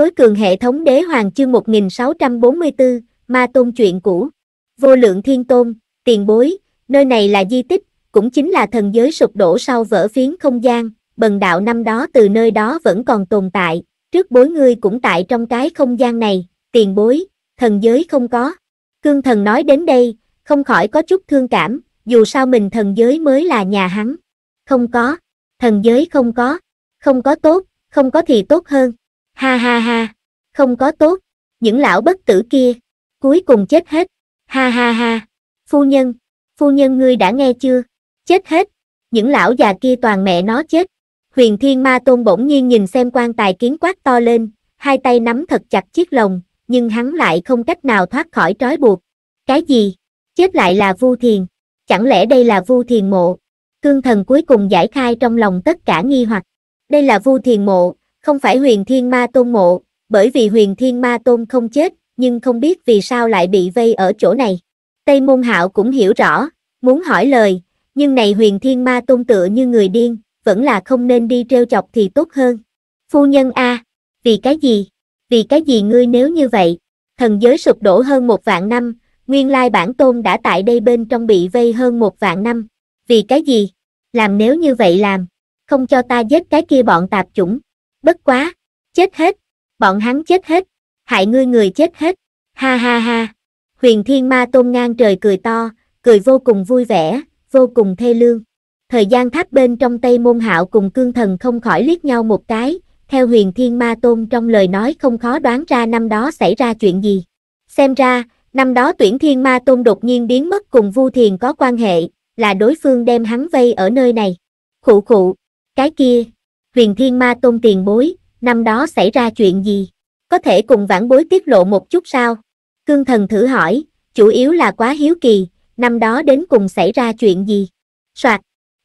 Tối cường hệ thống đế hoàng chương 1644, ma tôn chuyện cũ. Vô lượng thiên tôn, tiền bối, nơi này là di tích, cũng chính là thần giới sụp đổ sau vỡ phiến không gian, bần đạo năm đó từ nơi đó vẫn còn tồn tại, trước bối ngươi cũng tại trong cái không gian này, tiền bối, thần giới không có. Cương thần nói đến đây, không khỏi có chút thương cảm, dù sao mình thần giới mới là nhà hắn. Không có, thần giới không có, không có tốt, không có thì tốt hơn ha ha ha, không có tốt, những lão bất tử kia, cuối cùng chết hết, ha ha ha, phu nhân, phu nhân ngươi đã nghe chưa, chết hết, những lão già kia toàn mẹ nó chết, huyền thiên ma tôn bỗng nhiên nhìn xem quan tài kiến quát to lên, hai tay nắm thật chặt chiếc lồng, nhưng hắn lại không cách nào thoát khỏi trói buộc, cái gì, chết lại là vu thiền, chẳng lẽ đây là vu thiền mộ, cương thần cuối cùng giải khai trong lòng tất cả nghi hoặc, đây là vu thiền mộ, không phải huyền thiên ma tôn mộ, bởi vì huyền thiên ma tôn không chết, nhưng không biết vì sao lại bị vây ở chỗ này. Tây môn hạo cũng hiểu rõ, muốn hỏi lời, nhưng này huyền thiên ma tôn tựa như người điên, vẫn là không nên đi treo chọc thì tốt hơn. Phu nhân A, vì cái gì? Vì cái gì ngươi nếu như vậy? Thần giới sụp đổ hơn một vạn năm, nguyên lai bản tôn đã tại đây bên trong bị vây hơn một vạn năm. Vì cái gì? Làm nếu như vậy làm, không cho ta giết cái kia bọn tạp chủng. Bất quá, chết hết, bọn hắn chết hết, hại ngươi người chết hết, ha ha ha. Huyền Thiên Ma Tôn ngang trời cười to, cười vô cùng vui vẻ, vô cùng thê lương. Thời gian tháp bên trong Tây Môn Hạo cùng Cương Thần không khỏi liếc nhau một cái, theo Huyền Thiên Ma Tôn trong lời nói không khó đoán ra năm đó xảy ra chuyện gì. Xem ra, năm đó tuyển Thiên Ma Tôn đột nhiên biến mất cùng Vu Thiền có quan hệ, là đối phương đem hắn vây ở nơi này. Khụ khụ, cái kia, huyền thiên ma tôn tiền bối, năm đó xảy ra chuyện gì? Có thể cùng vãn bối tiết lộ một chút sao? Cương thần thử hỏi, chủ yếu là quá hiếu kỳ, năm đó đến cùng xảy ra chuyện gì? Soạt,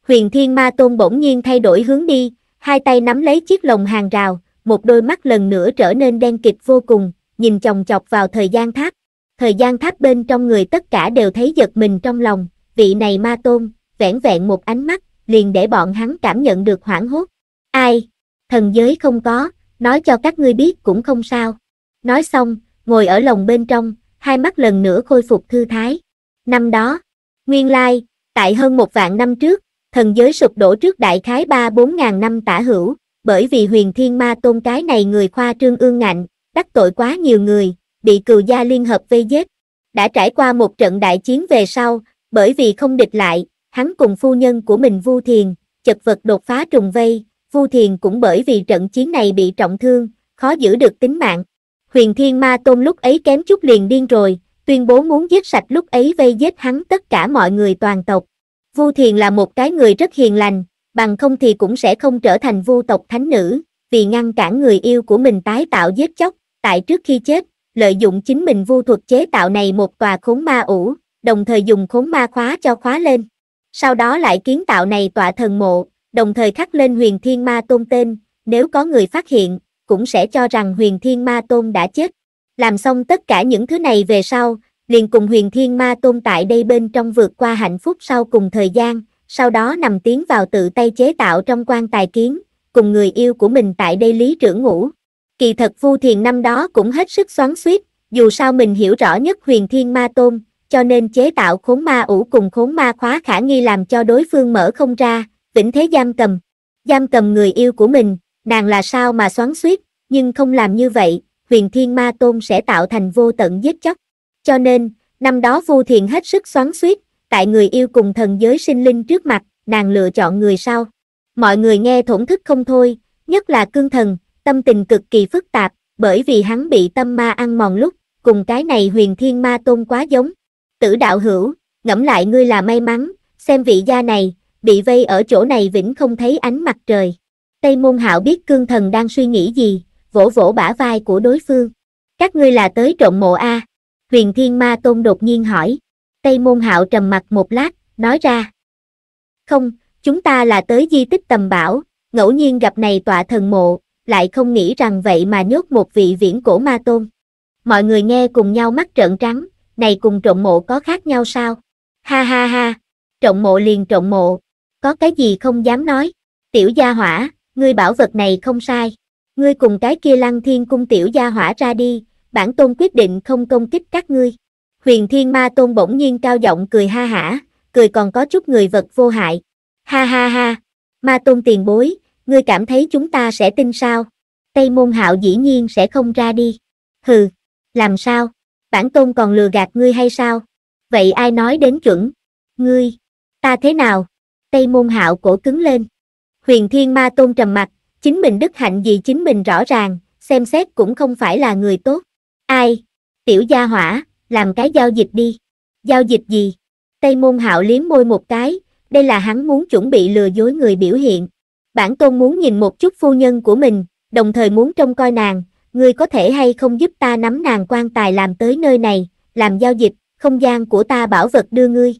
huyền thiên ma tôn bỗng nhiên thay đổi hướng đi, hai tay nắm lấy chiếc lồng hàng rào, một đôi mắt lần nữa trở nên đen kịt vô cùng, nhìn chồng chọc vào thời gian tháp. Thời gian tháp bên trong người tất cả đều thấy giật mình trong lòng, vị này ma tôn, vẻn vẹn một ánh mắt, liền để bọn hắn cảm nhận được hoảng hốt. Ai? Thần giới không có, nói cho các ngươi biết cũng không sao. Nói xong, ngồi ở lồng bên trong, hai mắt lần nữa khôi phục thư thái. Năm đó, nguyên lai, tại hơn một vạn năm trước, thần giới sụp đổ trước đại khái ba bốn ngàn năm tả hữu, bởi vì huyền thiên ma tôn cái này người khoa trương ương ngạnh, đắc tội quá nhiều người, bị cừu gia liên hợp vây giết. Đã trải qua một trận đại chiến về sau, bởi vì không địch lại, hắn cùng phu nhân của mình Vu Thiền, chật vật đột phá trùng vây, Vu Thiền cũng bởi vì trận chiến này bị trọng thương, khó giữ được tính mạng. Huyền Thiên Ma Tôn lúc ấy kém chút liền điên rồi, tuyên bố muốn giết sạch lúc ấy vây giết hắn tất cả mọi người toàn tộc. Vu Thiền là một cái người rất hiền lành, bằng không thì cũng sẽ không trở thành vu tộc thánh nữ, vì ngăn cản người yêu của mình tái tạo giết chóc, tại trước khi chết, lợi dụng chính mình vu thuật chế tạo này một tòa khốn ma ủ, đồng thời dùng khốn ma khóa cho khóa lên. Sau đó lại kiến tạo này tọa thần mộ, đồng thời khắc lên huyền thiên ma tôn tên, nếu có người phát hiện, cũng sẽ cho rằng huyền thiên ma tôn đã chết. Làm xong tất cả những thứ này về sau, liền cùng huyền thiên ma tôn tại đây bên trong vượt qua hạnh phúc sau cùng thời gian, sau đó nằm tiến vào tự tay chế tạo trong quan tài kiến, cùng người yêu của mình tại đây lý trưởng ngủ. Kỳ thật Vu Thiền năm đó cũng hết sức xoắn xuýt, dù sao mình hiểu rõ nhất huyền thiên ma tôn, cho nên chế tạo khốn ma ủ cùng khốn ma khóa khả nghi làm cho đối phương mở không ra, Vĩnh thế giam cầm. Giam cầm người yêu của mình, nàng là sao mà xoắn suýt, nhưng không làm như vậy, huyền thiên ma tôn sẽ tạo thành vô tận giết chóc. Cho nên, năm đó vô thiền hết sức xoắn suýt, tại người yêu cùng thần giới sinh linh trước mặt, nàng lựa chọn người sau. Mọi người nghe thổn thức không thôi, nhất là cương thần, tâm tình cực kỳ phức tạp, bởi vì hắn bị tâm ma ăn mòn lúc, cùng cái này huyền thiên ma tôn quá giống. Tử đạo hữu, ngẫm lại ngươi là may mắn, xem vị gia này, bị vây ở chỗ này vĩnh không thấy ánh mặt trời. Tây môn hạo biết cương thần đang suy nghĩ gì, vỗ vỗ bả vai của đối phương. Các ngươi là tới trộm mộ A. Huyền thiên ma tôn đột nhiên hỏi. Tây môn hạo trầm mặt một lát, nói ra. Không, chúng ta là tới di tích tầm bảo, ngẫu nhiên gặp này tọa thần mộ, lại không nghĩ rằng vậy mà nhốt một vị viễn cổ ma tôn. Mọi người nghe cùng nhau mắt trợn trắng, này cùng trộm mộ có khác nhau sao? Ha ha ha, trộm mộ liền trộm mộ, có cái gì không dám nói. Tiểu gia hỏa, ngươi bảo vật này không sai. Ngươi cùng cái kia lăng thiên cung tiểu gia hỏa ra đi, bản tôn quyết định không công kích các ngươi. Huyền thiên ma tôn bỗng nhiên cao giọng cười ha hả, cười còn có chút người vật vô hại. Ha ha ha, ma tôn tiền bối, ngươi cảm thấy chúng ta sẽ tin sao? Tây môn hạo dĩ nhiên sẽ không ra đi. Hừ, làm sao? Bản tôn còn lừa gạt ngươi hay sao? Vậy ai nói đến chuẩn? Ngươi, ta thế nào? Tây Môn Hạo cổ cứng lên. Huyền Thiên Ma Tôn trầm mặt, chính mình đức hạnh gì chính mình rõ ràng, xem xét cũng không phải là người tốt. Ai? Tiểu gia hỏa, làm cái giao dịch đi. Giao dịch gì? Tây Môn Hạo liếm môi một cái, đây là hắn muốn chuẩn bị lừa dối người biểu hiện. Bản tôn muốn nhìn một chút phu nhân của mình, đồng thời muốn trông coi nàng, ngươi có thể hay không giúp ta nắm nàng quan tài làm tới nơi này, làm giao dịch, không gian của ta bảo vật đưa ngươi.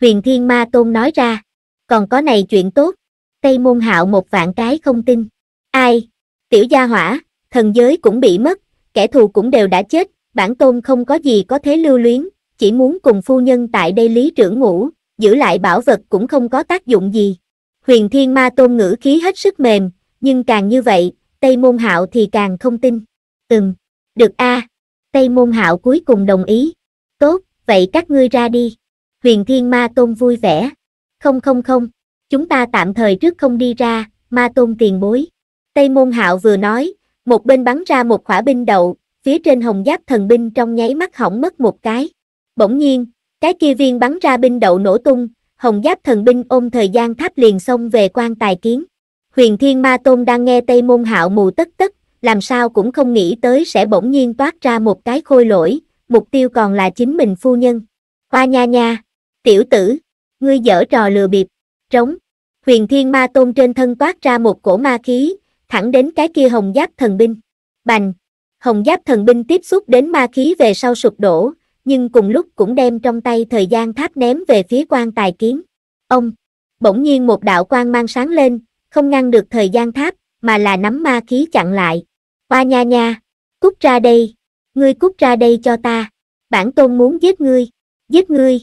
Huyền Thiên Ma Tôn nói ra. Còn có này chuyện tốt. Tây môn hạo một vạn cái không tin. Ai? Tiểu gia hỏa, thần giới cũng bị mất, kẻ thù cũng đều đã chết, bản tôn không có gì có thế lưu luyến, chỉ muốn cùng phu nhân tại đây lý trưởng ngủ, giữ lại bảo vật cũng không có tác dụng gì. Huyền thiên ma tôn ngữ khí hết sức mềm, nhưng càng như vậy, Tây môn hạo thì càng không tin. Ừm, được a. À. Tây môn hạo cuối cùng đồng ý. Tốt, vậy các ngươi ra đi. Huyền thiên ma tôn vui vẻ. Không không không, chúng ta tạm thời trước không đi ra, ma tôn tiền bối. Tây môn hạo vừa nói, một bên bắn ra một khỏa binh đậu, phía trên hồng giáp thần binh trong nháy mắt hỏng mất một cái. Bỗng nhiên, cái kia viên bắn ra binh đậu nổ tung, hồng giáp thần binh ôm thời gian tháp liền xông về quan tài kiến. Huyền Thiên Ma Tôn đang nghe Tây Môn Hạo mù tất tất, làm sao cũng không nghĩ tới sẽ bỗng nhiên toát ra một cái khôi lỗi, mục tiêu còn là chính mình phu nhân. Hoa nha nha, tiểu tử, ngươi dở trò lừa bịp, trống. Huyền thiên ma tôn trên thân toát ra một cổ ma khí, thẳng đến cái kia hồng giáp thần binh. Bành! Hồng giáp thần binh tiếp xúc đến ma khí về sau sụp đổ, nhưng cùng lúc cũng đem trong tay thời gian tháp ném về phía quan tài kiếm. Ông! Bỗng nhiên một đạo quan mang sáng lên, không ngăn được thời gian tháp, mà là nắm ma khí chặn lại. Hoa nha nha! Cút ra đây! Ngươi cút ra đây cho ta! Bản tôn muốn giết ngươi! Giết ngươi!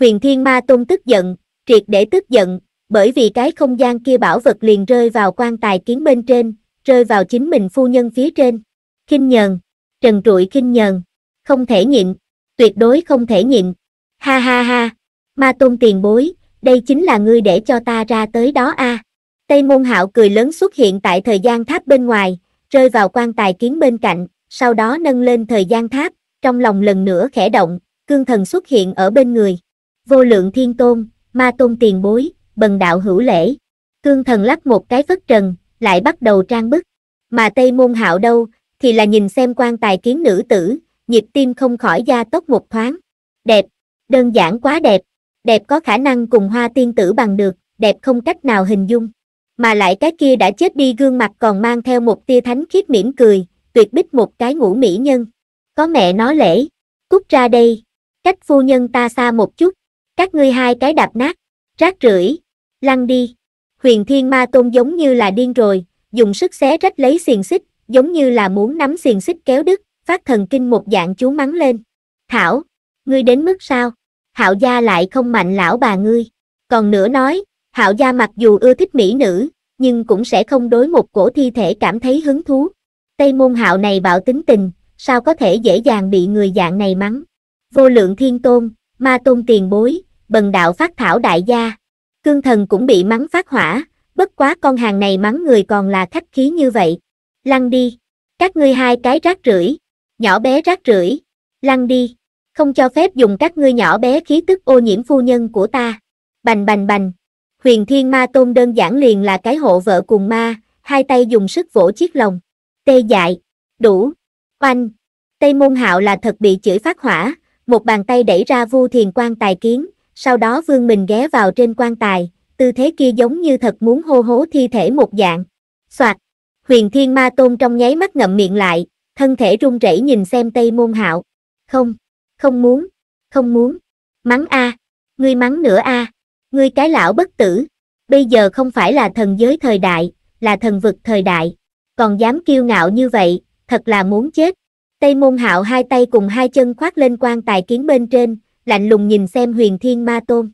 Huyền Thiên Ma Tôn tức giận, triệt để tức giận, bởi vì cái không gian kia bảo vật liền rơi vào quan tài kiến bên trên, rơi vào chính mình phu nhân phía trên. kinh nhờn, trần trụi kinh nhờn, không thể nhịn, tuyệt đối không thể nhịn. Ha ha ha, Ma Tôn tiền bối, đây chính là ngươi để cho ta ra tới đó a. À. Tây Môn Hạo cười lớn xuất hiện tại thời gian tháp bên ngoài, rơi vào quan tài kiến bên cạnh, sau đó nâng lên thời gian tháp, trong lòng lần nữa khẽ động, cương thần xuất hiện ở bên người vô lượng thiên tôn, ma tôn tiền bối, bần đạo hữu lễ. Cương thần lắc một cái phất trần, lại bắt đầu trang bức. Mà Tây Môn Hạo đâu, thì là nhìn xem quan tài kiến nữ tử, nhịp tim không khỏi da tốc một thoáng. Đẹp, đơn giản quá đẹp, đẹp có khả năng cùng hoa tiên tử bằng được, đẹp không cách nào hình dung. Mà lại cái kia đã chết đi gương mặt còn mang theo một tia thánh khiết mỉm cười, tuyệt bích một cái ngũ mỹ nhân. Có mẹ nó lễ, cút ra đây, cách phu nhân ta xa một chút, các ngươi hai cái đạp nát, rác rưởi, lăn đi. Huyền Thiên Ma Tôn giống như là điên rồi, dùng sức xé rách lấy xiềng xích, giống như là muốn nắm xiềng xích kéo đứt, phát thần kinh một dạng chú mắng lên. Thảo, ngươi đến mức sao? Hạo gia lại không mạnh lão bà ngươi. Còn nữa nói, Hạo gia mặc dù ưa thích mỹ nữ, nhưng cũng sẽ không đối một cổ thi thể cảm thấy hứng thú. Tây môn Hạo này bạo tính tình, sao có thể dễ dàng bị người dạng này mắng. Vô lượng thiên tôn, ma tôn tiền bối, bần đạo phát thảo đại gia. Cương thần cũng bị mắng phát hỏa, bất quá con hàng này mắng người còn là khách khí như vậy. Lăn đi, các ngươi hai cái rác rưởi, nhỏ bé rác rưởi, lăn đi, không cho phép dùng các ngươi nhỏ bé khí tức ô nhiễm phu nhân của ta. Bành bành bành, huyền thiên ma tôn đơn giản liền là cái hộ vợ cùng ma, hai tay dùng sức vỗ chiếc lồng. Tê dại, đủ, oanh, Tây môn hạo là thật bị chửi phát hỏa, một bàn tay đẩy ra vu thiền quan tài kiến, sau đó vương mình ghé vào trên quan tài, tư thế kia giống như thật muốn hô hố thi thể một dạng. Soạt, huyền thiên ma tôn trong nháy mắt ngậm miệng lại, thân thể run rẩy nhìn xem tây môn hạo. Không, không muốn, không muốn, mắng a, ngươi mắng nữa a, ngươi cái lão bất tử, bây giờ không phải là thần giới thời đại, là thần vực thời đại, còn dám kiêu ngạo như vậy, thật là muốn chết. Tây môn hạo hai tay cùng hai chân khoác lên quan tài kiến bên trên, lạnh lùng nhìn xem huyền thiên ma tôn.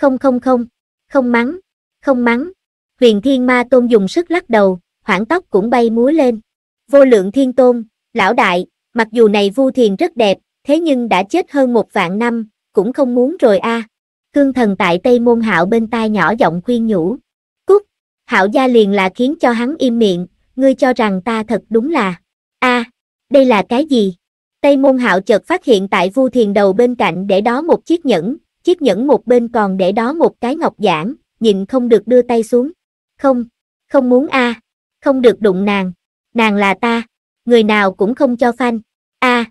Không không không, không mắng, không mắng. Huyền thiên ma tôn dùng sức lắc đầu, hoảng tóc cũng bay múa lên. Vô lượng thiên tôn, lão đại, mặc dù này vu thiền rất đẹp, thế nhưng đã chết hơn một vạn năm, cũng không muốn rồi a. À. Cương thần tại Tây Môn Hạo bên tai nhỏ giọng khuyên nhủ. Cút, Hạo gia liền là khiến cho hắn im miệng, ngươi cho rằng ta thật đúng là... a à, đây là cái gì? Tây môn hạo chợt phát hiện tại vu thiền đầu bên cạnh để đó một chiếc nhẫn, chiếc nhẫn một bên còn để đó một cái ngọc giản, nhìn không được đưa tay xuống. Không, không muốn a à, không được đụng nàng, nàng là ta, người nào cũng không cho phanh, a à,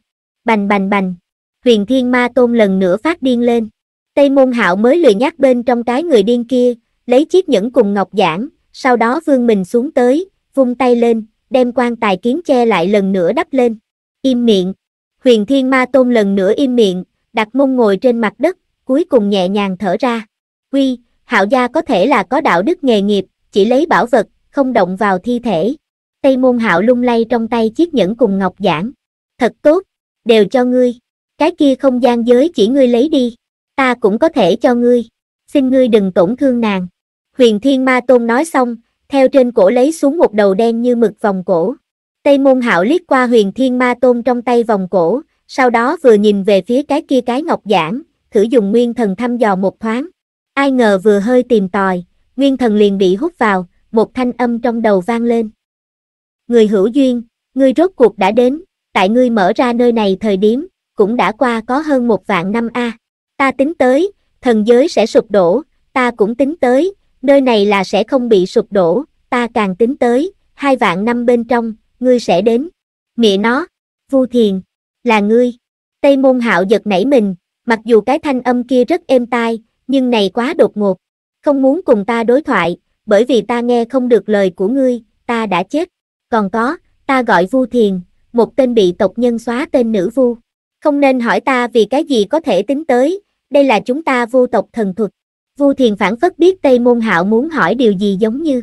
bành bành bành, huyền thiên ma tôn lần nữa phát điên lên. Tây môn hạo mới lười nhắc bên trong cái người điên kia, lấy chiếc nhẫn cùng ngọc giản, sau đó vương mình xuống tới, vung tay lên, đem quan tài kiến che lại lần nữa đắp lên. Im miệng. Huyền Thiên Ma Tôn lần nữa im miệng, đặt mông ngồi trên mặt đất, cuối cùng nhẹ nhàng thở ra. Quy, hạo gia có thể là có đạo đức nghề nghiệp, chỉ lấy bảo vật, không động vào thi thể. Tây môn hạo lung lay trong tay chiếc nhẫn cùng ngọc giản. Thật tốt, đều cho ngươi. Cái kia không gian giới chỉ ngươi lấy đi. Ta cũng có thể cho ngươi. Xin ngươi đừng tổn thương nàng. Huyền Thiên Ma Tôn nói xong, theo trên cổ lấy xuống một đầu đen như mực vòng cổ. Tây môn hạo liếc qua huyền thiên ma tôn trong tay vòng cổ, sau đó vừa nhìn về phía cái kia cái ngọc giản, thử dùng nguyên thần thăm dò một thoáng. Ai ngờ vừa hơi tìm tòi, nguyên thần liền bị hút vào, một thanh âm trong đầu vang lên. Người hữu duyên, ngươi rốt cuộc đã đến, tại ngươi mở ra nơi này thời điểm, cũng đã qua có hơn một vạn năm a. Ta tính tới, thần giới sẽ sụp đổ, ta cũng tính tới, nơi này là sẽ không bị sụp đổ, ta càng tính tới, hai vạn năm bên trong, ngươi sẽ đến. Mẹ nó, Vu Thiền, là ngươi. Tây Môn Hạo giật nảy mình, mặc dù cái thanh âm kia rất êm tai, nhưng này quá đột ngột. Không muốn cùng ta đối thoại, bởi vì ta nghe không được lời của ngươi, ta đã chết. Còn có, ta gọi Vu Thiền, một tên bị tộc nhân xóa tên nữ Vu. Không nên hỏi ta vì cái gì có thể tính tới, đây là chúng ta Vu tộc thần thuật. Vu Thiền phản phất biết Tây Môn Hạo muốn hỏi điều gì giống như.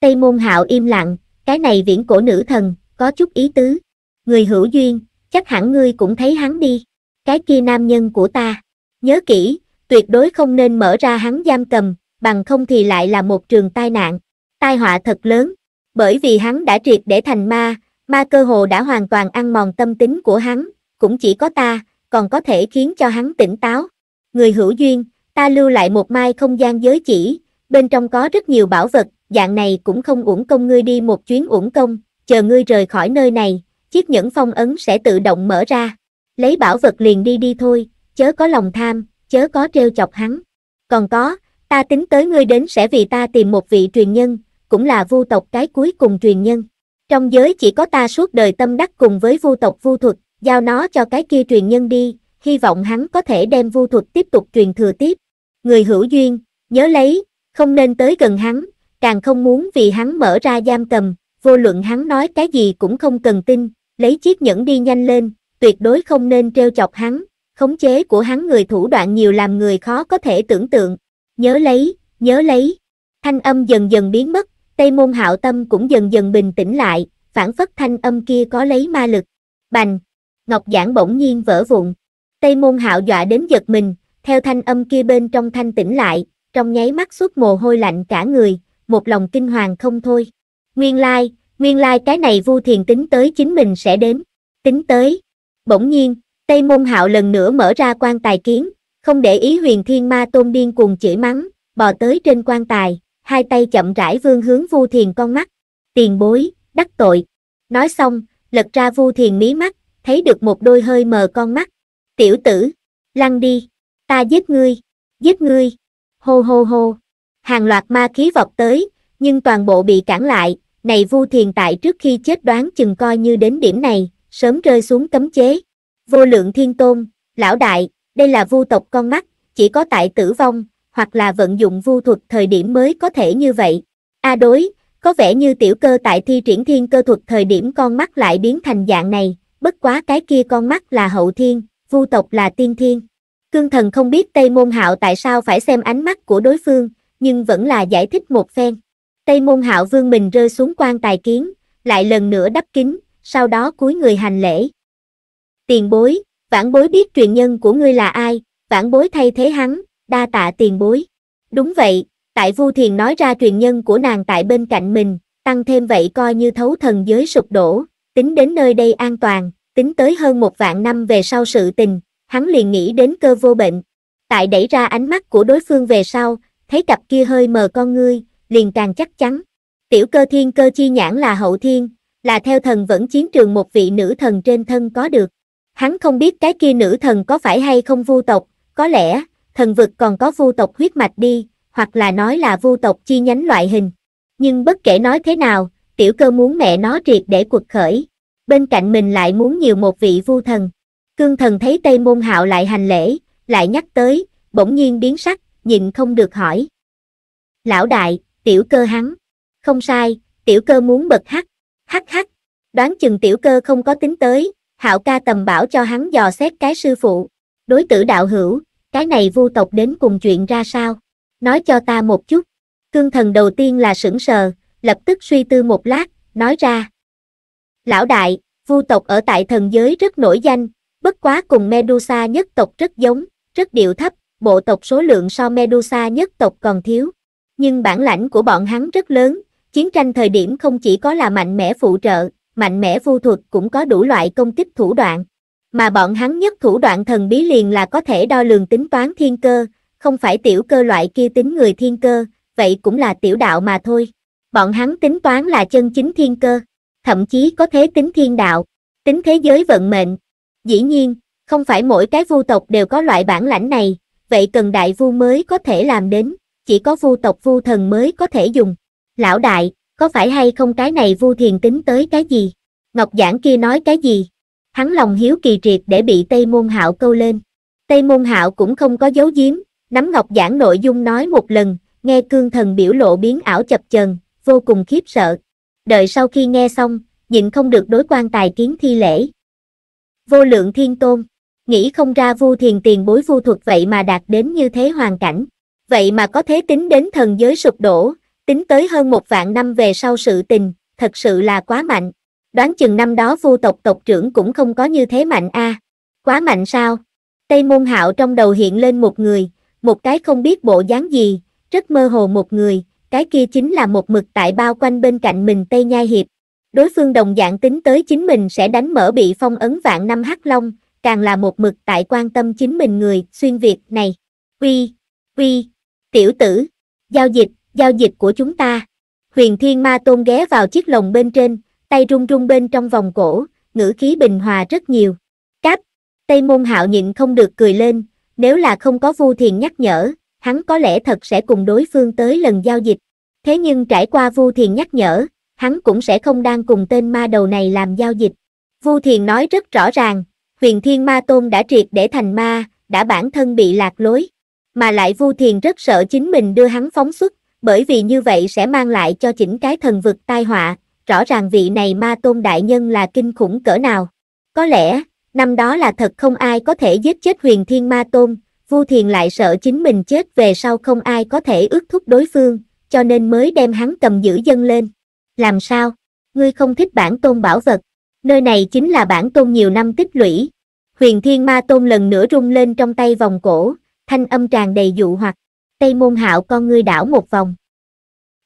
Tây Môn Hạo im lặng, cái này viễn cổ nữ thần, có chút ý tứ. Người hữu duyên, chắc hẳn ngươi cũng thấy hắn đi. Cái kia nam nhân của ta. Nhớ kỹ, tuyệt đối không nên mở ra hắn giam cầm, bằng không thì lại là một trường tai nạn. Tai họa thật lớn, bởi vì hắn đã triệt để thành ma, ma cơ hồ đã hoàn toàn ăn mòn tâm tính của hắn, cũng chỉ có ta, còn có thể khiến cho hắn tỉnh táo. Người hữu duyên, ta lưu lại một mai không gian giới chỉ, bên trong có rất nhiều bảo vật, dạng này cũng không uổng công ngươi đi một chuyến uổng công, chờ ngươi rời khỏi nơi này, chiếc nhẫn phong ấn sẽ tự động mở ra. Lấy bảo vật liền đi đi thôi, chớ có lòng tham, chớ có treo chọc hắn. Còn có, ta tính tới ngươi đến sẽ vì ta tìm một vị truyền nhân, cũng là vu tộc cái cuối cùng truyền nhân. Trong giới chỉ có ta suốt đời tâm đắc cùng với vu tộc vu thuật, giao nó cho cái kia truyền nhân đi, hy vọng hắn có thể đem vu thuật tiếp tục truyền thừa tiếp. Người hữu duyên, nhớ lấy, không nên tới gần hắn, càng không muốn vì hắn mở ra giam cầm, vô luận hắn nói cái gì cũng không cần tin, lấy chiếc nhẫn đi nhanh lên, tuyệt đối không nên treo chọc hắn, khống chế của hắn người thủ đoạn nhiều làm người khó có thể tưởng tượng, nhớ lấy, nhớ lấy, thanh âm dần dần biến mất, Tây môn hạo tâm cũng dần dần bình tĩnh lại, phản phất thanh âm kia có lấy ma lực, bành, ngọc giảng bỗng nhiên vỡ vụn, Tây môn hạo dọa đến giật mình, theo thanh âm kia bên trong thanh tĩnh lại, trong nháy mắt suốt mồ hôi lạnh cả người, một lòng kinh hoàng không thôi. Nguyên lai, like, nguyên lai like cái này vu thiền tính tới chính mình sẽ đến, tính tới. Bỗng nhiên, Tây Môn Hạo lần nữa mở ra quan tài kiến, không để ý huyền thiên ma tôn điên cuồng chửi mắng, bò tới trên quan tài, hai tay chậm rãi vương hướng vu thiền con mắt, tiền bối, đắc tội. Nói xong, lật ra vu thiền mí mắt, thấy được một đôi hơi mờ con mắt. Tiểu tử, lăn đi, ta giết ngươi, giết ngươi, hô hô hô hàng loạt ma khí vọt tới, nhưng toàn bộ bị cản lại, này Vu Thiền tại trước khi chết đoán chừng coi như đến điểm này, sớm rơi xuống cấm chế. Vô lượng thiên tôn, lão đại, đây là vu tộc con mắt, chỉ có tại tử vong, hoặc là vận dụng vu thuật thời điểm mới có thể như vậy. A đối, có vẻ như tiểu cơ tại thi triển thiên cơ thuật thời điểm con mắt lại biến thành dạng này, bất quá cái kia con mắt là hậu thiên, vu tộc là tiên thiên. Cương thần không biết Tây Môn Hạo tại sao phải xem ánh mắt của đối phương, nhưng vẫn là giải thích một phen. Tây môn hạo vương mình rơi xuống quan tài kiến, lại lần nữa đắp kính, sau đó cúi người hành lễ. Tiền bối, vãn bối biết truyền nhân của ngươi là ai, vãn bối thay thế hắn, đa tạ tiền bối. Đúng vậy, tại Vu Thiền nói ra truyền nhân của nàng tại bên cạnh mình, tăng thêm vậy coi như thấu thần giới sụp đổ, tính đến nơi đây an toàn, tính tới hơn một vạn năm về sau sự tình, hắn liền nghĩ đến cơ vô bệnh. Tại đẩy ra ánh mắt của đối phương về sau, thấy cặp kia hơi mờ con ngươi, liền càng chắc chắn. Tiểu cơ thiên cơ chi nhãn là hậu thiên, là theo thần vẫn chiến trường một vị nữ thần trên thân có được. Hắn không biết cái kia nữ thần có phải hay không vu tộc, có lẽ, thần vực còn có vu tộc huyết mạch đi, hoặc là nói là vu tộc chi nhánh loại hình. Nhưng bất kể nói thế nào, tiểu cơ muốn mẹ nó triệt để cuộc khởi. Bên cạnh mình lại muốn nhiều một vị vu thần. Cương thần thấy Tây Môn Hạo lại hành lễ, lại nhắc tới, bỗng nhiên biến sắc, nhìn không được hỏi. Lão đại, tiểu cơ hắn. Không sai, tiểu cơ muốn bật hắc, hắc hắc. Đoán chừng tiểu cơ không có tính tới, hạo ca tầm bảo cho hắn dò xét cái sư phụ. Đối tử đạo hữu, cái này vu tộc đến cùng chuyện ra sao? Nói cho ta một chút. Cương thần đầu tiên là sững sờ, lập tức suy tư một lát, nói ra. Lão đại, vu tộc ở tại thần giới rất nổi danh, bất quá cùng Medusa nhất tộc rất giống, rất điệu thấp, bộ tộc số lượng so Medusa nhất tộc còn thiếu. Nhưng bản lãnh của bọn hắn rất lớn, chiến tranh thời điểm không chỉ có là mạnh mẽ phụ trợ, mạnh mẽ vô thuật cũng có đủ loại công kích thủ đoạn. Mà bọn hắn nhất thủ đoạn thần bí liền là có thể đo lường tính toán thiên cơ, không phải tiểu cơ loại kia tính người thiên cơ, vậy cũng là tiểu đạo mà thôi. Bọn hắn tính toán là chân chính thiên cơ, thậm chí có thế tính thiên đạo, tính thế giới vận mệnh. Dĩ nhiên, không phải mỗi cái vu tộc đều có loại bản lãnh này, vậy cần đại vu mới có thể làm đến, chỉ có vu tộc vu thần mới có thể dùng. Lão đại, có phải hay không cái này vu thiền tính tới cái gì? Ngọc Giảng kia nói cái gì? Hắn lòng hiếu kỳ triệt để bị Tây Môn Hạo câu lên. Tây Môn Hạo cũng không có giấu giếm, nắm Ngọc Giảng nội dung nói một lần, nghe cương thần biểu lộ biến ảo chập chờn, vô cùng khiếp sợ. Đợi sau khi nghe xong, nhịn không được đối quan tài kiến thi lễ. Vô lượng thiên tôn nghĩ không ra vu thiền tiền bối vu thuật vậy mà đạt đến như thế hoàn cảnh. Vậy mà có thế tính đến thần giới sụp đổ, tính tới hơn một vạn năm về sau sự tình, thật sự là quá mạnh. Đoán chừng năm đó vu tộc tộc trưởng cũng không có như thế mạnh a à. Quá mạnh sao? Tây môn hạo trong đầu hiện lên một người, một cái không biết bộ dáng gì, rất mơ hồ một người, cái kia chính là một mực tại bao quanh bên cạnh mình Tây Nhai Hiệp. Đối phương đồng dạng tính tới chính mình sẽ đánh mở bị phong ấn vạn năm hắc long, càng là một mực tại quan tâm chính mình người xuyên Việt này. Uy, uy, tiểu tử, giao dịch, giao dịch của chúng ta. Huyền Thiên Ma Tôn ghé vào chiếc lồng bên trên, tay run run bên trong vòng cổ, ngữ khí bình hòa rất nhiều. Cáp, Tây Môn Hạo nhịn không được cười lên, nếu là không có Vu Thiền nhắc nhở, hắn có lẽ thật sẽ cùng đối phương tới lần giao dịch. Thế nhưng trải qua Vu Thiền nhắc nhở, hắn cũng sẽ không đang cùng tên ma đầu này làm giao dịch. Vu Thiền nói rất rõ ràng, huyền thiên ma tôn đã triệt để thành ma, đã bản thân bị lạc lối. Mà lại Vu Thiền rất sợ chính mình đưa hắn phóng xuất, bởi vì như vậy sẽ mang lại cho chỉnh cái thần vực tai họa, rõ ràng vị này ma tôn đại nhân là kinh khủng cỡ nào. Có lẽ, năm đó là thật không ai có thể giết chết huyền thiên ma tôn, Vu Thiền lại sợ chính mình chết về sau không ai có thể ước thúc đối phương, cho nên mới đem hắn cầm giữ dân lên. Làm sao? Ngươi không thích bản tôn bảo vật, nơi này chính là bản tôn nhiều năm tích lũy. Huyền Thiên Ma Tôn lần nữa rung lên trong tay vòng cổ, thanh âm tràn đầy dụ hoặc, Tây Môn Hạo con ngươi đảo một vòng.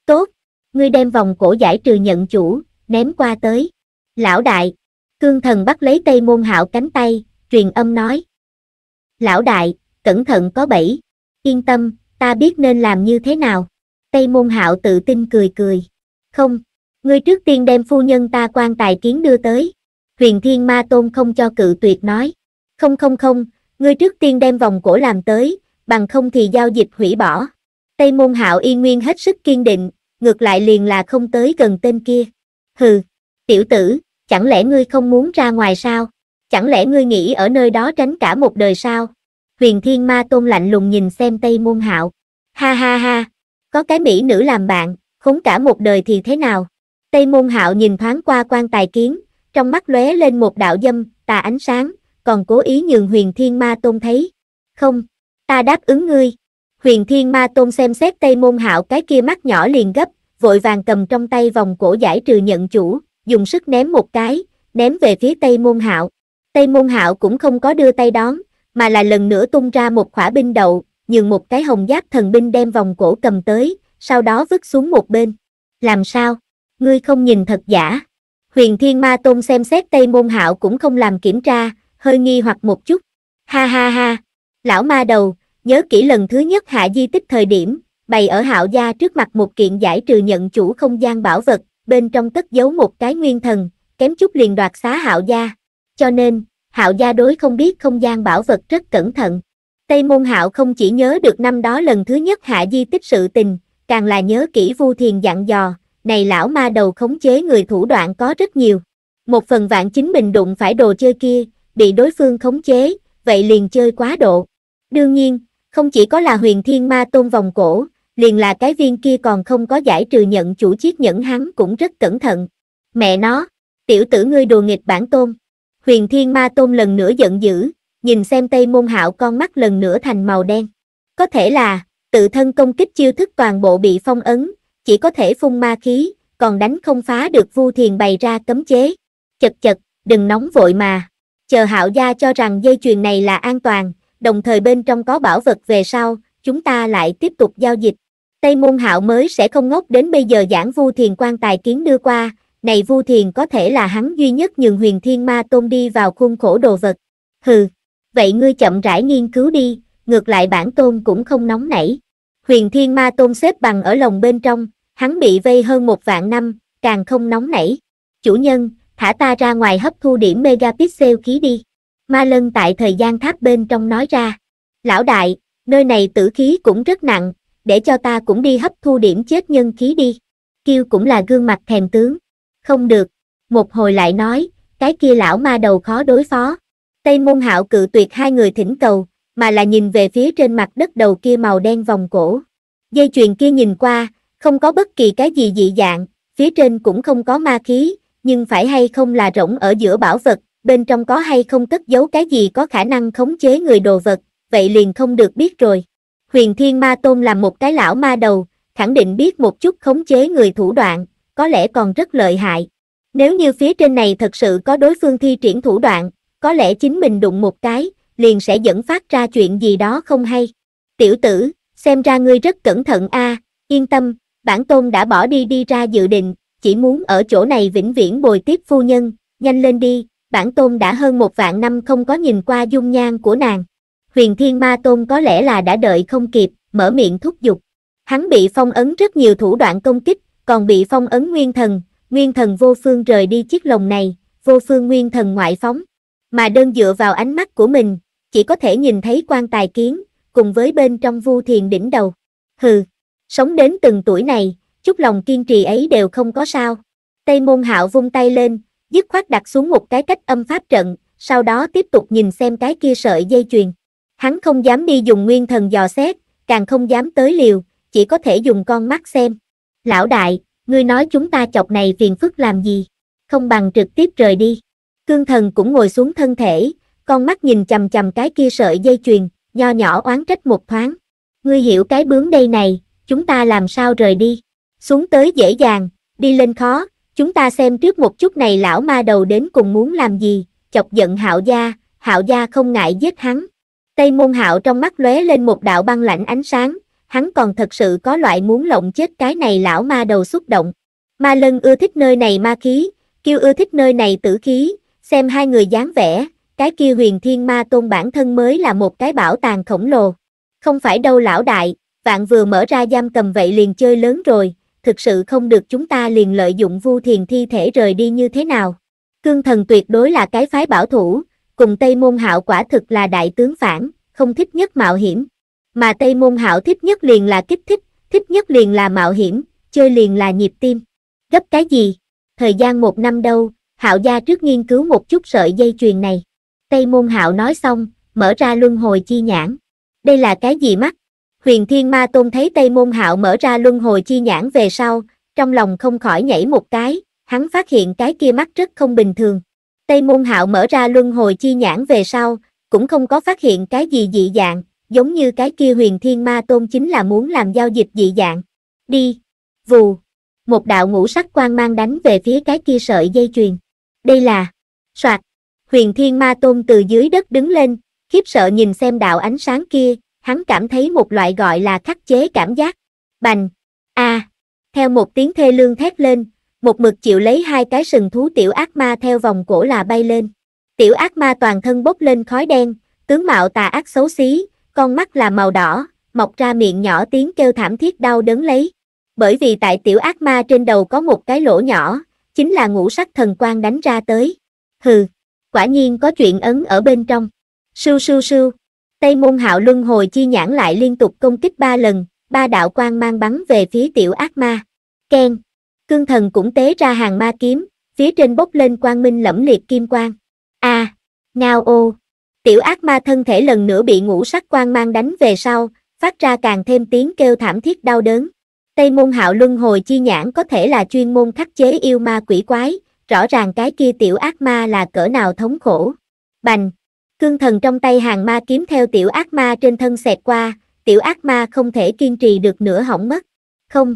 Tốt, ngươi đem vòng cổ giải trừ nhận chủ, ném qua tới. Lão đại, cương thần bắt lấy Tây Môn Hạo cánh tay, truyền âm nói. Lão đại, cẩn thận có bẫy, yên tâm, ta biết nên làm như thế nào. Tây Môn Hạo tự tin cười cười. Không, ngươi trước tiên đem phu nhân ta quan tài kiến đưa tới huyền thiên ma tôn không cho cự tuyệt nói không không không ngươi trước tiên đem vòng cổ làm tới bằng không thì giao dịch hủy bỏ tây môn hạo y nguyên hết sức kiên định ngược lại liền là không tới gần tên kia hừ tiểu tử chẳng lẽ ngươi không muốn ra ngoài sao chẳng lẽ ngươi nghĩ ở nơi đó tránh cả một đời sao huyền thiên ma tôn lạnh lùng nhìn xem tây môn hạo ha ha ha có cái mỹ nữ làm bạn khốn cả một đời thì thế nào Tây môn hạo nhìn thoáng qua quan tài kiến, trong mắt lóe lên một đạo dâm, tà ánh sáng, còn cố ý nhường huyền thiên ma tôn thấy. Không, ta đáp ứng ngươi. Huyền thiên ma tôn xem xét Tây môn hạo cái kia mắt nhỏ liền gấp, vội vàng cầm trong tay vòng cổ giải trừ nhận chủ, dùng sức ném một cái, ném về phía Tây môn hạo. Tây môn hạo cũng không có đưa tay đón, mà là lần nữa tung ra một khỏa binh đậu, nhường một cái hồng giác thần binh đem vòng cổ cầm tới, sau đó vứt xuống một bên. Làm sao? ngươi không nhìn thật giả. Huyền Thiên Ma Tôn xem xét Tây Môn Hạo cũng không làm kiểm tra, hơi nghi hoặc một chút. Ha ha ha, lão ma đầu, nhớ kỹ lần thứ nhất hạ di tích thời điểm, bày ở Hạo gia trước mặt một kiện giải trừ nhận chủ không gian bảo vật, bên trong tất giấu một cái nguyên thần, kém chút liền đoạt xá Hạo gia. Cho nên, Hạo gia đối không biết không gian bảo vật rất cẩn thận. Tây Môn Hạo không chỉ nhớ được năm đó lần thứ nhất hạ di tích sự tình, càng là nhớ kỹ Vu Thiền dặn dò, này lão ma đầu khống chế người thủ đoạn có rất nhiều. Một phần vạn chính mình đụng phải đồ chơi kia, bị đối phương khống chế, vậy liền chơi quá độ. Đương nhiên, không chỉ có là huyền thiên ma tôn vòng cổ, liền là cái viên kia còn không có giải trừ nhận chủ chiếc nhẫn hắn cũng rất cẩn thận. Mẹ nó, tiểu tử ngươi đùa nghịch bản tôn. Huyền thiên ma tôn lần nữa giận dữ, nhìn xem tây môn hạo con mắt lần nữa thành màu đen. Có thể là, tự thân công kích chiêu thức toàn bộ bị phong ấn, chỉ có thể phun ma khí, còn đánh không phá được Vu Thiền bày ra cấm chế. Chật chật, đừng nóng vội mà. Chờ Hạo gia cho rằng dây chuyền này là an toàn, đồng thời bên trong có bảo vật về sau, chúng ta lại tiếp tục giao dịch. Tây môn hạo mới sẽ không ngốc đến bây giờ giảng Vu Thiền quan tài kiến đưa qua, này Vu Thiền có thể là hắn duy nhất nhường huyền thiên ma tôn đi vào khuôn khổ đồ vật. Hừ, vậy ngươi chậm rãi nghiên cứu đi, ngược lại bản tôn cũng không nóng nảy huyền thiên ma tôn xếp bằng ở lồng bên trong, hắn bị vây hơn một vạn năm, càng không nóng nảy. Chủ nhân, thả ta ra ngoài hấp thu điểm megapixel khí đi. Ma lân tại thời gian tháp bên trong nói ra. Lão đại, nơi này tử khí cũng rất nặng, để cho ta cũng đi hấp thu điểm chết nhân khí đi. Kiêu cũng là gương mặt thèm tướng. Không được, một hồi lại nói, cái kia lão ma đầu khó đối phó. Tây môn hạo cự tuyệt hai người thỉnh cầu, mà là nhìn về phía trên mặt đất đầu kia màu đen vòng cổ. Dây chuyền kia nhìn qua, không có bất kỳ cái gì dị dạng, phía trên cũng không có ma khí, nhưng phải hay không là rỗng ở giữa bảo vật, bên trong có hay không cất giấu cái gì có khả năng khống chế người đồ vật, vậy liền không được biết rồi. Huyền Thiên Ma Tôn là một cái lão ma đầu, khẳng định biết một chút khống chế người thủ đoạn, có lẽ còn rất lợi hại. Nếu như phía trên này thật sự có đối phương thi triển thủ đoạn, có lẽ chính mình đụng một cái, liền sẽ dẫn phát ra chuyện gì đó không hay. Tiểu tử, xem ra ngươi rất cẩn thận a, yên tâm, bản tôn đã bỏ đi đi ra dự định, chỉ muốn ở chỗ này vĩnh viễn bồi tiếp phu nhân, nhanh lên đi, bản tôn đã hơn một vạn năm không có nhìn qua dung nhan của nàng. Huyền Thiên Ma Tôn có lẽ là đã đợi không kịp, mở miệng thúc giục. Hắn bị phong ấn rất nhiều thủ đoạn công kích, còn bị phong ấn nguyên thần, nguyên thần vô phương rời đi chiếc lồng này, vô phương nguyên thần ngoại phóng. Mà đơn dựa vào ánh mắt của mình, chỉ có thể nhìn thấy quan tài kiến, cùng với bên trong vu thiền đỉnh đầu. Hừ, sống đến từng tuổi này, chút lòng kiên trì ấy đều không có sao. Tây môn hạo vung tay lên, dứt khoát đặt xuống một cái cách âm pháp trận, sau đó tiếp tục nhìn xem cái kia sợi dây chuyền. Hắn không dám đi dùng nguyên thần dò xét, càng không dám tới liều, chỉ có thể dùng con mắt xem. Lão đại, ngươi nói chúng ta chọc này phiền phức làm gì? Không bằng trực tiếp rời đi. Cương thần cũng ngồi xuống thân thể, con mắt nhìn chầm chầm cái kia sợi dây chuyền, nho nhỏ oán trách một thoáng. Ngươi hiểu cái bướng đây này, chúng ta làm sao rời đi. Xuống tới dễ dàng, đi lên khó, chúng ta xem trước một chút này lão ma đầu đến cùng muốn làm gì, chọc giận hạo gia, hạo gia không ngại giết hắn. Tây môn hạo trong mắt lóe lên một đạo băng lạnh ánh sáng, hắn còn thật sự có loại muốn lộng chết cái này lão ma đầu xúc động. Ma lân ưa thích nơi này ma khí, kêu ưa thích nơi này tử khí, xem hai người dáng vẻ, cái kia huyền thiên ma tôn bản thân mới là một cái bảo tàng khổng lồ. Không phải đâu lão đại, vạn vừa mở ra giam cầm vậy liền chơi lớn rồi, thực sự không được chúng ta liền lợi dụng vu thiền thi thể rời đi như thế nào. Cương thần tuyệt đối là cái phái bảo thủ, cùng Tây Môn Hạo quả thực là đại tướng phản, không thích nhất mạo hiểm. Mà Tây Môn Hạo thích nhất liền là kích thích, thích nhất liền là mạo hiểm, chơi liền là nhịp tim. Gấp cái gì? Thời gian một năm đâu, Hạo gia trước nghiên cứu một chút sợi dây chuyền này. Tây Môn Hạo nói xong, mở ra luân hồi chi nhãn. Đây là cái gì mắt? Huyền Thiên Ma Tôn thấy Tây Môn Hạo mở ra luân hồi chi nhãn về sau, trong lòng không khỏi nhảy một cái, hắn phát hiện cái kia mắt rất không bình thường. Tây Môn Hạo mở ra luân hồi chi nhãn về sau, cũng không có phát hiện cái gì dị dạng, giống như cái kia Huyền Thiên Ma Tôn chính là muốn làm giao dịch dị dạng. Đi. Vù. Một đạo ngũ sắc quang mang đánh về phía cái kia sợi dây chuyền. Đây là. Soạt huyền thiên ma tôn từ dưới đất đứng lên, khiếp sợ nhìn xem đạo ánh sáng kia, hắn cảm thấy một loại gọi là khắc chế cảm giác. Bành! a à. Theo một tiếng thê lương thét lên, một mực chịu lấy hai cái sừng thú tiểu ác ma theo vòng cổ là bay lên. Tiểu ác ma toàn thân bốc lên khói đen, tướng mạo tà ác xấu xí, con mắt là màu đỏ, mọc ra miệng nhỏ tiếng kêu thảm thiết đau đớn lấy. Bởi vì tại tiểu ác ma trên đầu có một cái lỗ nhỏ, chính là ngũ sắc thần quang đánh ra tới. Hừ! quả nhiên có chuyện ấn ở bên trong. Sưu sưu sưu, Tây Môn Hạo Luân hồi chi nhãn lại liên tục công kích ba lần, ba đạo quan mang bắn về phía tiểu ác ma. Ken, cương thần cũng tế ra hàng ma kiếm, phía trên bốc lên quang minh lẫm liệt kim quang. A, à, ngao ô, tiểu ác ma thân thể lần nữa bị ngũ sắc quang mang đánh về sau, phát ra càng thêm tiếng kêu thảm thiết đau đớn. Tây môn hạo luân hồi chi nhãn có thể là chuyên môn khắc chế yêu ma quỷ quái, rõ ràng cái kia tiểu ác ma là cỡ nào thống khổ. Bành! Cương thần trong tay hàng ma kiếm theo tiểu ác ma trên thân xẹt qua, tiểu ác ma không thể kiên trì được nữa hỏng mất. Không!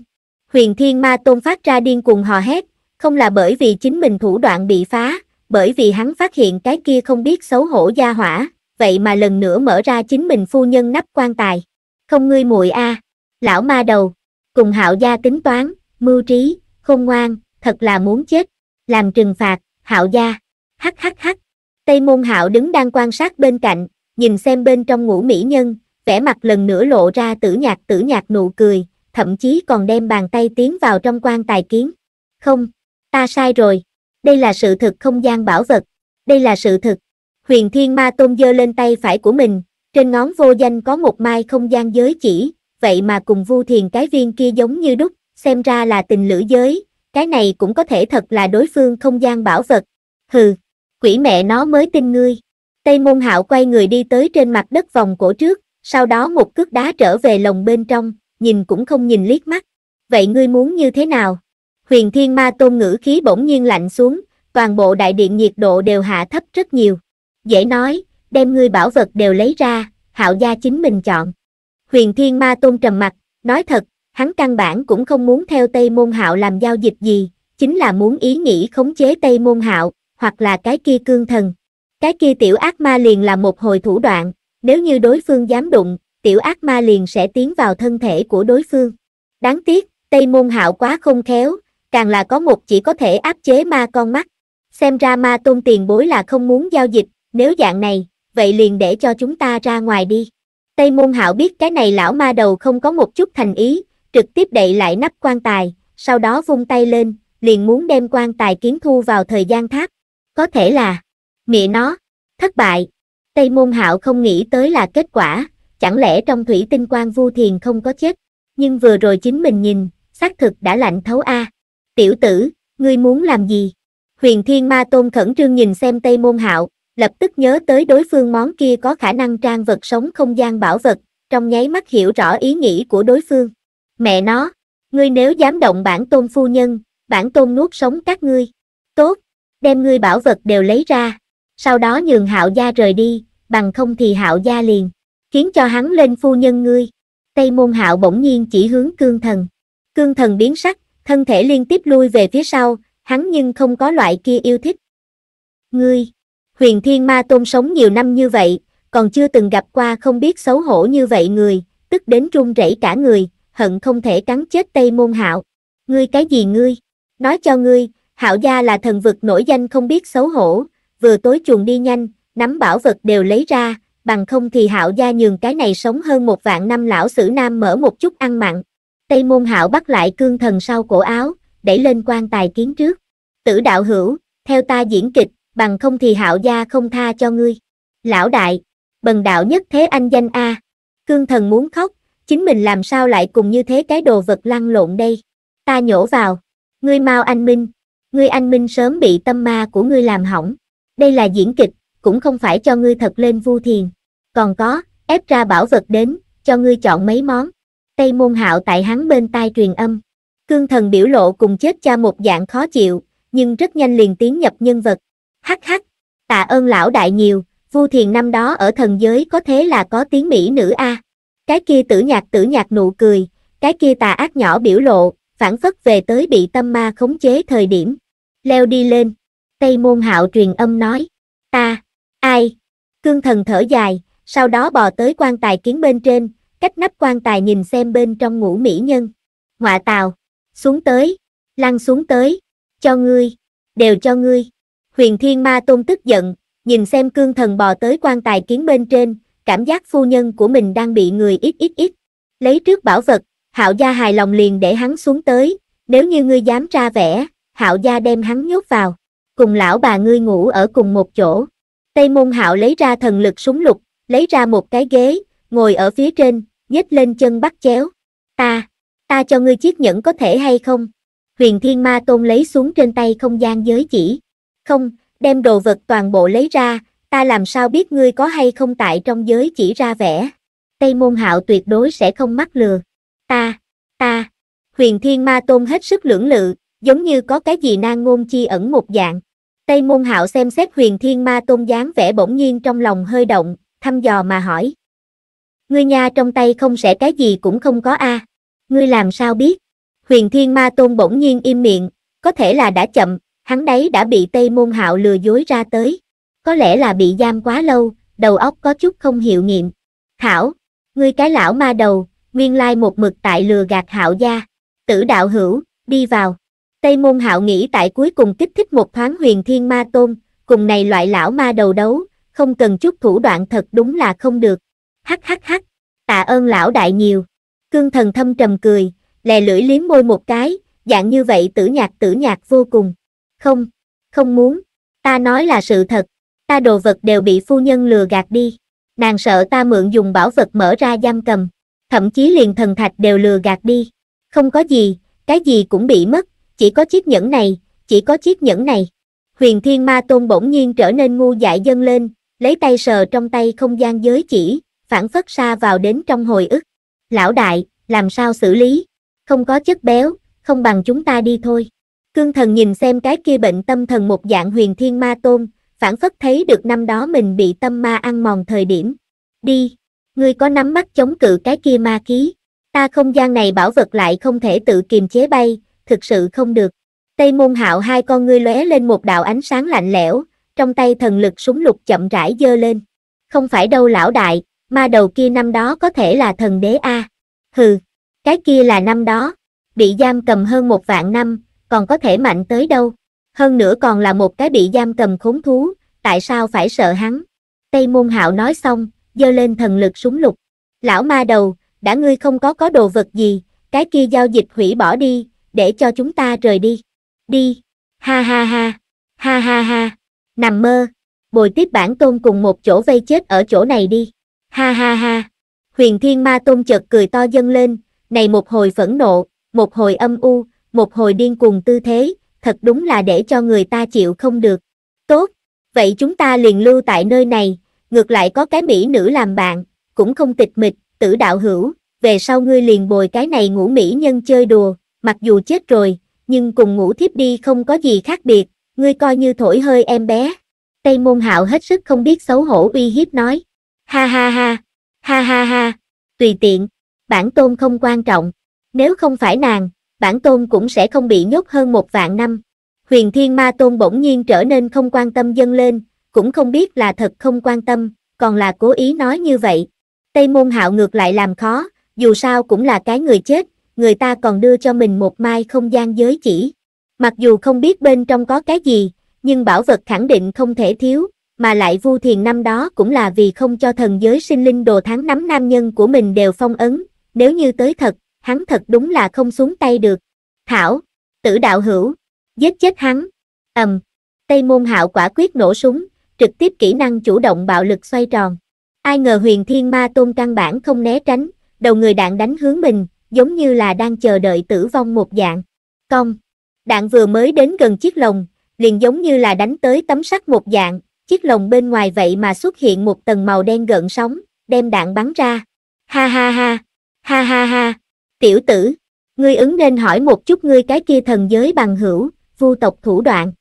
Huyền thiên ma tôn phát ra điên cuồng hò hét, không là bởi vì chính mình thủ đoạn bị phá, bởi vì hắn phát hiện cái kia không biết xấu hổ gia hỏa, vậy mà lần nữa mở ra chính mình phu nhân nắp quan tài. Không ngươi muội a, à. lão ma đầu, cùng hạo gia tính toán, mưu trí, khôn ngoan, thật là muốn chết làm trừng phạt, hạo gia, hắc hắc hắc. Tây môn hạo đứng đang quan sát bên cạnh, nhìn xem bên trong ngũ mỹ nhân, vẻ mặt lần nữa lộ ra tử nhạc tử nhạc nụ cười, thậm chí còn đem bàn tay tiến vào trong quan tài kiến. Không, ta sai rồi, đây là sự thực không gian bảo vật, đây là sự thực. Huyền Thiên Ma Tôn giơ lên tay phải của mình, trên ngón vô danh có một mai không gian giới chỉ, vậy mà cùng Vu Thiền cái viên kia giống như đúc, xem ra là tình lửa giới, cái này cũng có thể thật là đối phương không gian bảo vật. Hừ, quỷ mẹ nó mới tin ngươi. Tây môn hạo quay người đi tới trên mặt đất vòng cổ trước, sau đó một cước đá trở về lồng bên trong, nhìn cũng không nhìn liếc mắt. Vậy ngươi muốn như thế nào? Huyền thiên ma tôn ngữ khí bỗng nhiên lạnh xuống, toàn bộ đại điện nhiệt độ đều hạ thấp rất nhiều. Dễ nói, đem ngươi bảo vật đều lấy ra, hạo gia chính mình chọn. Huyền thiên ma tôn trầm mặt, nói thật, hắn căn bản cũng không muốn theo Tây Môn Hạo làm giao dịch gì, chính là muốn ý nghĩ khống chế Tây Môn Hạo, hoặc là cái kia cương thần. Cái kia tiểu ác ma liền là một hồi thủ đoạn, nếu như đối phương dám đụng, tiểu ác ma liền sẽ tiến vào thân thể của đối phương. Đáng tiếc, Tây Môn Hạo quá không khéo, càng là có một chỉ có thể áp chế ma con mắt. Xem ra ma tôn tiền bối là không muốn giao dịch, nếu dạng này, vậy liền để cho chúng ta ra ngoài đi. Tây Môn Hạo biết cái này lão ma đầu không có một chút thành ý, trực tiếp đậy lại nắp quan tài, sau đó vung tay lên, liền muốn đem quan tài kiến thu vào thời gian tháp. Có thể là, mẹ nó, thất bại. Tây môn hạo không nghĩ tới là kết quả, chẳng lẽ trong thủy tinh quan vu thiền không có chết. Nhưng vừa rồi chính mình nhìn, xác thực đã lạnh thấu a. Tiểu tử, ngươi muốn làm gì? Huyền Thiên Ma Tôn khẩn trương nhìn xem Tây Môn Hạo, lập tức nhớ tới đối phương món kia có khả năng trang vật sống không gian bảo vật, trong nháy mắt hiểu rõ ý nghĩ của đối phương. Mẹ nó, ngươi nếu dám động bản tôn phu nhân, bản tôn nuốt sống các ngươi. Tốt, đem ngươi bảo vật đều lấy ra, sau đó nhường hạo gia rời đi, bằng không thì hạo gia liền, khiến cho hắn lên phu nhân ngươi. Tây môn hạo bỗng nhiên chỉ hướng cương thần. Cương thần biến sắc, thân thể liên tiếp lui về phía sau, hắn nhưng không có loại kia yêu thích. Ngươi, huyền thiên ma tôn sống nhiều năm như vậy, còn chưa từng gặp qua không biết xấu hổ như vậy người, tức đến run rẩy cả người, hận không thể cắn chết Tây Môn Hạo. Ngươi cái gì ngươi? Nói cho ngươi, Hạo gia là thần vực nổi danh không biết xấu hổ, vừa tối chuồng đi nhanh, nắm bảo vật đều lấy ra, bằng không thì Hạo gia nhường cái này sống hơn một vạn năm lão sử nam mở một chút ăn mặn. Tây Môn Hạo bắt lại cương thần sau cổ áo, đẩy lên quan tài kiến trước. Tử đạo hữu, theo ta diễn kịch, bằng không thì Hạo gia không tha cho ngươi. Lão đại, bần đạo nhất thế anh danh a. Cương thần muốn khóc, chính mình làm sao lại cùng như thế cái đồ vật lăn lộn đây. Ta nhổ vào, ngươi mau anh Minh, ngươi anh Minh sớm bị tâm ma của ngươi làm hỏng. Đây là diễn kịch, cũng không phải cho ngươi thật lên vu thiền. Còn có, ép ra bảo vật đến, cho ngươi chọn mấy món. Tây môn hạo tại hắn bên tai truyền âm. Cương thần biểu lộ cùng chết cha một dạng khó chịu, nhưng rất nhanh liền tiến nhập nhân vật. Hắc hắc, tạ ơn lão đại nhiều, vu thiền năm đó ở thần giới có thế là có tiếng Mỹ nữ A. À. Cái kia tử nhạc tử nhạc nụ cười, cái kia tà ác nhỏ biểu lộ, phản phất về tới bị tâm ma khống chế thời điểm. Leo đi lên, Tây Môn Hạo truyền âm nói, ta, ai, cương thần thở dài, sau đó bò tới quan tài kiến bên trên, cách nắp quan tài nhìn xem bên trong ngũ mỹ nhân. Ngoạ tàu, xuống tới, lăn xuống tới, cho ngươi, đều cho ngươi. Huyền Thiên Ma Tôn tức giận, nhìn xem cương thần bò tới quan tài kiến bên trên, cảm giác phu nhân của mình đang bị người ít ít ít. Lấy trước bảo vật, hạo gia hài lòng liền để hắn xuống tới, nếu như ngươi dám ra vẻ, hạo gia đem hắn nhốt vào, cùng lão bà ngươi ngủ ở cùng một chỗ. Tây môn hạo lấy ra thần lực súng lục, lấy ra một cái ghế, ngồi ở phía trên, nhếch lên chân bắt chéo. Ta, ta cho ngươi chiếc nhẫn có thể hay không? Huyền Thiên Ma Tôn lấy xuống trên tay không gian giới chỉ. Không, đem đồ vật toàn bộ lấy ra, ta làm sao biết ngươi có hay không tại trong giới chỉ ra vẻ. Tây môn hạo tuyệt đối sẽ không mắc lừa. Ta, ta, huyền thiên ma tôn hết sức lưỡng lự, giống như có cái gì nan ngôn chi ẩn một dạng. Tây môn hạo xem xét huyền thiên ma tôn dáng vẻ bỗng nhiên trong lòng hơi động, thăm dò mà hỏi. Ngươi nha trong tay không sẽ cái gì cũng không có a à. Ngươi làm sao biết? Huyền thiên ma tôn bỗng nhiên im miệng, có thể là đã chậm, hắn đấy đã bị Tây môn hạo lừa dối ra tới. Có lẽ là bị giam quá lâu, đầu óc có chút không hiệu nghiệm. Thảo, ngươi cái lão ma đầu, nguyên lai một mực tại lừa gạt hạo gia. Tử đạo hữu, đi vào. Tây môn hạo nghĩ tại cuối cùng kích thích một thoáng huyền thiên ma tôn, cùng này loại lão ma đầu đấu, không cần chút thủ đoạn thật đúng là không được. Hắc hắc hắc, tạ ơn lão đại nhiều. Cương thần thâm trầm cười, lè lưỡi liếm môi một cái, dạng như vậy tử nhạc tử nhạc vô cùng. Không, không muốn, ta nói là sự thật, ta đồ vật đều bị phu nhân lừa gạt đi. Nàng sợ ta mượn dùng bảo vật mở ra giam cầm, thậm chí liền thần thạch đều lừa gạt đi. Không có gì, cái gì cũng bị mất, chỉ có chiếc nhẫn này, chỉ có chiếc nhẫn này. Huyền Thiên Ma Tôn bỗng nhiên trở nên ngu dại dâng lên, lấy tay sờ trong tay không gian giới chỉ, phản phất xa vào đến trong hồi ức. Lão đại, làm sao xử lý? Không có chất béo, không bằng chúng ta đi thôi. Cương thần nhìn xem cái kia bệnh tâm thần một dạng huyền thiên ma tôn, phản phất thấy được năm đó mình bị tâm ma ăn mòn thời điểm. Đi, ngươi có nắm mắt chống cự cái kia ma khí. Ta không gian này bảo vật lại không thể tự kiềm chế bay, thực sự không được. Tây môn hạo hai con ngươi lóe lên một đạo ánh sáng lạnh lẽo, trong tay thần lực súng lục chậm rãi dơ lên. Không phải đâu lão đại, ma đầu kia năm đó có thể là thần đế A. Hừ, cái kia là năm đó, bị giam cầm hơn một vạn năm, còn có thể mạnh tới đâu hơn nữa còn là một cái bị giam cầm khốn thú, tại sao phải sợ hắn? Tây môn hạo nói xong, giơ lên thần lực súng lục. Lão ma đầu, đã ngươi không có có đồ vật gì, cái kia giao dịch hủy bỏ đi, để cho chúng ta rời đi. Đi. Ha ha ha. Ha ha ha. Nằm mơ. Bồi tiếp bản tôn cùng một chỗ vây chết ở chỗ này đi. Ha ha ha. Huyền thiên ma tôn chợt cười to dâng lên, này một hồi phẫn nộ, một hồi âm u, một hồi điên cuồng tư thế, thật đúng là để cho người ta chịu không được. Tốt, vậy chúng ta liền lưu tại nơi này, ngược lại có cái mỹ nữ làm bạn, cũng không tịch mịch, tử đạo hữu, về sau ngươi liền bồi cái này ngủ mỹ nhân chơi đùa, mặc dù chết rồi, nhưng cùng ngủ thiếp đi không có gì khác biệt, ngươi coi như thổi hơi em bé. Tây môn hạo hết sức không biết xấu hổ uy hiếp nói. Ha ha ha, ha ha ha, tùy tiện, bản tôn không quan trọng, nếu không phải nàng, bản tôn cũng sẽ không bị nhốt hơn một vạn năm. Huyền Thiên Ma Tôn bỗng nhiên trở nên không quan tâm dâng lên, cũng không biết là thật không quan tâm, còn là cố ý nói như vậy. Tây Môn Hạo ngược lại làm khó, dù sao cũng là cái người chết, người ta còn đưa cho mình một mai không gian giới chỉ. Mặc dù không biết bên trong có cái gì, nhưng bảo vật khẳng định không thể thiếu, mà lại Vu Thiền năm đó cũng là vì không cho thần giới sinh linh đồ tháng nắm nam nhân của mình đều phong ấn, nếu như tới thật, hắn thật đúng là không xuống tay được. Thảo, tử đạo hữu, giết chết hắn. Ầm, um, Tây Môn Hạo quả quyết nổ súng, trực tiếp kỹ năng chủ động bạo lực xoay tròn. Ai ngờ huyền thiên ma tôn căn bản không né tránh, đầu người đạn đánh hướng mình, giống như là đang chờ đợi tử vong một dạng. Cong, đạn vừa mới đến gần chiếc lồng, liền giống như là đánh tới tấm sắt một dạng, chiếc lồng bên ngoài vậy mà xuất hiện một tầng màu đen gợn sóng, đem đạn bắn ra. Ha ha ha, ha ha ha. Tiểu tử, ngươi ứng nên hỏi một chút ngươi cái kia thần giới bằng hữu, vu tộc thủ đoạn.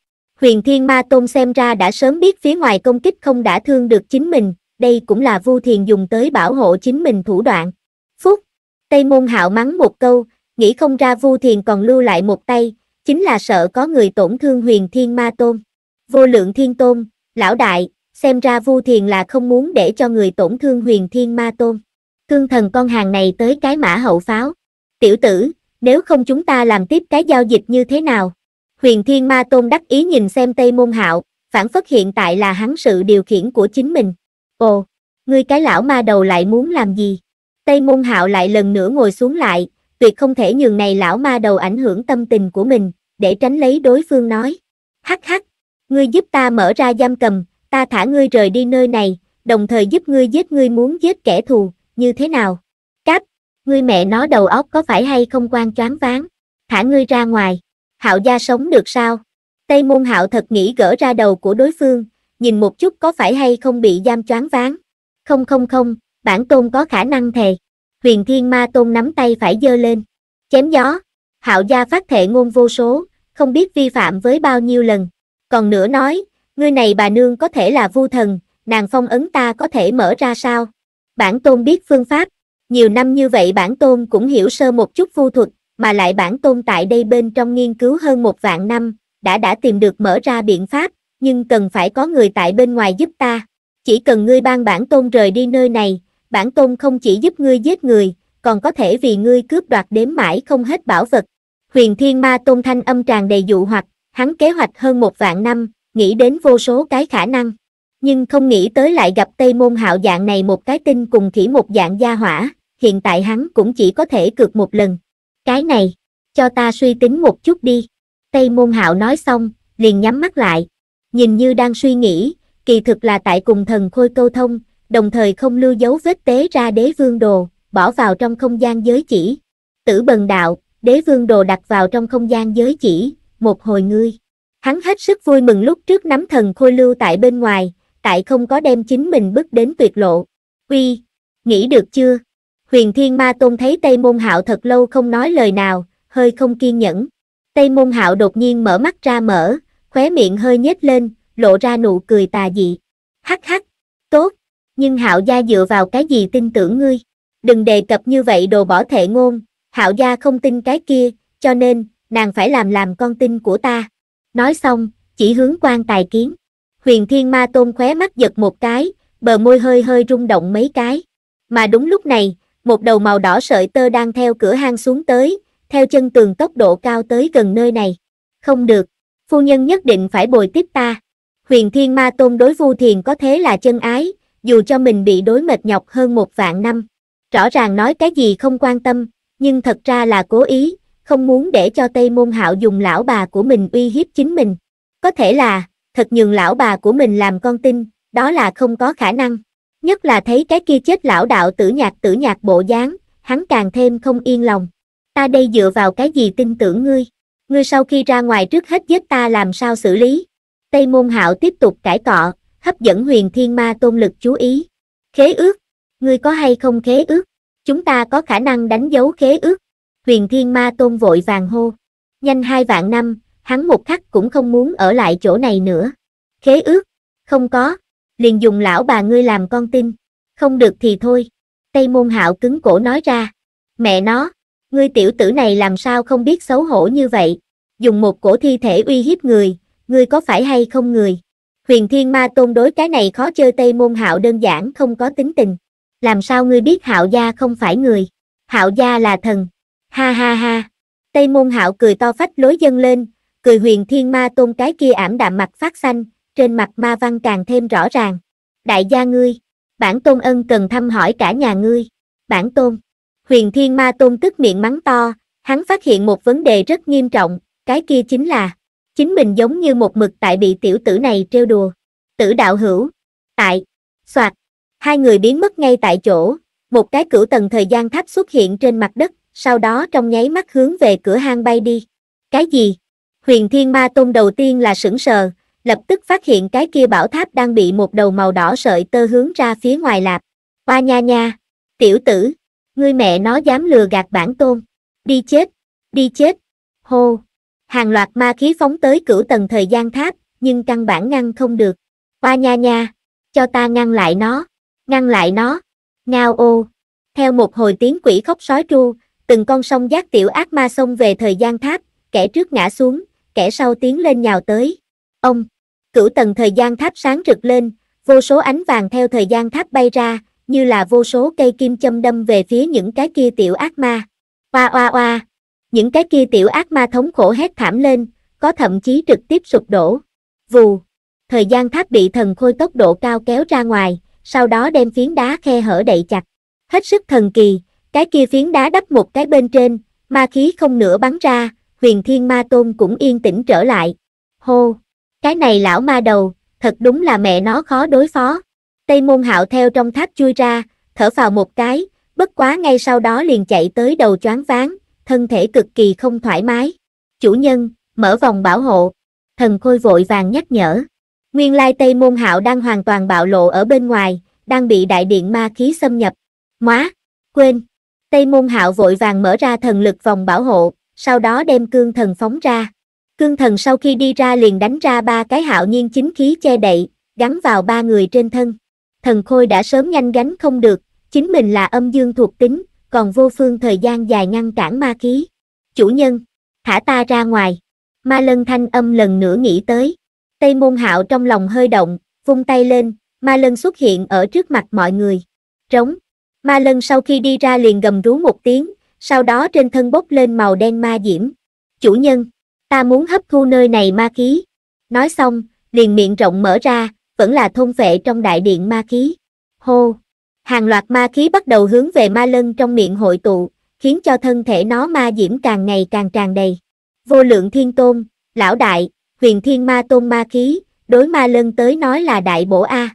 Huyền Thiên Ma Tôn xem ra đã sớm biết phía ngoài công kích không đã thương được chính mình, đây cũng là vu thiền dùng tới bảo hộ chính mình thủ đoạn. Phúc, Tây Môn Hạo mắng một câu, nghĩ không ra vu thiền còn lưu lại một tay, chính là sợ có người tổn thương huyền Thiên Ma Tôn. Vô lượng Thiên Tôn, lão đại, xem ra vu thiền là không muốn để cho người tổn thương huyền Thiên Ma Tôn. cương thần con hàng này tới cái mã hậu pháo tiểu tử, nếu không chúng ta làm tiếp cái giao dịch như thế nào? Huyền Thiên Ma Tôn đắc ý nhìn xem Tây Môn Hạo, phản phất hiện tại là hắn sự điều khiển của chính mình. Ồ, ngươi cái lão ma đầu lại muốn làm gì? Tây Môn Hạo lại lần nữa ngồi xuống lại, tuyệt không thể nhường này lão ma đầu ảnh hưởng tâm tình của mình, để tránh lấy đối phương nói. Hắc hắc, ngươi giúp ta mở ra giam cầm, ta thả ngươi rời đi nơi này, đồng thời giúp ngươi giết ngươi muốn giết kẻ thù, như thế nào? Ngươi mẹ nó đầu óc có phải hay không quan choáng ván, thả ngươi ra ngoài, hạo gia sống được sao? Tây môn hạo thật nghĩ gỡ ra đầu của đối phương, nhìn một chút có phải hay không bị giam choáng ván. Không không không, bản tôn có khả năng thề. Huyền thiên ma tôn nắm tay phải giơ lên, chém gió. Hạo gia phát thệ ngôn vô số, không biết vi phạm với bao nhiêu lần. Còn nữa nói, ngươi này bà nương có thể là vu thần, nàng phong ấn ta có thể mở ra sao? Bản tôn biết phương pháp, nhiều năm như vậy bản tôn cũng hiểu sơ một chút phu thuật, mà lại bản tôn tại đây bên trong nghiên cứu hơn một vạn năm, đã đã tìm được mở ra biện pháp, nhưng cần phải có người tại bên ngoài giúp ta. Chỉ cần ngươi ban bản tôn rời đi nơi này, bản tôn không chỉ giúp ngươi giết người, còn có thể vì ngươi cướp đoạt đếm mãi không hết bảo vật. Huyền Thiên Ma Tôn Thanh âm tràn đầy dụ hoặc, hắn kế hoạch hơn một vạn năm, nghĩ đến vô số cái khả năng. Nhưng không nghĩ tới lại gặp Tây Môn Hạo dạng này một cái tinh cùng khỉ một dạng gia hỏa, hiện tại hắn cũng chỉ có thể cược một lần. Cái này, cho ta suy tính một chút đi. Tây môn hạo nói xong, liền nhắm mắt lại. Nhìn như đang suy nghĩ, kỳ thực là tại cùng thần khôi câu thông, đồng thời không lưu dấu vết tế ra đế vương đồ, bỏ vào trong không gian giới chỉ. Tử bần đạo, đế vương đồ đặt vào trong không gian giới chỉ, một hồi ngươi. Hắn hết sức vui mừng lúc trước nắm thần khôi lưu tại bên ngoài, tại không có đem chính mình bước đến tuyệt lộ. Uy, nghĩ được chưa? huyền thiên ma tôn thấy Tây Môn Hạo thật lâu không nói lời nào, hơi không kiên nhẫn. Tây Môn Hạo đột nhiên mở mắt ra mở, khóe miệng hơi nhếch lên, lộ ra nụ cười tà dị. Hắc hắc, tốt, nhưng Hạo gia dựa vào cái gì tin tưởng ngươi? Đừng đề cập như vậy đồ bỏ thệ ngôn, Hạo gia không tin cái kia, cho nên, nàng phải làm làm con tin của ta. Nói xong, chỉ hướng quan tài kiến. Huyền Thiên Ma Tôn khóe mắt giật một cái, bờ môi hơi hơi rung động mấy cái. Mà đúng lúc này, một đầu màu đỏ sợi tơ đang theo cửa hang xuống tới, theo chân tường tốc độ cao tới gần nơi này. Không được, phu nhân nhất định phải bồi tiếp ta. Huyền Thiên Ma Tôn đối Vu Thiền có thế là chân ái, dù cho mình bị đối mệt nhọc hơn một vạn năm. Rõ ràng nói cái gì không quan tâm, nhưng thật ra là cố ý, không muốn để cho Tây Môn Hạo dùng lão bà của mình uy hiếp chính mình. Có thể là, thật nhường lão bà của mình làm con tin, đó là không có khả năng. Nhất là thấy cái kia chết lão đạo tử nhạc tử nhạc bộ dáng, hắn càng thêm không yên lòng. Ta đây dựa vào cái gì tin tưởng ngươi? Ngươi sau khi ra ngoài trước hết giết ta làm sao xử lý? Tây môn hạo tiếp tục cải cọ, hấp dẫn huyền thiên ma tôn lực chú ý. Khế ước, ngươi có hay không khế ước? Chúng ta có khả năng đánh dấu khế ước. Huyền thiên ma tôn vội vàng hô. Nhanh hai vạn năm, hắn một khắc cũng không muốn ở lại chỗ này nữa. Khế ước, không có, liền dùng lão bà ngươi làm con tin, không được thì thôi. Tây môn hạo cứng cổ nói ra, mẹ nó, ngươi tiểu tử này làm sao không biết xấu hổ như vậy, dùng một cổ thi thể uy hiếp người, ngươi có phải hay không người. Huyền Thiên Ma Tôn đối cái này khó chơi Tây Môn Hạo đơn giản không có tính tình. Làm sao ngươi biết Hạo gia không phải người? Hạo gia là thần. Ha ha ha. Tây Môn Hạo cười to phách lối dâng lên, cười Huyền Thiên Ma Tôn cái kia ảm đạm mặt phát xanh, trên mặt ma văn càng thêm rõ ràng. Đại gia ngươi, bản tôn ân cần thăm hỏi cả nhà ngươi. Bản tôn, huyền thiên ma tôn tức miệng mắng to, hắn phát hiện một vấn đề rất nghiêm trọng, cái kia chính là, chính mình giống như một mực tại bị tiểu tử này trêu đùa. Tử đạo hữu, tại, soạt, hai người biến mất ngay tại chỗ, một cái cửu tầng thời gian tháp xuất hiện trên mặt đất, sau đó trong nháy mắt hướng về cửa hang bay đi. Cái gì? Huyền Thiên Ma Tôn đầu tiên là sững sờ, lập tức phát hiện cái kia bảo tháp đang bị một đầu màu đỏ sợi tơ hướng ra phía ngoài lạp. Hoa nha nha, tiểu tử, ngươi mẹ nó dám lừa gạt bản tôn, đi chết, đi chết, hô. Hàng loạt ma khí phóng tới cửu tầng thời gian tháp, nhưng căn bản ngăn không được. Hoa nha nha, cho ta ngăn lại nó, ngăn lại nó, ngao ô. Theo một hồi tiếng quỷ khóc sói tru, từng con sông giác tiểu ác ma sông về thời gian tháp, kẻ trước ngã xuống, kẻ sau tiến lên nhào tới. Ông, Cửu tầng thời gian tháp sáng rực lên, vô số ánh vàng theo thời gian tháp bay ra, như là vô số cây kim châm đâm về phía những cái kia tiểu ác ma. Oa oa oa, những cái kia tiểu ác ma thống khổ hét thảm lên, có thậm chí trực tiếp sụp đổ. Vù, thời gian tháp bị thần khôi tốc độ cao kéo ra ngoài, sau đó đem phiến đá khe hở đậy chặt. Hết sức thần kỳ, cái kia phiến đá đắp một cái bên trên, ma khí không nữa bắn ra, huyền thiên ma tôn cũng yên tĩnh trở lại. Hô! Cái này lão ma đầu, thật đúng là mẹ nó khó đối phó. Tây môn hạo theo trong tháp chui ra, thở vào một cái, bất quá ngay sau đó liền chạy tới đầu choáng ván, thân thể cực kỳ không thoải mái. Chủ nhân, mở vòng bảo hộ. Thần khôi vội vàng nhắc nhở. Nguyên lai Tây môn hạo đang hoàn toàn bạo lộ ở bên ngoài, đang bị đại điện ma khí xâm nhập. Móa, quên. Tây môn hạo vội vàng mở ra thần lực vòng bảo hộ, sau đó đem cương thần phóng ra. Cương thần sau khi đi ra liền đánh ra ba cái hạo nhiên chính khí che đậy, gắn vào ba người trên thân. Thần khôi đã sớm nhanh gánh không được, chính mình là âm dương thuộc tính, còn vô phương thời gian dài ngăn cản ma khí. Chủ nhân, thả ta ra ngoài. Ma lân thanh âm lần nữa nghĩ tới. Tây môn hạo trong lòng hơi động, vung tay lên, ma lân xuất hiện ở trước mặt mọi người. Trống. Ma lân sau khi đi ra liền gầm rú một tiếng, sau đó trên thân bốc lên màu đen ma diễm. Chủ nhân ta muốn hấp thu nơi này ma khí. Nói xong, liền miệng rộng mở ra, vẫn là thôn vệ trong đại điện ma khí. Hô! Hàng loạt ma khí bắt đầu hướng về ma lân trong miệng hội tụ, khiến cho thân thể nó ma diễm càng ngày càng tràn đầy. Vô lượng thiên tôn, lão đại, huyền thiên ma tôn ma khí, đối ma lân tới nói là đại bổ A.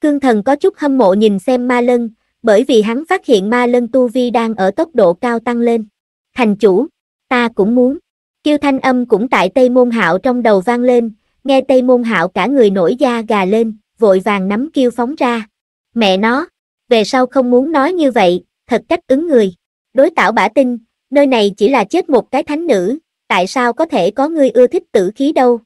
Cương thần có chút hâm mộ nhìn xem ma lân, bởi vì hắn phát hiện ma lân tu vi đang ở tốc độ cao tăng lên. Thành chủ, ta cũng muốn. Kêu thanh âm cũng tại Tây Môn Hạo trong đầu vang lên, nghe Tây Môn Hạo cả người nổi da gà lên, vội vàng nắm kêu phóng ra. Mẹ nó, về sau không muốn nói như vậy, thật cách ứng người. Đối tảo bả tin, nơi này chỉ là chết một cái thánh nữ, tại sao có thể có người ưa thích tử khí đâu.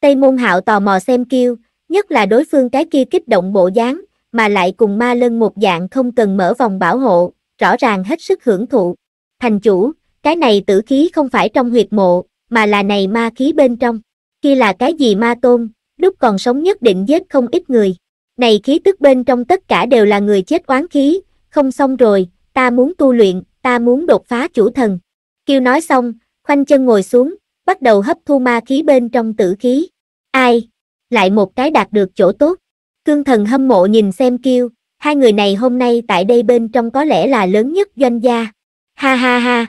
Tây Môn Hạo tò mò xem kêu, nhất là đối phương cái kia kích động bộ dáng, mà lại cùng ma lân một dạng không cần mở vòng bảo hộ, rõ ràng hết sức hưởng thụ. Thành chủ, cái này tử khí không phải trong huyệt mộ, mà là này ma khí bên trong. Khi là cái gì ma tôn, lúc còn sống nhất định giết không ít người. Này khí tức bên trong tất cả đều là người chết oán khí, không xong rồi, ta muốn tu luyện, ta muốn đột phá chủ thần. Kiêu nói xong, khoanh chân ngồi xuống, bắt đầu hấp thu ma khí bên trong tử khí. Ai? Lại một cái đạt được chỗ tốt. Cương thần hâm mộ nhìn xem Kiêu, hai người này hôm nay tại đây bên trong có lẽ là lớn nhất doanh gia. Ha ha ha,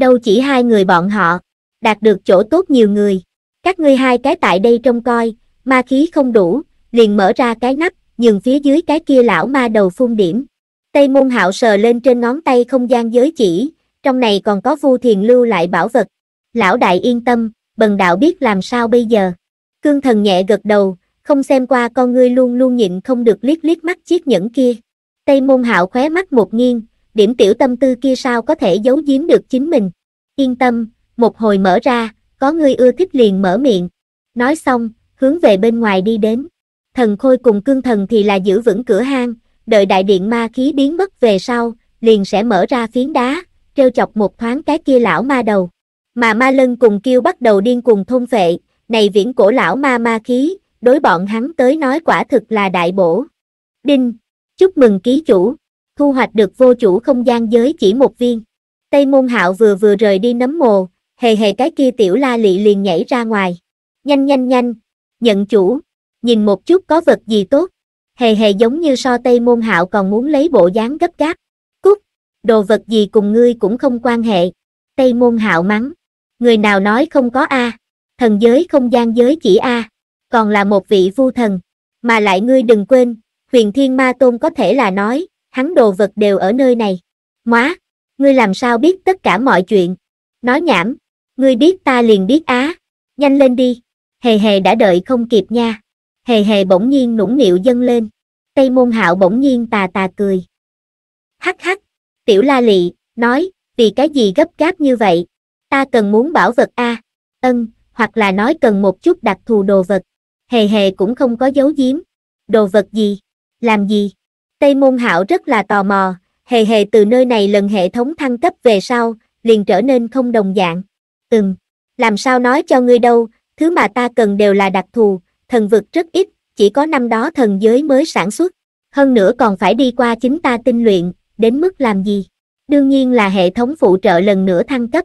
đâu chỉ hai người bọn họ, đạt được chỗ tốt nhiều người. Các ngươi hai cái tại đây trông coi, ma khí không đủ, liền mở ra cái nắp, nhường phía dưới cái kia lão ma đầu phun điểm. Tây môn hạo sờ lên trên ngón tay không gian giới chỉ, trong này còn có vu thiền lưu lại bảo vật. Lão đại yên tâm, bần đạo biết làm sao bây giờ. Cương thần nhẹ gật đầu, không xem qua con ngươi luôn luôn nhịn không được liếc liếc mắt chiếc nhẫn kia. Tây môn hạo khóe mắt một nghiêng, điểm tiểu tâm tư kia sao có thể giấu giếm được chính mình. Yên tâm, một hồi mở ra, có người ưa thích liền mở miệng. Nói xong, hướng về bên ngoài đi đến. Thần khôi cùng cương thần thì là giữ vững cửa hang, đợi đại điện ma khí biến mất về sau, liền sẽ mở ra phiến đá, treo chọc một thoáng cái kia lão ma đầu. Mà ma lân cùng kêu bắt đầu điên cùng thôn phệ, này viễn cổ lão ma ma khí, đối bọn hắn tới nói quả thực là đại bổ. Đinh, chúc mừng ký chủ, thu hoạch được vô chủ không gian giới chỉ một viên. Tây môn hạo vừa vừa rời đi nấm mồ, hề hề cái kia tiểu la lị liền nhảy ra ngoài. Nhanh nhanh nhanh, nhận chủ, nhìn một chút có vật gì tốt. Hề hề giống như so Tây môn hạo còn muốn lấy bộ dáng gấp gáp. Cút, đồ vật gì cùng ngươi cũng không quan hệ. Tây môn hạo mắng. Người nào nói không có A, thần giới không gian giới chỉ A, còn là một vị vu thần. Mà lại ngươi đừng quên, huyền thiên ma tôn có thể là nói, hắn đồ vật đều ở nơi này. Móa, ngươi làm sao biết tất cả mọi chuyện? Nói nhảm, ngươi biết ta liền biết á, nhanh lên đi. Hề hề đã đợi không kịp nha. Hề hề bỗng nhiên nũng nịu dâng lên. Tây môn hạo bỗng nhiên tà tà cười. Hắc hắc, tiểu la lị, nói, vì cái gì gấp gáp như vậy? Ta cần muốn bảo vật A, ân, hoặc là nói cần một chút đặc thù đồ vật. Hề hề cũng không có giấu giếm. Đồ vật gì? Làm gì? Tây Môn Hạo rất là tò mò, hề hề từ nơi này lần hệ thống thăng cấp về sau, liền trở nên không đồng dạng. Ừm, làm sao nói cho ngươi đâu, thứ mà ta cần đều là đặc thù, thần vực rất ít, chỉ có năm đó thần giới mới sản xuất. Hơn nữa còn phải đi qua chính ta tinh luyện, đến mức làm gì? Đương nhiên là hệ thống phụ trợ lần nữa thăng cấp.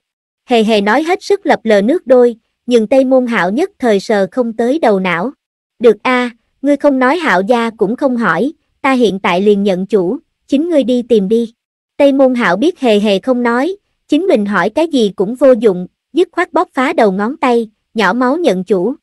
Hề hề nói hết sức lập lờ nước đôi, nhưng Tây Môn Hạo nhất thời sờ không tới đầu não. Được a, ngươi không nói Hạo gia cũng không hỏi, ta hiện tại liền nhận chủ, chính ngươi đi tìm đi. Tây môn hạo biết hề hề không nói, chính mình hỏi cái gì cũng vô dụng, dứt khoát bóp phá đầu ngón tay, nhỏ máu nhận chủ.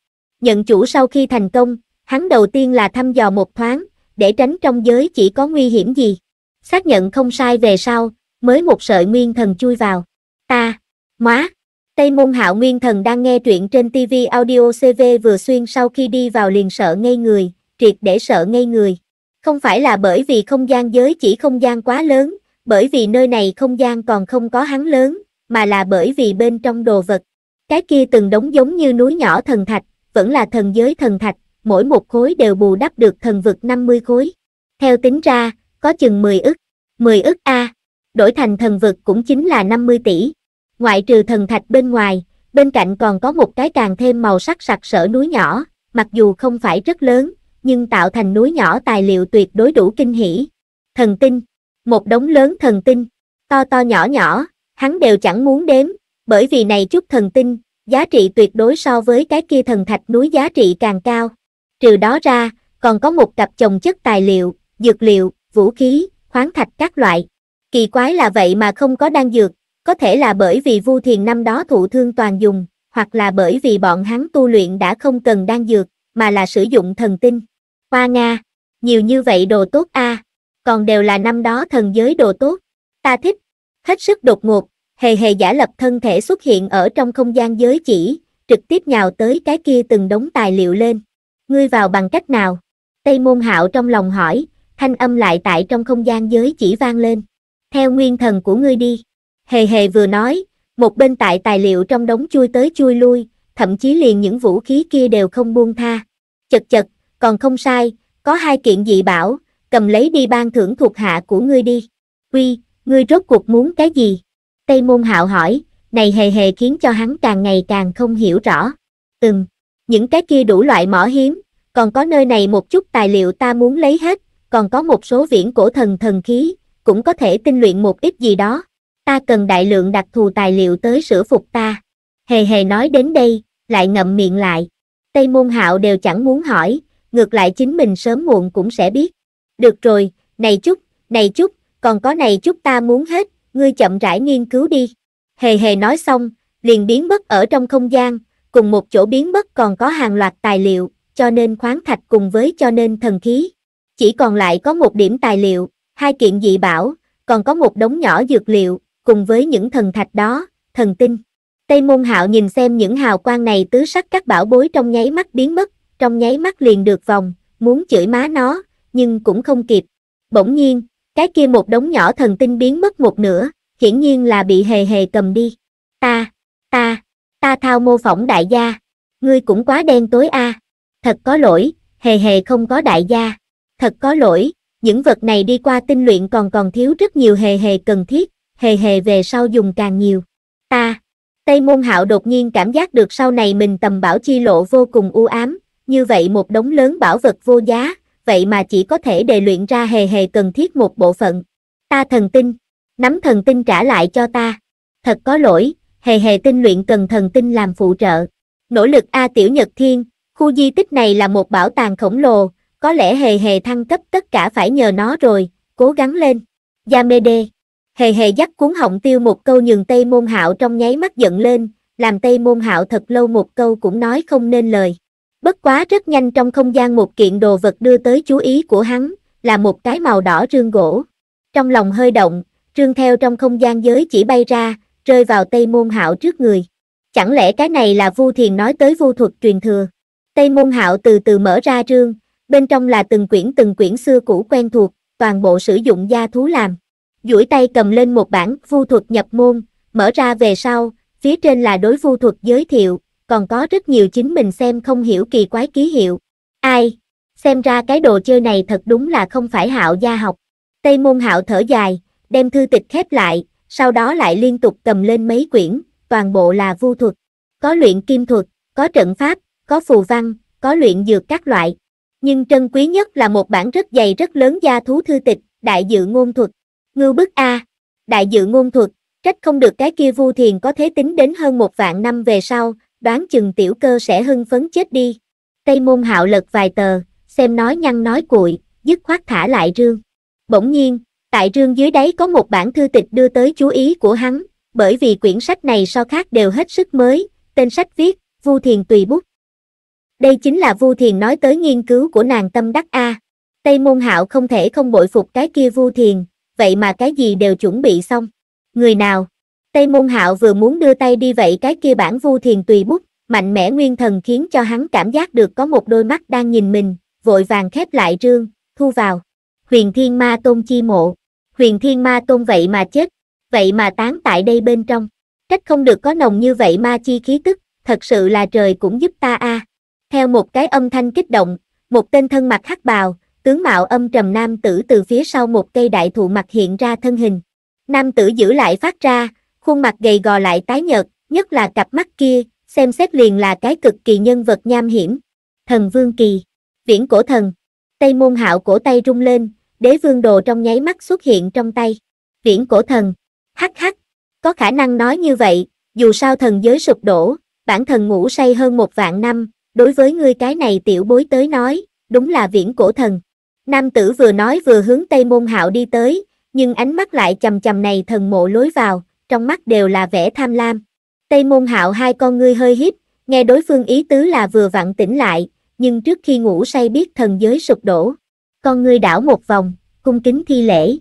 Nhận chủ sau khi thành công, hắn đầu tiên là thăm dò một thoáng, để tránh trong giới chỉ có nguy hiểm gì. Xác nhận không sai về sau, mới một sợi nguyên thần chui vào. Ta, móa. Tây môn hạo nguyên thần đang nghe truyện trên TV audio CV vừa xuyên sau khi đi vào liền sợ ngây người, triệt để sợ ngây người. Không phải là bởi vì không gian giới chỉ không gian quá lớn, bởi vì nơi này không gian còn không có hắn lớn, mà là bởi vì bên trong đồ vật. Cái kia từng đống giống như núi nhỏ thần thạch, vẫn là thần giới thần thạch, mỗi một khối đều bù đắp được thần vực 50 khối. Theo tính ra, có chừng 10 ức, 10 ức A, đổi thành thần vực cũng chính là 50 tỷ. Ngoại trừ thần thạch bên ngoài, bên cạnh còn có một cái càng thêm màu sắc sặc sỡ núi nhỏ, mặc dù không phải rất lớn, nhưng tạo thành núi nhỏ tài liệu tuyệt đối đủ kinh hỉ. Thần tinh, một đống lớn thần tinh, to to nhỏ nhỏ, hắn đều chẳng muốn đếm, bởi vì này chút thần tinh, giá trị tuyệt đối so với cái kia thần thạch núi giá trị càng cao. Trừ đó ra, còn có một cặp chồng chất tài liệu, dược liệu, vũ khí, khoáng thạch các loại. Kỳ quái là vậy mà không có đan dược, có thể là bởi vì Vu Thiền năm đó thụ thương toàn dùng, hoặc là bởi vì bọn hắn tu luyện đã không cần đan dược, mà là sử dụng thần tinh. Hoa Nga, nhiều như vậy đồ tốt a, à. còn đều là năm đó thần giới đồ tốt. Ta thích. Hết sức đột ngột, hề hề giả lập thân thể xuất hiện ở trong không gian giới chỉ, trực tiếp nhào tới cái kia từng đống tài liệu lên. Ngươi vào bằng cách nào? Tây môn hạo trong lòng hỏi, thanh âm lại tại trong không gian giới chỉ vang lên. Theo nguyên thần của ngươi đi. Hề hề vừa nói, một bên tại tài liệu trong đống chui tới chui lui, thậm chí liền những vũ khí kia đều không buông tha. Chật chật, còn không sai, có hai kiện dị bảo, cầm lấy đi ban thưởng thuộc hạ của ngươi đi. Quy, ngươi rốt cuộc muốn cái gì? Tây môn hạo hỏi, này hề hề khiến cho hắn càng ngày càng không hiểu rõ. Ừm, những cái kia đủ loại mỏ hiếm, còn có nơi này một chút tài liệu ta muốn lấy hết, còn có một số viễn cổ thần thần khí, cũng có thể tinh luyện một ít gì đó. Ta cần đại lượng đặc thù tài liệu tới sửa phục ta. Hề hề nói đến đây, lại ngậm miệng lại. Tây môn hạo đều chẳng muốn hỏi, ngược lại chính mình sớm muộn cũng sẽ biết. Được rồi, này chút, này chút, còn có này chút ta muốn hết, ngươi chậm rãi nghiên cứu đi. Hề hề nói xong, liền biến mất ở trong không gian, cùng một chỗ biến mất còn có hàng loạt tài liệu, cho nên khoáng thạch cùng với cho nên thần khí. Chỉ còn lại có một điểm tài liệu, hai kiện dị bảo, còn có một đống nhỏ dược liệu, cùng với những thần thạch đó, thần tinh. Tây Môn Hạo nhìn xem những hào quang này tứ sắc các bảo bối trong nháy mắt biến mất, trong nháy mắt liền được vòng, muốn chửi má nó, nhưng cũng không kịp. Bỗng nhiên, cái kia một đống nhỏ thần tinh biến mất một nửa, hiển nhiên là bị hề hề cầm đi. Ta, ta, ta thao mô phỏng đại gia, ngươi cũng quá đen tối a. À. Thật có lỗi, hề hề không có đại gia. Thật có lỗi, những vật này đi qua tinh luyện còn còn thiếu rất nhiều hề hề cần thiết, hề hề về sau dùng càng nhiều. Ta, Tây Môn Hạo đột nhiên cảm giác được sau này mình tầm bảo chi lộ vô cùng u ám, như vậy một đống lớn bảo vật vô giá, vậy mà chỉ có thể đề luyện ra hề hề cần thiết một bộ phận. Ta thần tinh, nắm thần tinh trả lại cho ta. Thật có lỗi, hề hề tinh luyện cần thần tinh làm phụ trợ. Nỗ lực A Tiểu Nhật Thiên, khu di tích này là một bảo tàng khổng lồ, có lẽ hề hề thăng cấp tất cả phải nhờ nó rồi, cố gắng lên. Gia mê đê. Hề hề dắt cuốn họng tiêu một câu nhường Tây Môn Hạo trong nháy mắt giận lên, làm Tây Môn Hạo thật lâu một câu cũng nói không nên lời. Bất quá rất nhanh trong không gian một kiện đồ vật đưa tới chú ý của hắn, là một cái màu đỏ rương gỗ. Trong lòng hơi động, rương theo trong không gian giới chỉ bay ra, rơi vào Tây Môn Hạo trước người. Chẳng lẽ cái này là Vu Thiền nói tới vu thuật truyền thừa? Tây Môn Hạo từ từ mở ra rương, bên trong là từng quyển từng quyển xưa cũ quen thuộc, toàn bộ sử dụng da thú làm. duỗi tay cầm lên một bản vu thuật nhập môn, mở ra về sau, phía trên là đối vu thuật giới thiệu, còn có rất nhiều chính mình xem không hiểu kỳ quái ký hiệu. Ai? Xem ra cái đồ chơi này thật đúng là không phải hạo gia học. Tây môn hạo thở dài, đem thư tịch khép lại, sau đó lại liên tục cầm lên mấy quyển, toàn bộ là vu thuật. Có luyện kim thuật, có trận pháp, có phù văn, có luyện dược các loại. Nhưng trân quý nhất là một bản rất dày rất lớn gia thú thư tịch, đại dự ngôn thuật. Ngưu bức A, đại dự ngôn thuật, trách không được cái kia vu thiền có thế tính đến hơn một vạn năm về sau, đoán chừng tiểu cơ sẽ hưng phấn chết đi. Tây môn hạo lật vài tờ, xem nói nhăn nói cuội, dứt khoát thả lại rương. Bỗng nhiên, tại rương dưới đáy có một bản thư tịch đưa tới chú ý của hắn, bởi vì quyển sách này so khác đều hết sức mới, tên sách viết, Vu Thiền Tùy Bút. Đây chính là Vu Thiền nói tới nghiên cứu của nàng tâm đắc A. Tây môn hạo không thể không bội phục cái kia Vu Thiền, vậy mà cái gì đều chuẩn bị xong. Người nào? Tây Môn Hạo vừa muốn đưa tay đi vậy cái kia bản vu thiền tùy bút, mạnh mẽ nguyên thần khiến cho hắn cảm giác được có một đôi mắt đang nhìn mình, vội vàng khép lại rương, thu vào. Huyền Thiên Ma Tôn chi mộ. Huyền Thiên Ma Tôn vậy mà chết, vậy mà tán tại đây bên trong. Trách không được có nồng như vậy ma chi khí tức, thật sự là trời cũng giúp ta a. À. Theo một cái âm thanh kích động, một tên thân mặt hắc bào, tướng mạo âm trầm nam tử từ phía sau một cây đại thụ mặt hiện ra thân hình. Nam tử giữ lại phát ra, khuôn mặt gầy gò lại tái nhợt, nhất là cặp mắt kia, xem xét liền là cái cực kỳ nhân vật nham hiểm. Thần Vương Kỳ, viễn cổ thần, Tây Môn Hạo cổ tay rung lên, đế vương đồ trong nháy mắt xuất hiện trong tay. Viễn cổ thần, hắc hắc, có khả năng nói như vậy, dù sao thần giới sụp đổ, bản thần ngủ say hơn một vạn năm, đối với ngươi cái này tiểu bối tới nói, đúng là viễn cổ thần. Nam tử vừa nói vừa hướng Tây Môn Hạo đi tới, nhưng ánh mắt lại chầm chầm này thần mộ lối vào, trong mắt đều là vẻ tham lam. Tây môn hạo hai con ngươi hơi híp nghe đối phương ý tứ là vừa vặn tỉnh lại, nhưng trước khi ngủ say biết thần giới sụp đổ. Con ngươi đảo một vòng, cung kính thi lễ.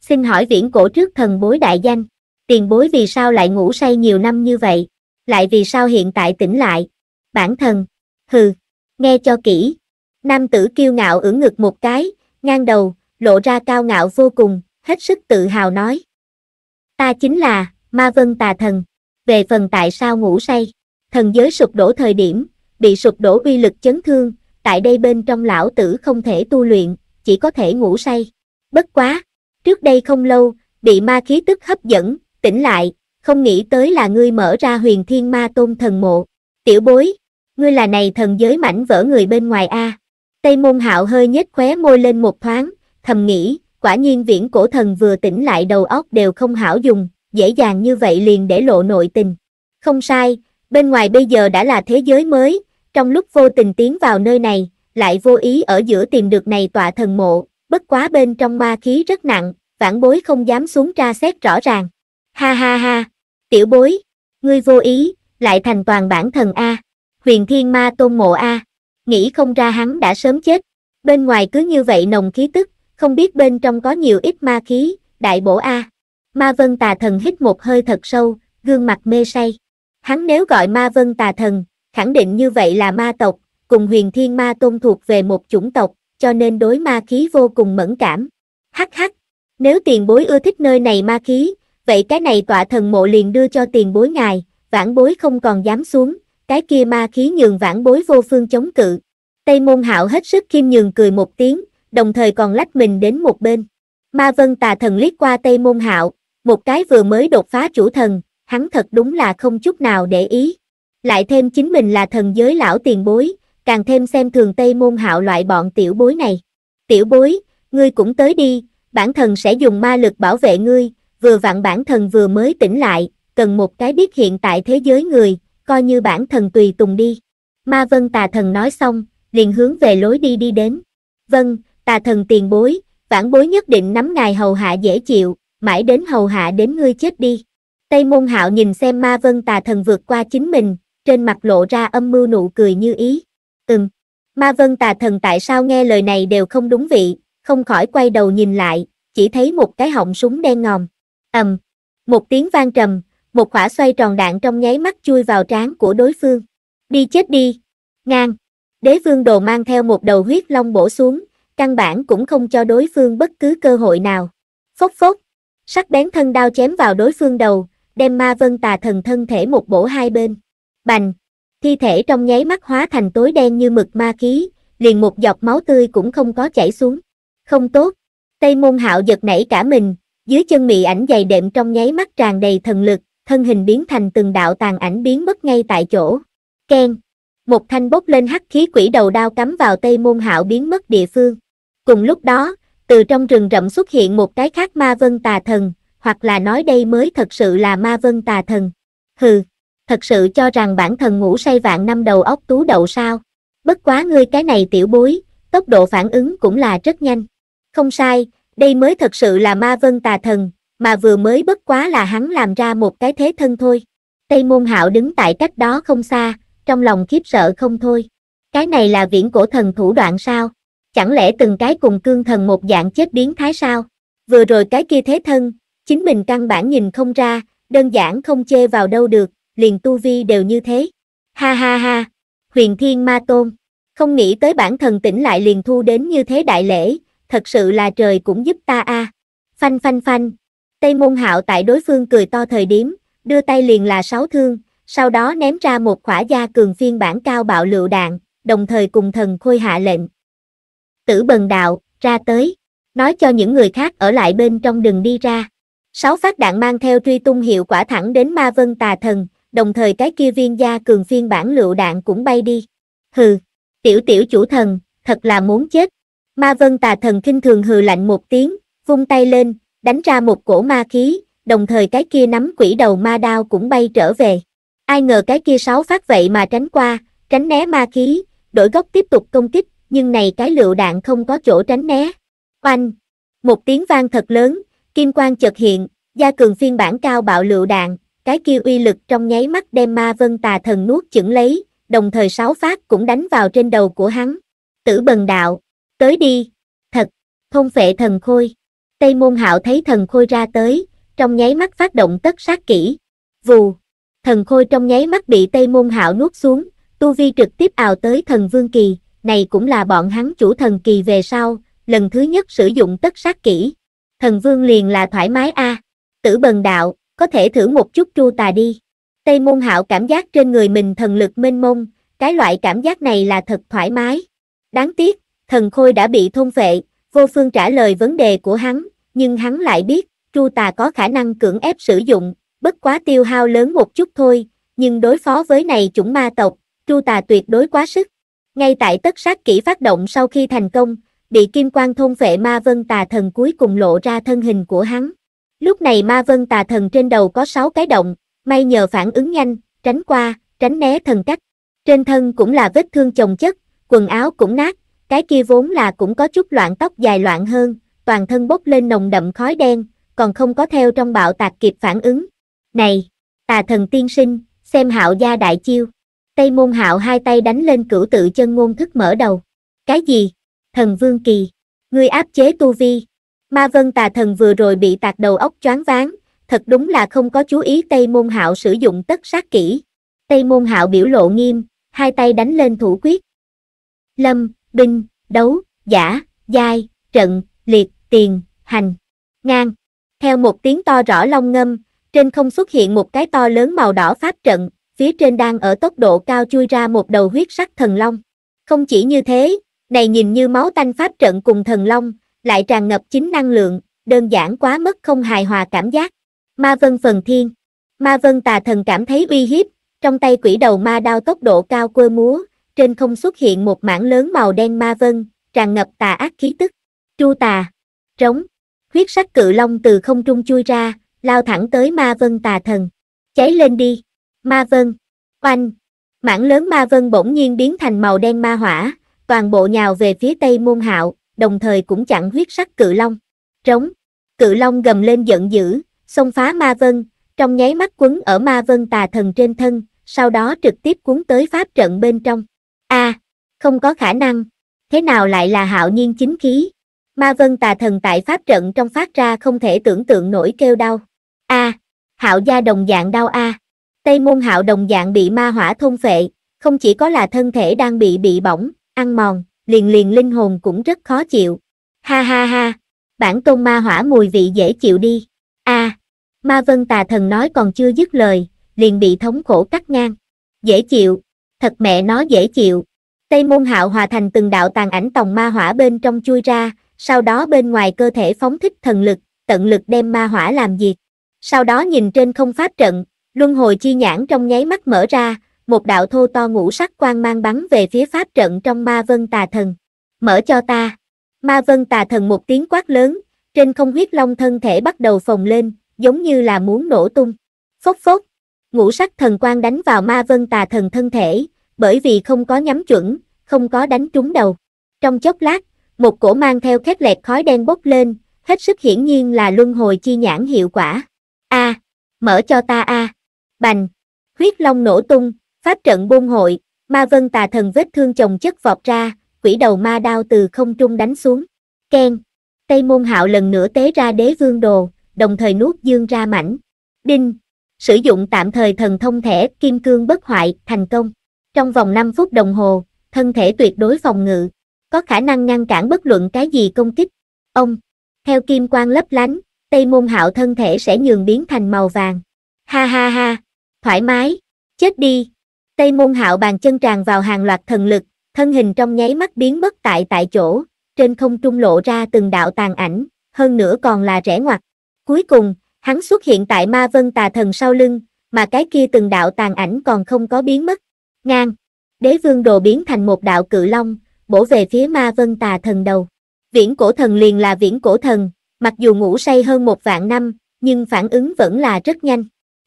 Xin hỏi viễn cổ trước thần bối đại danh, tiền bối vì sao lại ngủ say nhiều năm như vậy, lại vì sao hiện tại tỉnh lại, bản thân, hừ, nghe cho kỹ. Nam tử kiêu ngạo ưỡn ngực một cái, ngang đầu, lộ ra cao ngạo vô cùng, hết sức tự hào nói. Ta chính là, ma vân tà thần. Về phần tại sao ngủ say, thần giới sụp đổ thời điểm, bị sụp đổ uy lực chấn thương, tại đây bên trong lão tử không thể tu luyện, chỉ có thể ngủ say. Bất quá, trước đây không lâu, bị ma khí tức hấp dẫn, tỉnh lại, không nghĩ tới là ngươi mở ra huyền thiên ma tôn thần mộ. Tiểu bối, ngươi là này thần giới mảnh vỡ người bên ngoài a. Tây môn hạo hơi nhếch khóe môi lên một thoáng, thầm nghĩ, quả nhiên viễn cổ thần vừa tỉnh lại đầu óc đều không hảo dùng, dễ dàng như vậy liền để lộ nội tình. Không sai, bên ngoài bây giờ đã là thế giới mới, trong lúc vô tình tiến vào nơi này, lại vô ý ở giữa tìm được này tọa thần mộ, bất quá bên trong ma khí rất nặng, vãn bối không dám xuống tra xét rõ ràng. Ha ha ha, tiểu bối, ngươi vô ý, lại thành toàn bản thần A, huyền thiên ma tôn mộ A, nghĩ không ra hắn đã sớm chết, bên ngoài cứ như vậy nồng khí tức, không biết bên trong có nhiều ít ma khí, đại bổ A. Ma vân tà thần hít một hơi thật sâu, gương mặt mê say. Hắn nếu gọi ma vân tà thần, khẳng định như vậy là ma tộc, cùng huyền thiên ma tôn thuộc về một chủng tộc, cho nên đối ma khí vô cùng mẫn cảm. Hắc hắc, nếu tiền bối ưa thích nơi này ma khí, vậy cái này tọa thần mộ liền đưa cho tiền bối ngài, vãn bối không còn dám xuống, cái kia ma khí nhường vãn bối vô phương chống cự. Tây môn hạo hết sức khiêm nhường cười một tiếng, đồng thời còn lách mình đến một bên. Ma Vân Tà Thần liếc qua Tây Môn Hạo, một cái vừa mới đột phá chủ thần, hắn thật đúng là không chút nào để ý. Lại thêm chính mình là thần giới lão tiền bối, càng thêm xem thường Tây Môn Hạo loại bọn tiểu bối này. Tiểu bối, ngươi cũng tới đi, bản thần sẽ dùng ma lực bảo vệ ngươi, vừa vặn bản thần vừa mới tỉnh lại, cần một cái biết hiện tại thế giới người, coi như bản thần tùy tùng đi. Ma Vân Tà Thần nói xong, liền hướng về lối đi đi đến. Vâng, tà thần tiền bối, vãn bối nhất định nắm ngài hầu hạ dễ chịu, mãi đến hầu hạ đến ngươi chết đi. Tây môn hạo nhìn xem ma vân tà thần vượt qua chính mình, trên mặt lộ ra âm mưu nụ cười như ý. Ừm, ma vân tà thần tại sao nghe lời này đều không đúng vị, không khỏi quay đầu nhìn lại, chỉ thấy một cái họng súng đen ngòm. ầm, một tiếng vang trầm, một khỏa xoay tròn đạn trong nháy mắt chui vào trán của đối phương. Đi chết đi. Ngang. Đế vương đồ mang theo một đầu huyết long bổ xuống, căn bản cũng không cho đối phương bất cứ cơ hội nào. Phốc phốc, sắc bén thân đao chém vào đối phương đầu, đem ma vân tà thần thân thể một bổ hai bên. Bành, thi thể trong nháy mắt hóa thành tối đen như mực ma khí, liền một giọt máu tươi cũng không có chảy xuống. Không tốt, Tây môn hạo giật nảy cả mình, dưới chân mị ảnh dày đệm trong nháy mắt tràn đầy thần lực, thân hình biến thành từng đạo tàn ảnh biến mất ngay tại chỗ. Ken một thanh bốc lên hắc khí quỷ đầu đao cắm vào tây môn hạo biến mất địa phương. Cùng lúc đó, từ trong rừng rậm xuất hiện một cái khác ma vân tà thần, hoặc là nói đây mới thật sự là ma vân tà thần. Hừ, thật sự cho rằng bản thần ngủ say vạn năm đầu óc tú đậu sao. Bất quá ngươi cái này tiểu bối, tốc độ phản ứng cũng là rất nhanh. Không sai, đây mới thật sự là ma vân tà thần, mà vừa mới bất quá là hắn làm ra một cái thế thân thôi. Tây môn hạo đứng tại cách đó không xa, trong lòng khiếp sợ không thôi. Cái này là viễn cổ thần thủ đoạn sao? Chẳng lẽ từng cái cùng cương thần một dạng chết biến thái sao? Vừa rồi cái kia thế thân, chính mình căn bản nhìn không ra, đơn giản không chê vào đâu được, liền tu vi đều như thế. Ha ha ha, huyền thiên ma tôn, không nghĩ tới bản thần tỉnh lại liền thu đến như thế đại lễ, thật sự là trời cũng giúp ta a. À. Phanh phanh phanh, Tây Môn Hạo tại đối phương cười to thời điểm, đưa tay liền là sáu thương, sau đó ném ra một khỏa gia cường phiên bản cao bạo lựu đạn, đồng thời cùng thần khôi hạ lệnh. Tử bần đạo, ra tới, nói cho những người khác ở lại bên trong đừng đi ra. Sáu phát đạn mang theo truy tung hiệu quả thẳng đến ma vân tà thần, đồng thời cái kia viên gia cường phiên bản lựu đạn cũng bay đi. Hừ, tiểu tiểu chủ thần, thật là muốn chết. Ma vân tà thần kinh thường hừ lạnh một tiếng, vung tay lên, đánh ra một cổ ma khí, đồng thời cái kia nắm quỷ đầu ma đao cũng bay trở về ai ngờ cái kia sáu phát vậy mà tránh qua, tránh né ma khí, đổi góc tiếp tục công kích, nhưng này cái lựu đạn không có chỗ tránh né. Oanh! Một tiếng vang thật lớn, kim quang chợt hiện, gia cường phiên bản cao bạo lựu đạn, cái kia uy lực trong nháy mắt đem ma vân tà thần nuốt chửng lấy, đồng thời sáu phát cũng đánh vào trên đầu của hắn. Tử bần đạo, tới đi, thật, thôn phệ thần khôi. Tây môn hạo thấy thần khôi ra tới, trong nháy mắt phát động tất sát kỹ. Vù! thần khôi trong nháy mắt bị Tây Môn Hạo nuốt xuống, tu vi trực tiếp ào tới thần vương kỳ, này cũng là bọn hắn chủ thần kỳ về sau, lần thứ nhất sử dụng tất sát kỹ. Thần vương liền là thoải mái a. Tử bần đạo, có thể thử một chút tru tà đi. Tây Môn Hạo cảm giác trên người mình thần lực mênh mông, cái loại cảm giác này là thật thoải mái. Đáng tiếc, thần khôi đã bị thôn phệ, vô phương trả lời vấn đề của hắn, nhưng hắn lại biết, tru tà có khả năng cưỡng ép sử dụng, bất quá tiêu hao lớn một chút thôi, nhưng đối phó với này chủng ma tộc, tru tà tuyệt đối quá sức. Ngay tại tất sát kỹ phát động sau khi thành công, bị kim quang thôn vệ ma vân tà thần cuối cùng lộ ra thân hình của hắn. Lúc này ma vân tà thần trên đầu có 6 cái động, may nhờ phản ứng nhanh, tránh qua, tránh né thần cách. Trên thân cũng là vết thương chồng chất, quần áo cũng nát, cái kia vốn là cũng có chút loạn tóc dài loạn hơn, toàn thân bốc lên nồng đậm khói đen, còn không có theo trong bạo tạc kịp phản ứng, này, tà thần tiên sinh, xem hạo gia đại chiêu. Tây môn hạo hai tay đánh lên cửu tự chân ngôn thức mở đầu. Cái gì? Thần vương kỳ. Ngươi áp chế tu vi. Ma vân tà thần vừa rồi bị tạc đầu óc choáng váng, thật đúng là không có chú ý Tây môn hạo sử dụng tất sát kỹ. Tây môn hạo biểu lộ nghiêm, hai tay đánh lên thủ quyết. Lâm, binh, đấu, giả, giai, trận, liệt, tiền, hành, ngang. Theo một tiếng to rõ long ngâm, trên không xuất hiện một cái to lớn màu đỏ pháp trận, phía trên đang ở tốc độ cao chui ra một đầu huyết sắc thần long. Không chỉ như thế, này nhìn như máu tanh pháp trận cùng thần long, lại tràn ngập chính năng lượng, đơn giản quá mất không hài hòa cảm giác. Ma vân phần thiên. Ma vân tà thần cảm thấy uy hiếp, trong tay quỷ đầu ma đao tốc độ cao quơ múa, trên không xuất hiện một mảng lớn màu đen ma vân, tràn ngập tà ác khí tức. Chu tà. Trống. Huyết sắc cự long từ không trung chui ra, lao thẳng tới ma vân tà thần. Cháy lên đi! Ma vân! Oanh! Mảng lớn ma vân bỗng nhiên biến thành màu đen ma hỏa, toàn bộ nhào về phía tây môn hạo, đồng thời cũng chặn huyết sắc cự long. Trống! Cự long gầm lên giận dữ, xông phá ma vân, trong nháy mắt quấn ở ma vân tà thần trên thân, sau đó trực tiếp cuốn tới pháp trận bên trong. a à, không có khả năng, thế nào lại là hạo nhiên chính khí? Ma vân tà thần tại pháp trận trong phát ra không thể tưởng tượng nổi kêu đau a à, hạo gia đồng dạng đau a à. tây môn hạo đồng dạng bị ma hỏa thôn phệ không chỉ có là thân thể đang bị bị bỏng ăn mòn liền liền linh hồn cũng rất khó chịu ha ha ha bản tôn ma hỏa mùi vị dễ chịu đi a à, ma vân tà thần nói còn chưa dứt lời liền bị thống khổ cắt ngang dễ chịu thật mẹ nó dễ chịu tây môn hạo hòa thành từng đạo tàn ảnh tòng ma hỏa bên trong chui ra sau đó bên ngoài cơ thể phóng thích thần lực tận lực đem ma hỏa làm diệt sau đó nhìn trên không pháp trận, luân hồi chi nhãn trong nháy mắt mở ra, một đạo thô to ngũ sắc quang mang bắn về phía pháp trận trong ma vân tà thần. Mở cho ta. Ma vân tà thần một tiếng quát lớn, trên không huyết long thân thể bắt đầu phồng lên, giống như là muốn nổ tung. Phốc phốc. Ngũ sắc thần quang đánh vào ma vân tà thần thân thể, bởi vì không có nhắm chuẩn, không có đánh trúng đầu. Trong chốc lát, một cổ mang theo khét lẹt khói đen bốc lên, hết sức hiển nhiên là luân hồi chi nhãn hiệu quả a à, mở cho ta a à. bành huyết long nổ tung pháp trận bôn hội ma vân tà thần vết thương chồng chất vọt ra quỷ đầu ma đao từ không trung đánh xuống keng tây môn hạo lần nữa tế ra đế vương đồ đồng thời nuốt dương ra mảnh đinh sử dụng tạm thời thần thông thẻ kim cương bất hoại thành công trong vòng 5 phút đồng hồ thân thể tuyệt đối phòng ngự có khả năng ngăn cản bất luận cái gì công kích ông theo kim quang lấp lánh Tây Môn Hạo thân thể sẽ nhường biến thành màu vàng. Ha ha ha, thoải mái, chết đi. Tây Môn Hạo bàn chân tràn vào hàng loạt thần lực, thân hình trong nháy mắt biến mất tại tại chỗ, trên không trung lộ ra từng đạo tàn ảnh, hơn nữa còn là rẽ ngoặt. Cuối cùng, hắn xuất hiện tại Ma Vân Tà Thần sau lưng, mà cái kia từng đạo tàn ảnh còn không có biến mất. Ngang, đế vương đồ biến thành một đạo cự long, bổ về phía Ma Vân Tà Thần đầu. Viễn cổ thần liền là viễn cổ thần, Mặc dù ngủ say hơn một vạn năm, nhưng phản ứng vẫn là rất nhanh.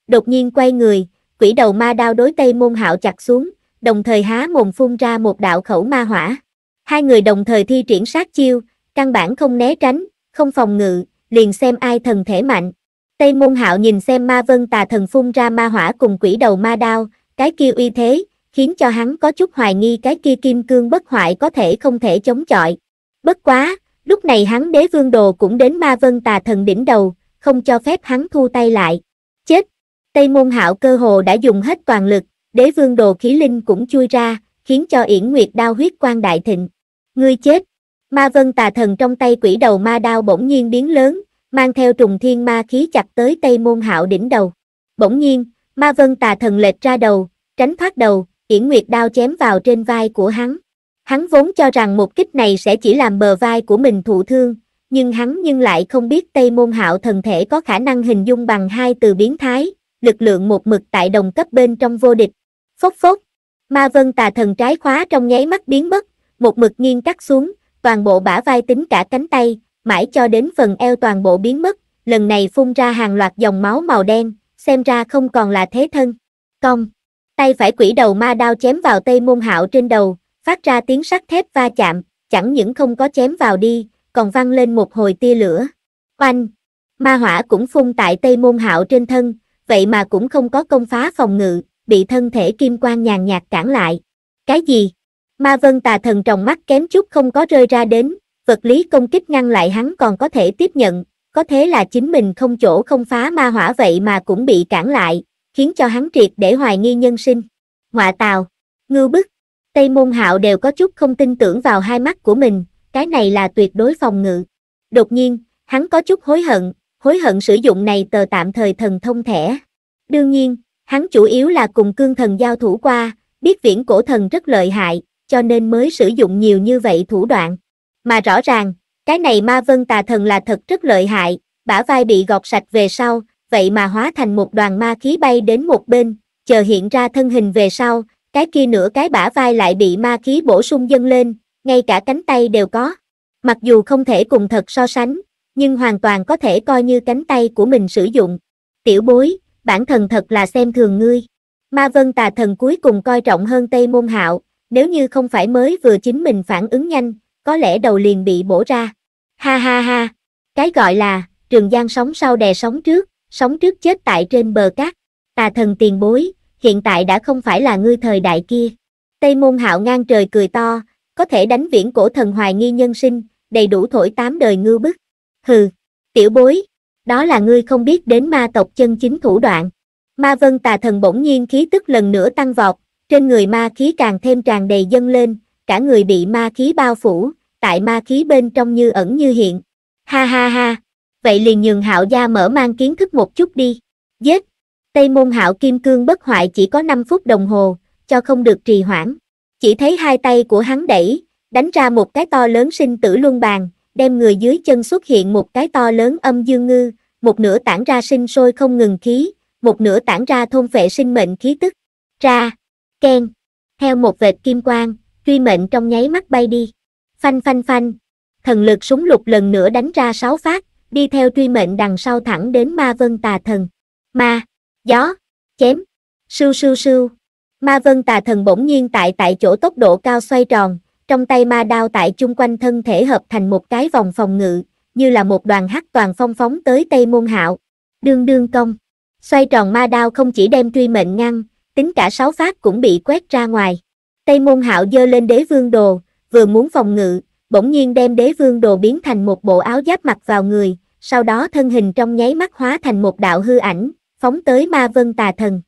Đột nhiên quay người, quỷ đầu ma đao đối tây môn hạo chặt xuống, đồng thời há mồm phun ra một đạo khẩu ma hỏa. Hai người đồng thời thi triển sát chiêu, căn bản không né tránh, không phòng ngự, liền xem ai thần thể mạnh. Tây môn hạo nhìn xem ma vân tà thần phun ra ma hỏa cùng quỷ đầu ma đao, cái kia uy thế, khiến cho hắn có chút hoài nghi cái kia kim cương bất hoại có thể không thể chống chọi. Bất quá, Lúc này hắn đế vương đồ cũng đến ma vân tà thần đỉnh đầu, không cho phép hắn thu tay lại. Chết! Tây môn hạo cơ hồ đã dùng hết toàn lực, đế vương đồ khí linh cũng chui ra, khiến cho yển nguyệt đao huyết quan đại thịnh. Ngươi chết! Ma vân tà thần trong tay quỷ đầu ma đao bỗng nhiên biến lớn, mang theo trùng thiên ma khí chặt tới tây môn hạo đỉnh đầu. Bỗng nhiên, ma vân tà thần lệch ra đầu, tránh thoát đầu, yển nguyệt đao chém vào trên vai của hắn. Hắn vốn cho rằng một kích này sẽ chỉ làm bờ vai của mình thụ thương, nhưng hắn nhưng lại không biết Tây Môn Hạo thần thể có khả năng hình dung bằng hai từ biến thái, lực lượng một mực tại đồng cấp bên trong vô địch. Phốc phốc, ma vân tà thần trái khóa trong nháy mắt biến mất, một mực nghiêng cắt xuống, toàn bộ bả vai tính cả cánh tay, mãi cho đến phần eo toàn bộ biến mất, lần này phun ra hàng loạt dòng máu màu đen, xem ra không còn là thế thân. Công, tay phải quỷ đầu ma đao chém vào Tây Môn Hạo trên đầu, phát ra tiếng sắt thép va chạm, chẳng những không có chém vào đi, còn văng lên một hồi tia lửa. Oanh! Ma hỏa cũng phun tại Tây Môn Hạo trên thân, vậy mà cũng không có công phá phòng ngự, bị thân thể kim quang nhàn nhạt cản lại. Cái gì? Ma Vân Tà Thần trong mắt kém chút không có rơi ra đến, vật lý công kích ngăn lại hắn còn có thể tiếp nhận, có thế là chính mình không chỗ không phá ma hỏa vậy mà cũng bị cản lại, khiến cho hắn triệt để hoài nghi nhân sinh. Ngoạ tào, ngưu bức, Tây Môn Hạo đều có chút không tin tưởng vào hai mắt của mình, cái này là tuyệt đối phòng ngự. Đột nhiên, hắn có chút hối hận, hối hận sử dụng này tờ tạm thời thần thông thẻ. Đương nhiên, hắn chủ yếu là cùng cương thần giao thủ qua, biết viễn cổ thần rất lợi hại, cho nên mới sử dụng nhiều như vậy thủ đoạn. Mà rõ ràng, cái này ma vân tà thần là thật rất lợi hại, bả vai bị gọt sạch về sau, vậy mà hóa thành một đoàn ma khí bay đến một bên, chờ hiện ra thân hình về sau, cái kia nửa cái bả vai lại bị ma khí bổ sung dâng lên, ngay cả cánh tay đều có. Mặc dù không thể cùng thật so sánh, nhưng hoàn toàn có thể coi như cánh tay của mình sử dụng. Tiểu bối, bản thần thật là xem thường ngươi. Ma vân tà thần cuối cùng coi trọng hơn Tây Môn Hạo, nếu như không phải mới vừa chính mình phản ứng nhanh, có lẽ đầu liền bị bổ ra. Ha ha ha, cái gọi là, trường giang sống sau đè sóng trước, sống trước chết tại trên bờ cát. Tà thần tiền bối, hiện tại đã không phải là ngươi thời đại kia. Tây môn hạo ngang trời cười to, có thể đánh viễn cổ thần hoài nghi nhân sinh, đầy đủ thổi tám đời ngư bức. Hừ, tiểu bối, đó là ngươi không biết đến ma tộc chân chính thủ đoạn. Ma vân tà thần bỗng nhiên khí tức lần nữa tăng vọt, trên người ma khí càng thêm tràn đầy dâng lên, cả người bị ma khí bao phủ, tại ma khí bên trong như ẩn như hiện. Ha ha ha, vậy liền nhường hạo gia mở mang kiến thức một chút đi. Giết, Tây môn hạo kim cương bất hoại chỉ có 5 phút đồng hồ, cho không được trì hoãn. Chỉ thấy hai tay của hắn đẩy, đánh ra một cái to lớn sinh tử luân bàn, đem người dưới chân xuất hiện một cái to lớn âm dương ngư, một nửa tản ra sinh sôi không ngừng khí, một nửa tản ra thôn phệ sinh mệnh khí tức. Ra, keng, theo một vệt kim quang, truy mệnh trong nháy mắt bay đi. Phanh phanh phanh, thần lực súng lục lần nữa đánh ra sáu phát, đi theo truy mệnh đằng sau thẳng đến ma vân tà thần. Ma, gió, chém, sưu sưu sưu. Ma vân tà thần bỗng nhiên tại tại chỗ tốc độ cao xoay tròn, trong tay ma đao tại chung quanh thân thể hợp thành một cái vòng phòng ngự, như là một đoàn hắc toàn phong phóng tới Tây Môn Hạo. Đương đương công, xoay tròn ma đao không chỉ đem truy mệnh ngăn, tính cả sáu phát cũng bị quét ra ngoài. Tây Môn Hạo dơ lên đế vương đồ, vừa muốn phòng ngự, bỗng nhiên đem đế vương đồ biến thành một bộ áo giáp mặc vào người, sau đó thân hình trong nháy mắt hóa thành một đạo hư ảnh, phóng tới ma vân tà thần.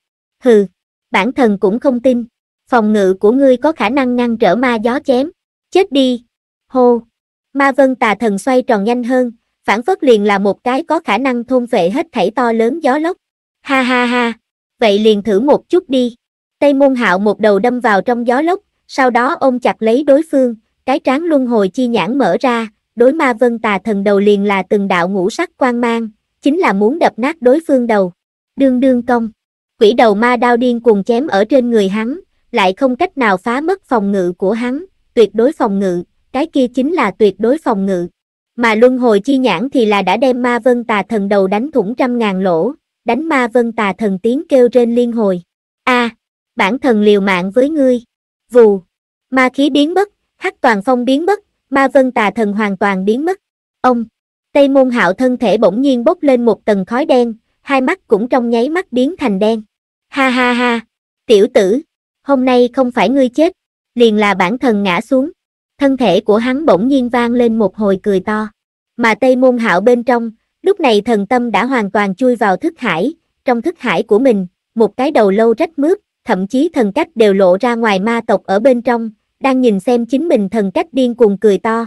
Hừ, bản thần cũng không tin, phòng ngự của ngươi có khả năng ngăn trở ma gió chém, chết đi. Hô, ma vân tà thần xoay tròn nhanh hơn, phản phất liền là một cái có khả năng thôn vệ hết thảy to lớn gió lốc. Ha ha ha, vậy liền thử một chút đi. Tây môn hạo một đầu đâm vào trong gió lốc, sau đó ôm chặt lấy đối phương, cái trán luân hồi chi nhãn mở ra, đối ma vân tà thần đầu liền là từng đạo ngũ sắc quang mang, chính là muốn đập nát đối phương đầu đương đương công. Quỷ đầu ma đao điên cuồng chém ở trên người hắn, lại không cách nào phá mất phòng ngự của hắn, tuyệt đối phòng ngự, cái kia chính là tuyệt đối phòng ngự. Mà luân hồi chi nhãn thì là đã đem ma vân tà thần đầu đánh thủng trăm ngàn lỗ, đánh ma vân tà thần tiếng kêu trên liên hồi. a à, bản thần liều mạng với ngươi. Vù, ma khí biến mất, hắc toàn phong biến mất, ma vân tà thần hoàn toàn biến mất. Ông, Tây Môn Hạo thân thể bỗng nhiên bốc lên một tầng khói đen, hai mắt cũng trong nháy mắt biến thành đen. Ha ha ha, tiểu tử, hôm nay không phải ngươi chết, liền là bản thân ngã xuống. Thân thể của hắn bỗng nhiên vang lên một hồi cười to. Mà Tây Môn Hạo bên trong, lúc này thần tâm đã hoàn toàn chui vào thức hải, trong thức hải của mình, một cái đầu lâu rách mướp, thậm chí thần cách đều lộ ra ngoài ma tộc ở bên trong, đang nhìn xem chính mình thần cách điên cuồng cười to.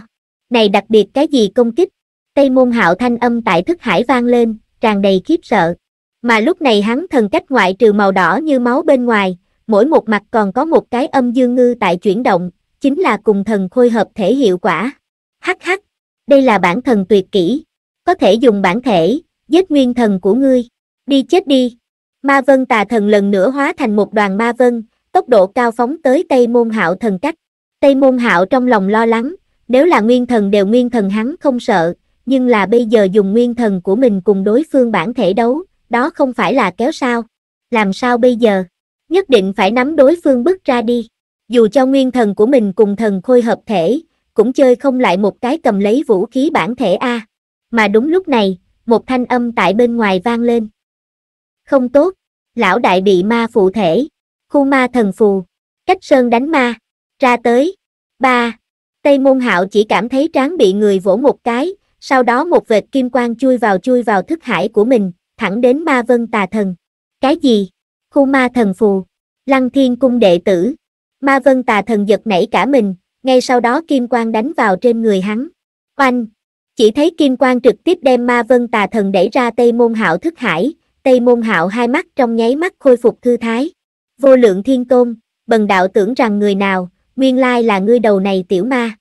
Này đặc biệt cái gì công kích? Tây Môn Hạo thanh âm tại thức hải vang lên, tràn đầy khiếp sợ. Mà lúc này hắn thần cách ngoại trừ màu đỏ như máu bên ngoài, mỗi một mặt còn có một cái âm dương ngư tại chuyển động, chính là cùng thần khôi hợp thể hiệu quả. Hắc hắc, đây là bản thần tuyệt kỹ, có thể dùng bản thể, giết nguyên thần của ngươi, đi chết đi. Ma vân tà thần lần nữa hóa thành một đoàn ma vân, tốc độ cao phóng tới Tây Môn Hạo thần cách. Tây Môn Hạo trong lòng lo lắng, nếu là nguyên thần đều nguyên thần hắn không sợ, nhưng là bây giờ dùng nguyên thần của mình cùng đối phương bản thể đấu, đó không phải là kéo sao. Làm sao bây giờ? Nhất định phải nắm đối phương bước ra đi. Dù cho nguyên thần của mình cùng thần khôi hợp thể, cũng chơi không lại một cái cầm lấy vũ khí bản thể A. Mà đúng lúc này, một thanh âm tại bên ngoài vang lên. Không tốt, lão đại bị ma phụ thể, khu ma thần phù, cách sơn đánh ma, ra tới. ba Tây Môn Hạo chỉ cảm thấy tráng bị người vỗ một cái, sau đó một vệt kim quang chui vào chui vào thức hải của mình, thẳng đến ma vân tà thần. Cái gì? Khu ma thần phù. Lăng thiên cung đệ tử. Ma vân tà thần giật nảy cả mình, ngay sau đó kim quang đánh vào trên người hắn. Oanh! Chỉ thấy kim quang trực tiếp đem ma vân tà thần đẩy ra tây môn hạo thức hải, tây môn hạo hai mắt trong nháy mắt khôi phục thư thái. Vô lượng thiên tôn, bần đạo tưởng rằng người nào, nguyên lai là ngươi đầu này tiểu ma.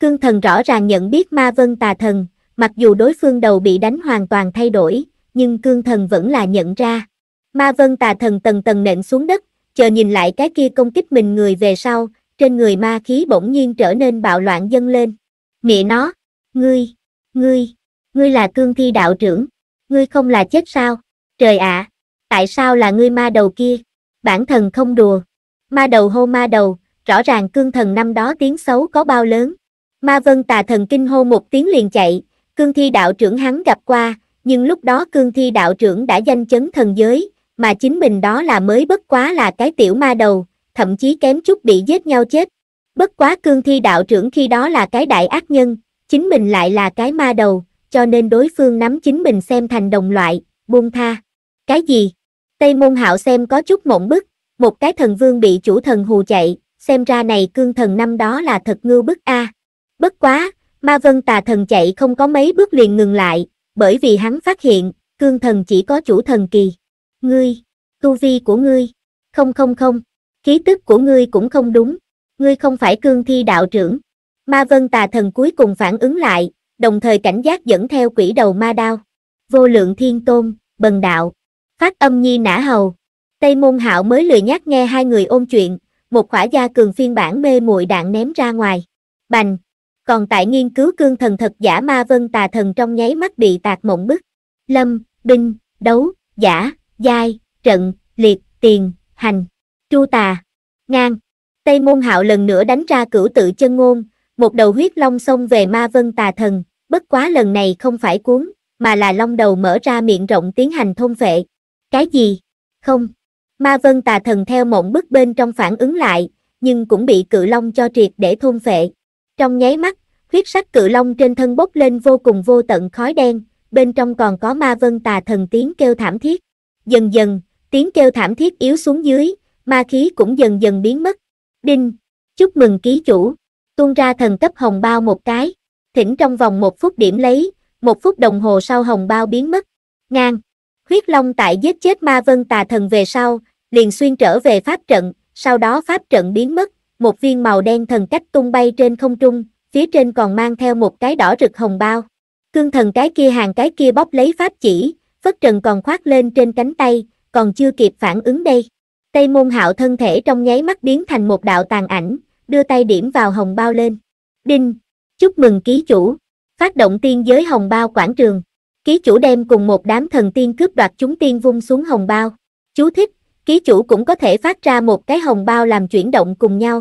Cương thần rõ ràng nhận biết ma vân tà thần, Mặc dù đối phương đầu bị đánh hoàn toàn thay đổi, nhưng cương thần vẫn là nhận ra. Ma vân tà thần tầng tầng nện xuống đất, chờ nhìn lại cái kia công kích mình người về sau, trên người ma khí bỗng nhiên trở nên bạo loạn dâng lên. Mẹ nó, ngươi, ngươi, ngươi là cương thi đạo trưởng, ngươi không là chết sao? Trời ạ, à, tại sao là ngươi ma đầu kia? Bản thần không đùa. Ma đầu hô ma đầu, rõ ràng cương thần năm đó tiếng xấu có bao lớn. Ma vân tà thần kinh hô một tiếng liền chạy, Cương thi đạo trưởng hắn gặp qua, nhưng lúc đó cương thi đạo trưởng đã danh chấn thần giới, mà chính mình đó là mới bất quá là cái tiểu ma đầu, thậm chí kém chút bị giết nhau chết. Bất quá cương thi đạo trưởng khi đó là cái đại ác nhân, chính mình lại là cái ma đầu, cho nên đối phương nắm chính mình xem thành đồng loại, buông tha. Cái gì? Tây môn hạo xem có chút mộng bức, một cái thần vương bị chủ thần hù chạy, xem ra này cương thần năm đó là thật ngưu bức a. À. Bất quá, Ma Vân Tà Thần chạy không có mấy bước liền ngừng lại, bởi vì hắn phát hiện, cương thần chỉ có chủ thần kỳ. Ngươi, tu vi của ngươi, không không không, khí tức của ngươi cũng không đúng, ngươi không phải cương thi đạo trưởng. Ma Vân Tà Thần cuối cùng phản ứng lại, đồng thời cảnh giác dẫn theo quỷ đầu ma đao. Vô lượng thiên tôn, bần đạo, phát âm nhi nã hầu. Tây môn hạo mới lười nhắc nghe hai người ôm chuyện, một khỏa gia cường phiên bản mê muội đạn ném ra ngoài. Bành, còn tại nghiên cứu cương thần thật giả ma vân tà thần trong nháy mắt bị tạc mộng bức. Lâm, binh, đấu, giả, giai, trận, liệt, tiền, hành, chu tà, ngang. Tây môn hạo lần nữa đánh ra cửu tự chân ngôn, một đầu huyết long xông về ma vân tà thần, bất quá lần này không phải cuốn, mà là long đầu mở ra miệng rộng tiến hành thôn vệ. Cái gì? Không. Ma vân tà thần theo mộng bức bên trong phản ứng lại, nhưng cũng bị cự long cho triệt để thôn vệ. Trong nháy mắt, huyết sắc cự long trên thân bốc lên vô cùng vô tận khói đen, bên trong còn có ma vân tà thần tiếng kêu thảm thiết. Dần dần, tiếng kêu thảm thiết yếu xuống dưới, ma khí cũng dần dần biến mất. Đinh, chúc mừng ký chủ, tuôn ra thần cấp hồng bao một cái, thỉnh trong vòng một phút điểm lấy, một phút đồng hồ sau hồng bao biến mất. Ngang, huyết long tại giết chết ma vân tà thần về sau, liền xuyên trở về pháp trận, sau đó pháp trận biến mất, một viên màu đen thần cách tung bay trên không trung, phía trên còn mang theo một cái đỏ rực hồng bao. Cương thần cái kia hàng cái kia bóp lấy pháp chỉ, phất trần còn khoát lên trên cánh tay, còn chưa kịp phản ứng đây. Tây môn hạo thân thể trong nháy mắt biến thành một đạo tàn ảnh, đưa tay điểm vào hồng bao lên. Đinh! Chúc mừng ký chủ! Phát động tiên giới hồng bao quảng trường. Ký chủ đem cùng một đám thần tiên cướp đoạt chúng tiên vung xuống hồng bao. Chú thích, ký chủ cũng có thể phát ra một cái hồng bao làm chuyển động cùng nhau.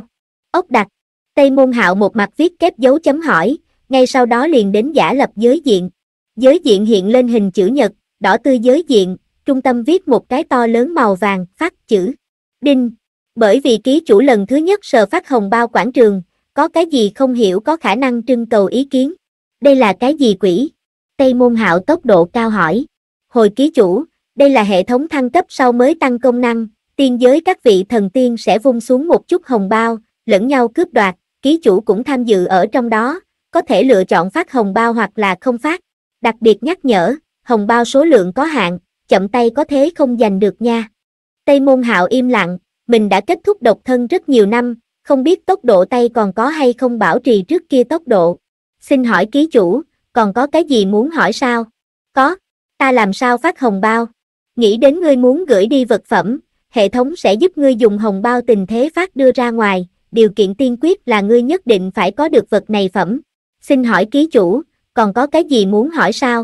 Ốc đặt, Tây Môn Hạo một mặt viết kép dấu chấm hỏi, ngay sau đó liền đến giả lập giới diện. Giới diện hiện lên hình chữ nhật, đỏ tươi giới diện, trung tâm viết một cái to lớn màu vàng, phát chữ. Đinh, bởi vì ký chủ lần thứ nhất sờ phát hồng bao quảng trường, có cái gì không hiểu có khả năng trưng cầu ý kiến. Đây là cái gì quỷ? Tây Môn Hạo tốc độ cao hỏi. Hồi ký chủ, đây là hệ thống thăng cấp sau mới tăng công năng, tiên giới các vị thần tiên sẽ vung xuống một chút hồng bao, lẫn nhau cướp đoạt, ký chủ cũng tham dự ở trong đó, có thể lựa chọn phát hồng bao hoặc là không phát. Đặc biệt nhắc nhở, hồng bao số lượng có hạn, chậm tay có thế không giành được nha. Tây Môn Hạo im lặng, mình đã kết thúc độc thân rất nhiều năm, không biết tốc độ tay còn có hay không bảo trì trước kia tốc độ. Xin hỏi ký chủ, còn có cái gì muốn hỏi sao? Có, ta làm sao phát hồng bao? nghĩ đến ngươi muốn gửi đi vật phẩm, hệ thống sẽ giúp ngươi dùng hồng bao tình thế phát đưa ra ngoài, điều kiện tiên quyết là ngươi nhất định phải có được vật này phẩm. Xin hỏi ký chủ, còn có cái gì muốn hỏi sao?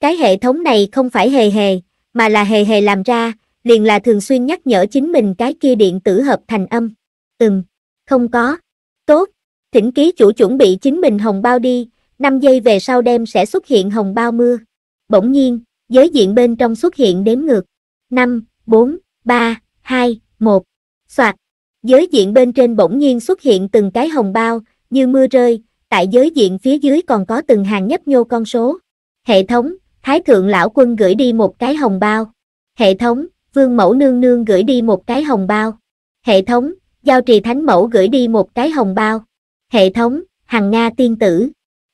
Cái hệ thống này không phải hề hề, mà là hề hề làm ra, liền là thường xuyên nhắc nhở chính mình cái kia điện tử hợp thành âm. Ừm, không có. Tốt, thỉnh ký chủ chuẩn bị chính mình hồng bao đi, 5 giây về sau đêm sẽ xuất hiện hồng bao mưa. Bỗng nhiên, giới diện bên trong xuất hiện đếm ngược. 5, 4, 3, 2, 1. Soạt. Giới diện bên trên bỗng nhiên xuất hiện từng cái hồng bao, như mưa rơi, tại giới diện phía dưới còn có từng hàng nhấp nhô con số. Hệ thống, Thái Thượng Lão Quân gửi đi một cái hồng bao. Hệ thống, Vương Mẫu Nương Nương gửi đi một cái hồng bao. Hệ thống, Giao Trì Thánh Mẫu gửi đi một cái hồng bao. Hệ thống, Hằng Nga Tiên Tử.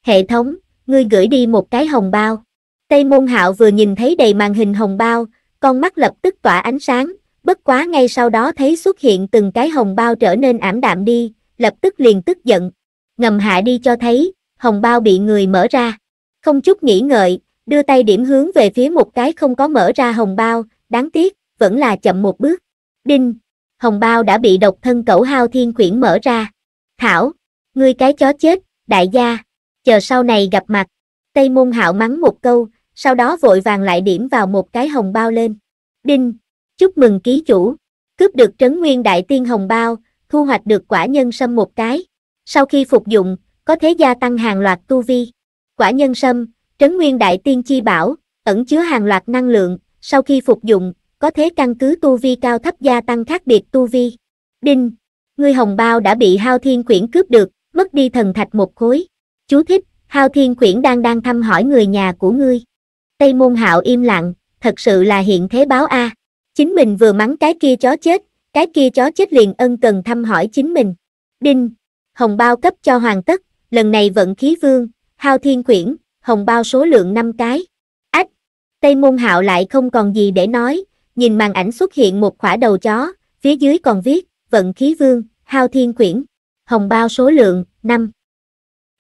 Hệ thống, ngươi gửi đi một cái hồng bao. Tây môn hạo vừa nhìn thấy đầy màn hình hồng bao, con mắt lập tức tỏa ánh sáng, bất quá ngay sau đó thấy xuất hiện từng cái hồng bao trở nên ảm đạm đi, lập tức liền tức giận. Ngầm hạ đi cho thấy, hồng bao bị người mở ra. Không chút nghĩ ngợi, đưa tay điểm hướng về phía một cái không có mở ra hồng bao, đáng tiếc, vẫn là chậm một bước. Đinh, hồng bao đã bị độc thân cẩu hao thiên quyển mở ra. Thảo, ngươi cái chó chết, đại gia, chờ sau này gặp mặt. Tây môn hạo mắng một câu, sau đó vội vàng lại điểm vào một cái hồng bao lên. Đinh, chúc mừng ký chủ, cướp được trấn nguyên đại tiên hồng bao, thu hoạch được quả nhân sâm một cái. Sau khi phục dụng, có thể gia tăng hàng loạt tu vi. Quả nhân sâm, trấn nguyên đại tiên chi bảo, ẩn chứa hàng loạt năng lượng, sau khi phục dụng, có thể căn cứ tu vi cao thấp gia tăng khác biệt tu vi. Đinh, ngươi hồng bao đã bị hao thiên quyển cướp được, mất đi thần thạch một khối. Chú thích, hao thiên quyển đang đang thăm hỏi người nhà của ngươi. Tây môn hạo im lặng, thật sự là hiện thế báo A. Chính mình vừa mắng cái kia chó chết, cái kia chó chết liền ân cần thăm hỏi chính mình. Đinh, hồng bao cấp cho hoàn tất, lần này vận khí vương, hao thiên quyển, hồng bao số lượng 5 cái. Ách, Tây môn hạo lại không còn gì để nói, nhìn màn ảnh xuất hiện một khỏa đầu chó, phía dưới còn viết, vận khí vương, hao thiên quyển, hồng bao số lượng, 5.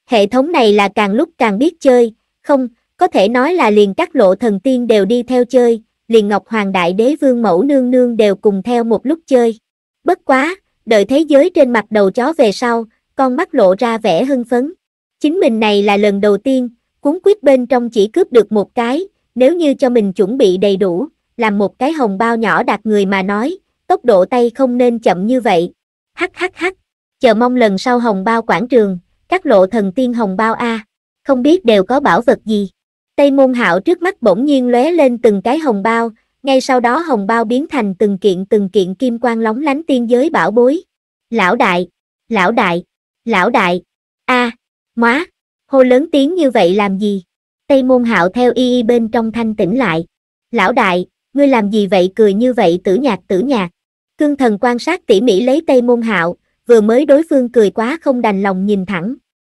Hệ thống này là càng lúc càng biết chơi, không, có thể nói là liền các lộ thần tiên đều đi theo chơi, liền Ngọc Hoàng Đại Đế Vương Mẫu Nương Nương đều cùng theo một lúc chơi. Bất quá, đợi thế giới trên mặt đầu chó về sau, con mắt lộ ra vẻ hưng phấn. Chính mình này là lần đầu tiên, cuốn quyết bên trong chỉ cướp được một cái, nếu như cho mình chuẩn bị đầy đủ, làm một cái hồng bao nhỏ đạt người mà nói, tốc độ tay không nên chậm như vậy. Hắc hắc hắc, chờ mong lần sau hồng bao quảng trường, các lộ thần tiên hồng bao A, không biết đều có bảo vật gì. Tây môn hạo trước mắt bỗng nhiên lóe lên từng cái hồng bao, ngay sau đó hồng bao biến thành từng kiện từng kiện kim quang lóng lánh tiên giới bảo bối. Lão đại, lão đại, lão đại, a à, móa, hô lớn tiếng như vậy làm gì? Tây môn hạo theo y y bên trong thanh tĩnh lại. Lão đại, ngươi làm gì vậy cười như vậy tử nhạc tử nhạc. Cương thần quan sát tỉ mỉ lấy tây môn hạo, vừa mới đối phương cười quá không đành lòng nhìn thẳng.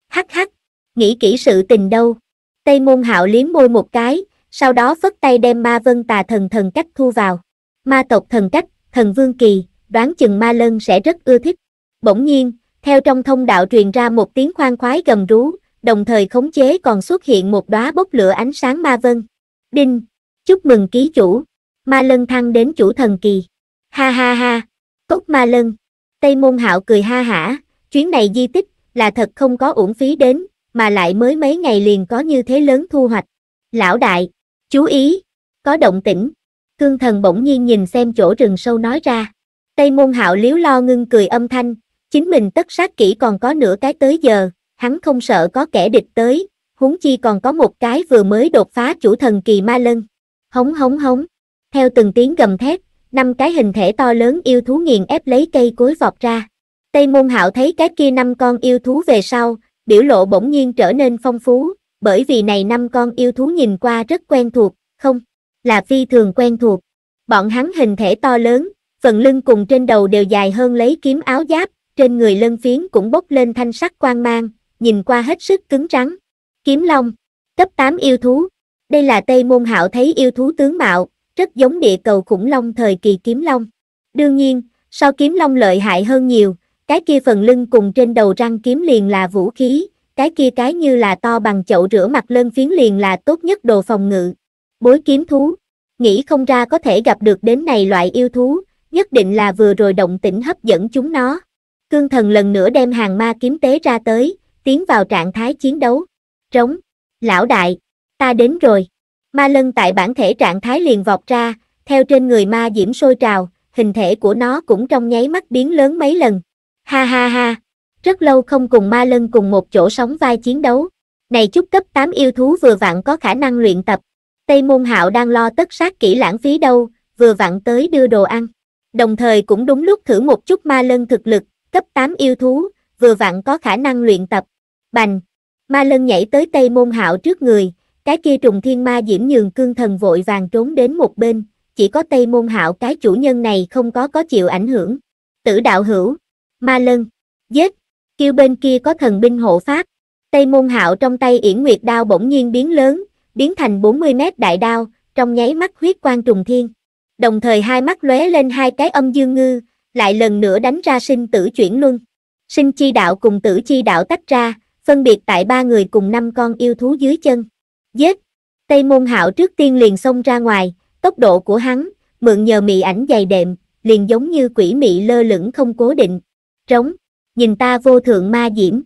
Hắc hắc, nghĩ kỹ sự tình đâu. Tây môn hạo liếm môi một cái, sau đó phất tay đem ma vân tà thần thần cách thu vào. Ma tộc thần cách, thần vương kỳ, đoán chừng ma lân sẽ rất ưa thích. Bỗng nhiên, theo trong thông đạo truyền ra một tiếng khoan khoái gầm rú, đồng thời khống chế còn xuất hiện một đóa bốc lửa ánh sáng ma vân. Đinh! Chúc mừng ký chủ! Ma lân thăng đến chủ thần kỳ. Ha ha ha! Cốc ma lân! Tây môn hạo cười ha hả, chuyến này di tích, là thật không có uổng phí đến, mà lại mới mấy ngày liền có như thế lớn thu hoạch. Lão đại, chú ý, có động tĩnh. Cương thần bỗng nhiên nhìn xem chỗ rừng sâu nói ra. Tây môn hạo liếu lo ngưng cười âm thanh, chính mình tất sát kỹ còn có nửa cái tới giờ, hắn không sợ có kẻ địch tới, huống chi còn có một cái vừa mới đột phá chủ thần kỳ ma lân. Hống hống hống, theo từng tiếng gầm thét, năm cái hình thể to lớn yêu thú nghiền ép lấy cây cối vọt ra. Tây môn hạo thấy cái kia năm con yêu thú về sau, biểu lộ bỗng nhiên trở nên phong phú, bởi vì này năm con yêu thú nhìn qua rất quen thuộc, không, là phi thường quen thuộc. Bọn hắn hình thể to lớn, phần lưng cùng trên đầu đều dài hơn lấy kiếm áo giáp, trên người lân phiến cũng bốc lên thanh sắc quang mang, nhìn qua hết sức cứng rắn. Kiếm Long, cấp 8 yêu thú. Đây là Tây Môn Hạo thấy yêu thú tướng mạo, rất giống địa cầu khủng long thời kỳ Kiếm Long. Đương nhiên, so Kiếm Long lợi hại hơn nhiều, cái kia phần lưng cùng trên đầu răng kiếm liền là vũ khí, cái kia cái như là to bằng chậu rửa mặt lân phiến liền là tốt nhất đồ phòng ngự. Bối kiếm thú, nghĩ không ra có thể gặp được đến này loại yêu thú, nhất định là vừa rồi động tĩnh hấp dẫn chúng nó. Cương thần lần nữa đem hàng ma kiếm tế ra tới, tiến vào trạng thái chiến đấu. Trống, lão đại, ta đến rồi. Ma lân tại bản thể trạng thái liền vọt ra, theo trên người ma diễm sôi trào, hình thể của nó cũng trong nháy mắt biến lớn mấy lần. Ha ha ha, rất lâu không cùng ma lân cùng một chỗ sóng vai chiến đấu. Này chút cấp 8 yêu thú vừa vặn có khả năng luyện tập. Tây môn hạo đang lo tất sát kỹ lãng phí đâu, vừa vặn tới đưa đồ ăn. Đồng thời cũng đúng lúc thử một chút ma lân thực lực, cấp 8 yêu thú, vừa vặn có khả năng luyện tập. Bành, ma lân nhảy tới Tây môn hạo trước người, cái kia trùng thiên ma diễm nhường cương thần vội vàng trốn đến một bên, chỉ có Tây môn hạo cái chủ nhân này không có có chịu ảnh hưởng. Tử đạo hữu, ma lân, giết, kêu bên kia có thần binh hộ pháp, tây môn hạo trong tay yển nguyệt đao bỗng nhiên biến lớn, biến thành 40 mét đại đao, trong nháy mắt huyết quan trùng thiên. Đồng thời hai mắt lóe lên hai cái âm dương ngư, lại lần nữa đánh ra sinh tử chuyển luân. Sinh chi đạo cùng tử chi đạo tách ra, phân biệt tại ba người cùng năm con yêu thú dưới chân. Giết! Tây môn hạo trước tiên liền xông ra ngoài, tốc độ của hắn, mượn nhờ mị ảnh dày đệm, liền giống như quỷ mị lơ lửng không cố định, trống, nhìn ta vô thượng ma diễm.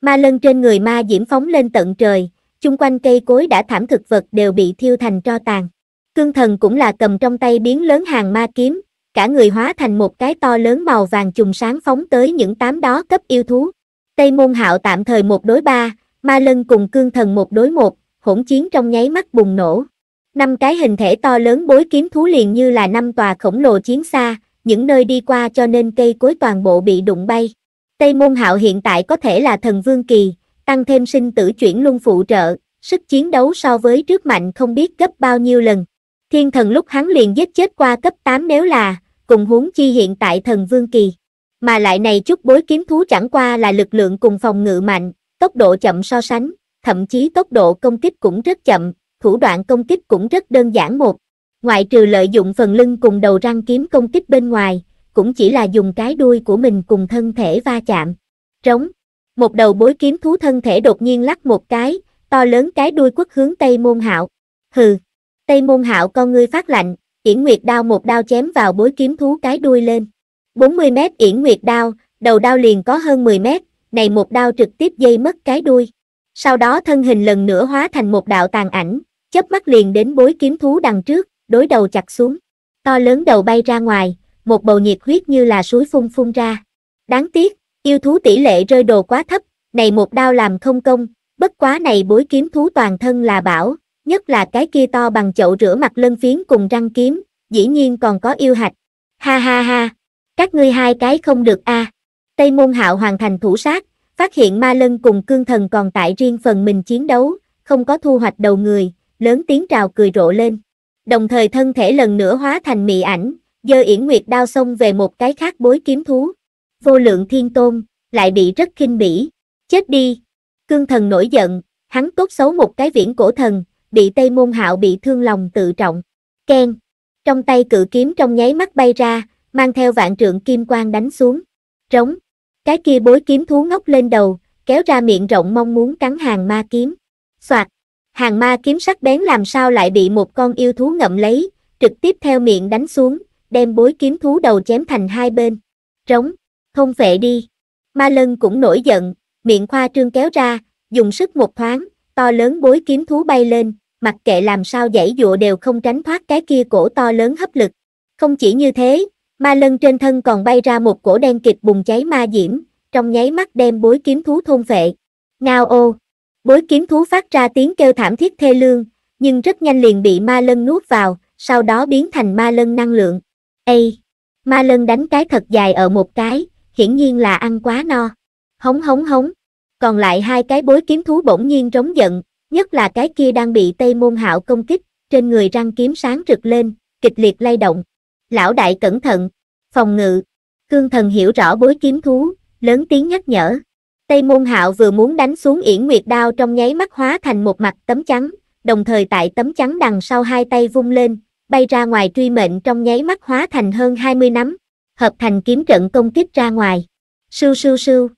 Ma lân trên người ma diễm phóng lên tận trời, chung quanh cây cối đã thảm thực vật đều bị thiêu thành tro tàn. Cương thần cũng là cầm trong tay biến lớn hàng ma kiếm, cả người hóa thành một cái to lớn màu vàng trùng sáng phóng tới những tám đó cấp yêu thú. Tây môn hạo tạm thời một đối ba, ma lân cùng cương thần một đối một, hỗn chiến trong nháy mắt bùng nổ. Năm cái hình thể to lớn bối kiếm thú liền như là năm tòa khổng lồ chiến xa, những nơi đi qua cho nên cây cối toàn bộ bị đụng bay. Tây Môn Hạo hiện tại có thể là thần vương kỳ, tăng thêm sinh tử chuyển luân phụ trợ, sức chiến đấu so với trước mạnh không biết gấp bao nhiêu lần. Thiên thần lúc hắn liền giết chết qua cấp 8 nếu là, cùng huống chi hiện tại thần vương kỳ. Mà lại này chút bối kiếm thú chẳng qua là lực lượng cùng phòng ngự mạnh, tốc độ chậm so sánh, thậm chí tốc độ công kích cũng rất chậm, thủ đoạn công kích cũng rất đơn giản một, ngoại trừ lợi dụng phần lưng cùng đầu răng kiếm công kích bên ngoài, cũng chỉ là dùng cái đuôi của mình cùng thân thể va chạm. Trống, một đầu bối kiếm thú thân thể đột nhiên lắc một cái, to lớn cái đuôi quất hướng Tây Môn Hạo. Hừ, Tây Môn Hạo con ngươi phát lạnh, Yển Nguyệt đao một đao chém vào bối kiếm thú cái đuôi lên. 40 mét Yển Nguyệt đao, đầu đao liền có hơn 10 mét, này một đao trực tiếp dây mất cái đuôi. Sau đó thân hình lần nữa hóa thành một đạo tàn ảnh, chớp mắt liền đến bối kiếm thú đằng trước đối đầu chặt xuống. To lớn đầu bay ra ngoài, một bầu nhiệt huyết như là suối phun phun ra. Đáng tiếc, yêu thú tỷ lệ rơi đồ quá thấp, này một đao làm không công, bất quá này bối kiếm thú toàn thân là bảo, nhất là cái kia to bằng chậu rửa mặt lân phiến cùng răng kiếm, dĩ nhiên còn có yêu hạch. Ha ha ha, các ngươi hai cái không được a. À. Tây môn hạo hoàn thành thủ sát, phát hiện ma lân cùng cương thần còn tại riêng phần mình chiến đấu, không có thu hoạch đầu người, lớn tiếng trào cười rộ lên đồng thời thân thể lần nữa hóa thành mị ảnh, dơ yển nguyệt đao xông về một cái khác bối kiếm thú. Vô lượng thiên tôn, lại bị rất khinh bỉ. Chết đi! Cương thần nổi giận, hắn tốt xấu một cái viễn cổ thần, bị Tây Môn Hạo bị thương lòng tự trọng. Ken! Trong tay cự kiếm trong nháy mắt bay ra, mang theo vạn trượng kim quang đánh xuống. Trống! Cái kia bối kiếm thú ngốc lên đầu, kéo ra miệng rộng mong muốn cắn hàng ma kiếm. Soạt! hàng ma kiếm sắc bén làm sao lại bị một con yêu thú ngậm lấy, trực tiếp theo miệng đánh xuống, đem bối kiếm thú đầu chém thành hai bên. Rống, không vệ đi. Ma lân cũng nổi giận, miệng khoa trương kéo ra, dùng sức một thoáng, to lớn bối kiếm thú bay lên, mặc kệ làm sao dãy dụa đều không tránh thoát cái kia cổ to lớn hấp lực. Không chỉ như thế, ma lân trên thân còn bay ra một cổ đen kịch bùng cháy ma diễm, trong nháy mắt đem bối kiếm thú thôn vệ. Ngao ô, Bối kiếm thú phát ra tiếng kêu thảm thiết thê lương, nhưng rất nhanh liền bị ma lân nuốt vào, sau đó biến thành ma lân năng lượng. A, Ma lân đánh cái thật dài ở một cái, hiển nhiên là ăn quá no. Hống hống hống. Còn lại hai cái bối kiếm thú bỗng nhiên trống giận, nhất là cái kia đang bị Tây Môn Hạo công kích, trên người răng kiếm sáng rực lên, kịch liệt lay động. Lão đại cẩn thận, phòng ngự. Cương thần hiểu rõ bối kiếm thú, lớn tiếng nhắc nhở. Tây Môn Hạo vừa muốn đánh xuống Yển Nguyệt đao trong nháy mắt hóa thành một mặt tấm trắng, đồng thời tại tấm trắng đằng sau hai tay vung lên, bay ra ngoài truy mệnh trong nháy mắt hóa thành hơn 20 nắm, hợp thành kiếm trận công kích ra ngoài. Sưu sưu sưu.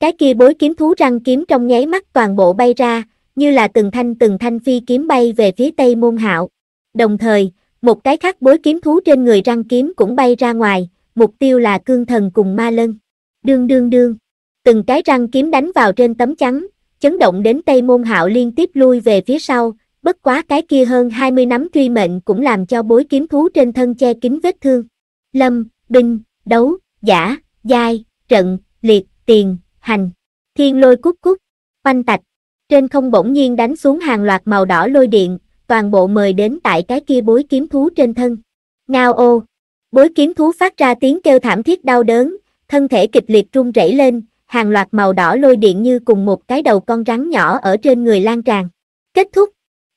Cái kia bối kiếm thú răng kiếm trong nháy mắt toàn bộ bay ra, như là từng thanh từng thanh phi kiếm bay về phía Tây Môn Hạo. Đồng thời, một cái khác bối kiếm thú trên người răng kiếm cũng bay ra ngoài, mục tiêu là cương thần cùng ma lân. Đương đương đương từng cái răng kiếm đánh vào trên tấm chắn, chấn động đến Tây Môn Hạo liên tiếp lui về phía sau, bất quá cái kia hơn 20 nắm truy mệnh cũng làm cho bối kiếm thú trên thân che kín vết thương. Lâm, binh, đấu, giả, giai, trận, liệt, tiền, hành, thiên lôi cúc cúc, oanh tạch, trên không bỗng nhiên đánh xuống hàng loạt màu đỏ lôi điện, toàn bộ mời đến tại cái kia bối kiếm thú trên thân. Ngao ô, bối kiếm thú phát ra tiếng kêu thảm thiết đau đớn, thân thể kịch liệt rung rẩy lên, hàng loạt màu đỏ lôi điện như cùng một cái đầu con rắn nhỏ ở trên người lan tràn. Kết thúc,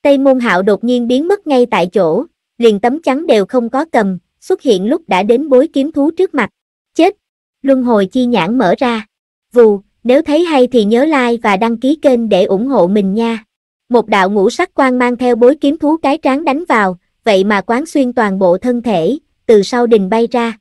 Tây Môn Hạo đột nhiên biến mất ngay tại chỗ, liền tấm trắng đều không có cầm, xuất hiện lúc đã đến bối kiếm thú trước mặt. Chết! Luân hồi chi nhãn mở ra. Vù, nếu thấy hay thì nhớ like và đăng ký kênh để ủng hộ mình nha. Một đạo ngũ sắc quang mang theo bối kiếm thú cái tráng đánh vào, vậy mà quán xuyên toàn bộ thân thể, từ sau đình bay ra.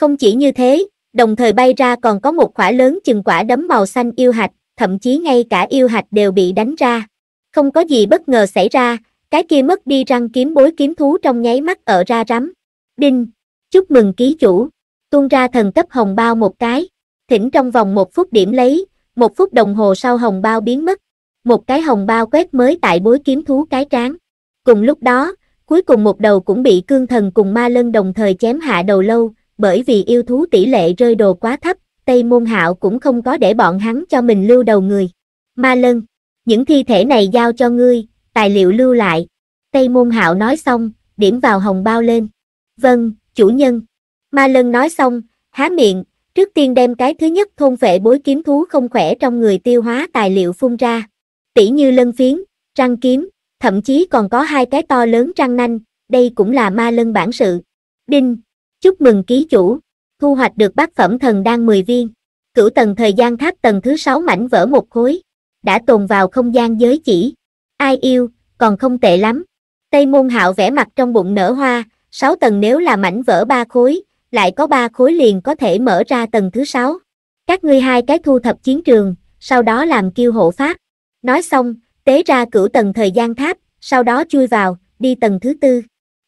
Không chỉ như thế, đồng thời bay ra còn có một quả lớn chừng quả đấm màu xanh yêu hạch, thậm chí ngay cả yêu hạch đều bị đánh ra. Không có gì bất ngờ xảy ra, cái kia mất đi răng kiếm bối kiếm thú trong nháy mắt ở ra rắm. Đinh, chúc mừng ký chủ, tuôn ra thần cấp hồng bao một cái, thỉnh trong vòng một phút điểm lấy, một phút đồng hồ sau hồng bao biến mất, một cái hồng bao quét mới tại bối kiếm thú cái tráng Cùng lúc đó, cuối cùng một đầu cũng bị cương thần cùng ma lân đồng thời chém hạ đầu lâu, bởi vì yêu thú tỷ lệ rơi đồ quá thấp, Tây Môn Hạo cũng không có để bọn hắn cho mình lưu đầu người. Ma Lân, những thi thể này giao cho ngươi, tài liệu lưu lại. Tây Môn Hạo nói xong, điểm vào hồng bao lên. Vâng, chủ nhân. Ma Lân nói xong, há miệng, trước tiên đem cái thứ nhất thôn vệ bối kiếm thú không khỏe trong người tiêu hóa tài liệu phun ra. Tỷ như lân phiến, răng kiếm, thậm chí còn có hai cái to lớn răng nanh, đây cũng là ma lân bản sự. Đinh, chúc mừng ký chủ thu hoạch được bát phẩm thần đan 10 viên cửu tầng thời gian tháp tầng thứ 6 mảnh vỡ một khối đã tồn vào không gian giới chỉ ai yêu còn không tệ lắm tây môn hạo vẽ mặt trong bụng nở hoa 6 tầng nếu là mảnh vỡ ba khối lại có ba khối liền có thể mở ra tầng thứ 6 các ngươi hai cái thu thập chiến trường sau đó làm kiêu hộ pháp nói xong tế ra cửu tầng thời gian tháp sau đó chui vào đi tầng thứ tư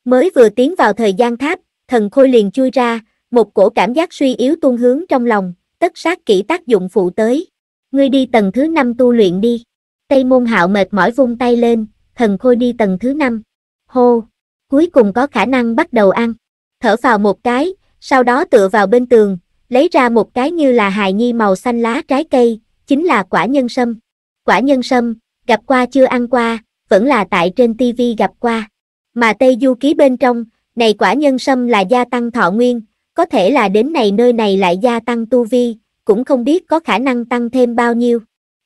mới vừa tiến vào thời gian tháp thần khôi liền chui ra, một cổ cảm giác suy yếu tuôn hướng trong lòng, tất sát kỹ tác dụng phụ tới. Ngươi đi tầng thứ năm tu luyện đi. Tây môn hạo mệt mỏi vung tay lên, thần khôi đi tầng thứ năm. Hô, cuối cùng có khả năng bắt đầu ăn. Thở vào một cái, sau đó tựa vào bên tường, lấy ra một cái như là hài nhi màu xanh lá trái cây, chính là quả nhân sâm. Quả nhân sâm, gặp qua chưa ăn qua, vẫn là tại trên tivi gặp qua. Mà Tây Du ký bên trong, này quả nhân sâm là gia tăng thọ nguyên, có thể là đến này nơi này lại gia tăng tu vi, cũng không biết có khả năng tăng thêm bao nhiêu.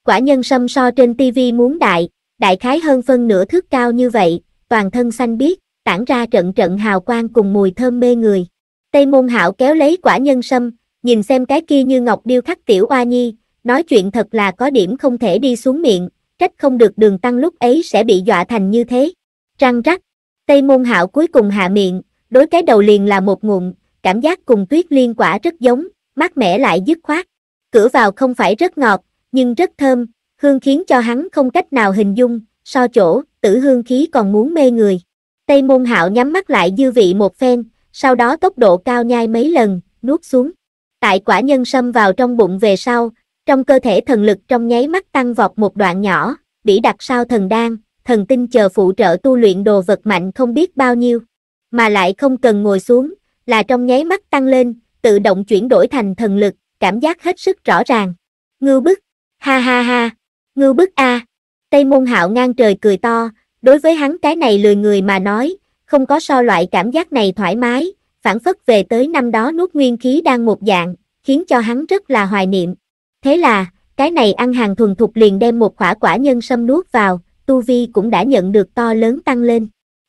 Quả nhân sâm so trên tivi muốn đại, đại khái hơn phân nửa thước cao như vậy, toàn thân xanh biếc, tản ra trận trận hào quang cùng mùi thơm mê người. Tây môn hạo kéo lấy quả nhân sâm, nhìn xem cái kia như ngọc điêu khắc tiểu oa nhi, nói chuyện thật là có điểm không thể đi xuống miệng, trách không được đường tăng lúc ấy sẽ bị dọa thành như thế. Trăng rắc, Tây môn hạo cuối cùng hạ miệng, đối cái đầu liền là một ngụm, cảm giác cùng tuyết liên quả rất giống, mát mẻ lại dứt khoát. Cửa vào không phải rất ngọt, nhưng rất thơm, hương khiến cho hắn không cách nào hình dung, so chỗ, tử hương khí còn muốn mê người. Tây môn hạo nhắm mắt lại dư vị một phen, sau đó tốc độ cao nhai mấy lần, nuốt xuống. Tại quả nhân xâm vào trong bụng về sau, trong cơ thể thần lực trong nháy mắt tăng vọt một đoạn nhỏ, bị đặt sau thần đan, thần tinh chờ phụ trợ tu luyện đồ vật mạnh không biết bao nhiêu, mà lại không cần ngồi xuống, là trong nháy mắt tăng lên, tự động chuyển đổi thành thần lực, cảm giác hết sức rõ ràng. Ngưu bức, ha ha ha, ngưu bức a. À. Tây môn hạo ngang trời cười to, đối với hắn cái này lười người mà nói, không có so loại cảm giác này thoải mái, phản phất về tới năm đó nuốt nguyên khí đang một dạng, khiến cho hắn rất là hoài niệm. Thế là, cái này ăn hàng thuần thục liền đem một quả quả nhân sâm nuốt vào, tu vi cũng đã nhận được to lớn tăng lên.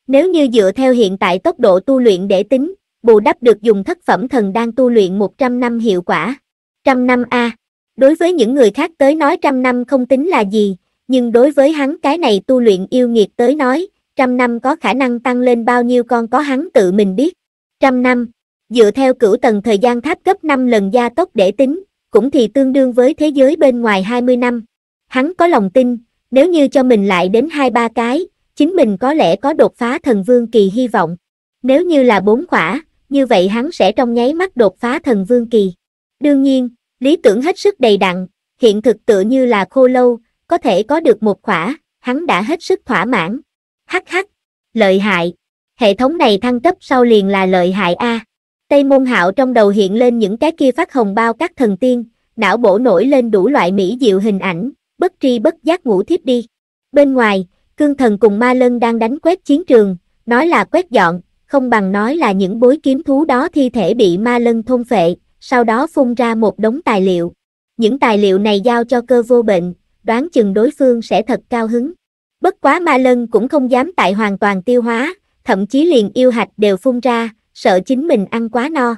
Nếu như dựa theo hiện tại tốc độ tu luyện để tính, bù đắp được dùng thất phẩm thần đang tu luyện 100 năm hiệu quả. Trăm năm A. Đối với những người khác tới nói trăm năm không tính là gì, nhưng đối với hắn cái này tu luyện yêu nghiệt tới nói, trăm năm có khả năng tăng lên bao nhiêu con có hắn tự mình biết. Trăm năm, dựa theo cửu tầng thời gian tháp gấp 5 lần gia tốc để tính, cũng thì tương đương với thế giới bên ngoài 20 năm. Hắn có lòng tin, nếu như cho mình lại đến hai ba cái, chính mình có lẽ có đột phá thần vương kỳ hy vọng. Nếu như là bốn khỏa, như vậy hắn sẽ trong nháy mắt đột phá thần vương kỳ. Đương nhiên, lý tưởng hết sức đầy đặn, hiện thực tựa như là khô lâu, có thể có được một khỏa, hắn đã hết sức thỏa mãn. Hắc hắc, lợi hại. Hệ thống này thăng cấp sau liền là lợi hại A. Tây môn hạo trong đầu hiện lên những cái kia phát hồng bao các thần tiên, não bổ nổi lên đủ loại mỹ diệu hình ảnh, bất tri bất giác ngủ thiếp đi. Bên ngoài, cương thần cùng ma lân đang đánh quét chiến trường, nói là quét dọn, không bằng nói là những bối kiếm thú đó thi thể bị ma lân thôn phệ, sau đó phun ra một đống tài liệu. Những tài liệu này giao cho cơ vô bệnh, đoán chừng đối phương sẽ thật cao hứng. Bất quá ma lân cũng không dám tại hoàn toàn tiêu hóa, thậm chí liền yêu hạch đều phun ra, sợ chính mình ăn quá no.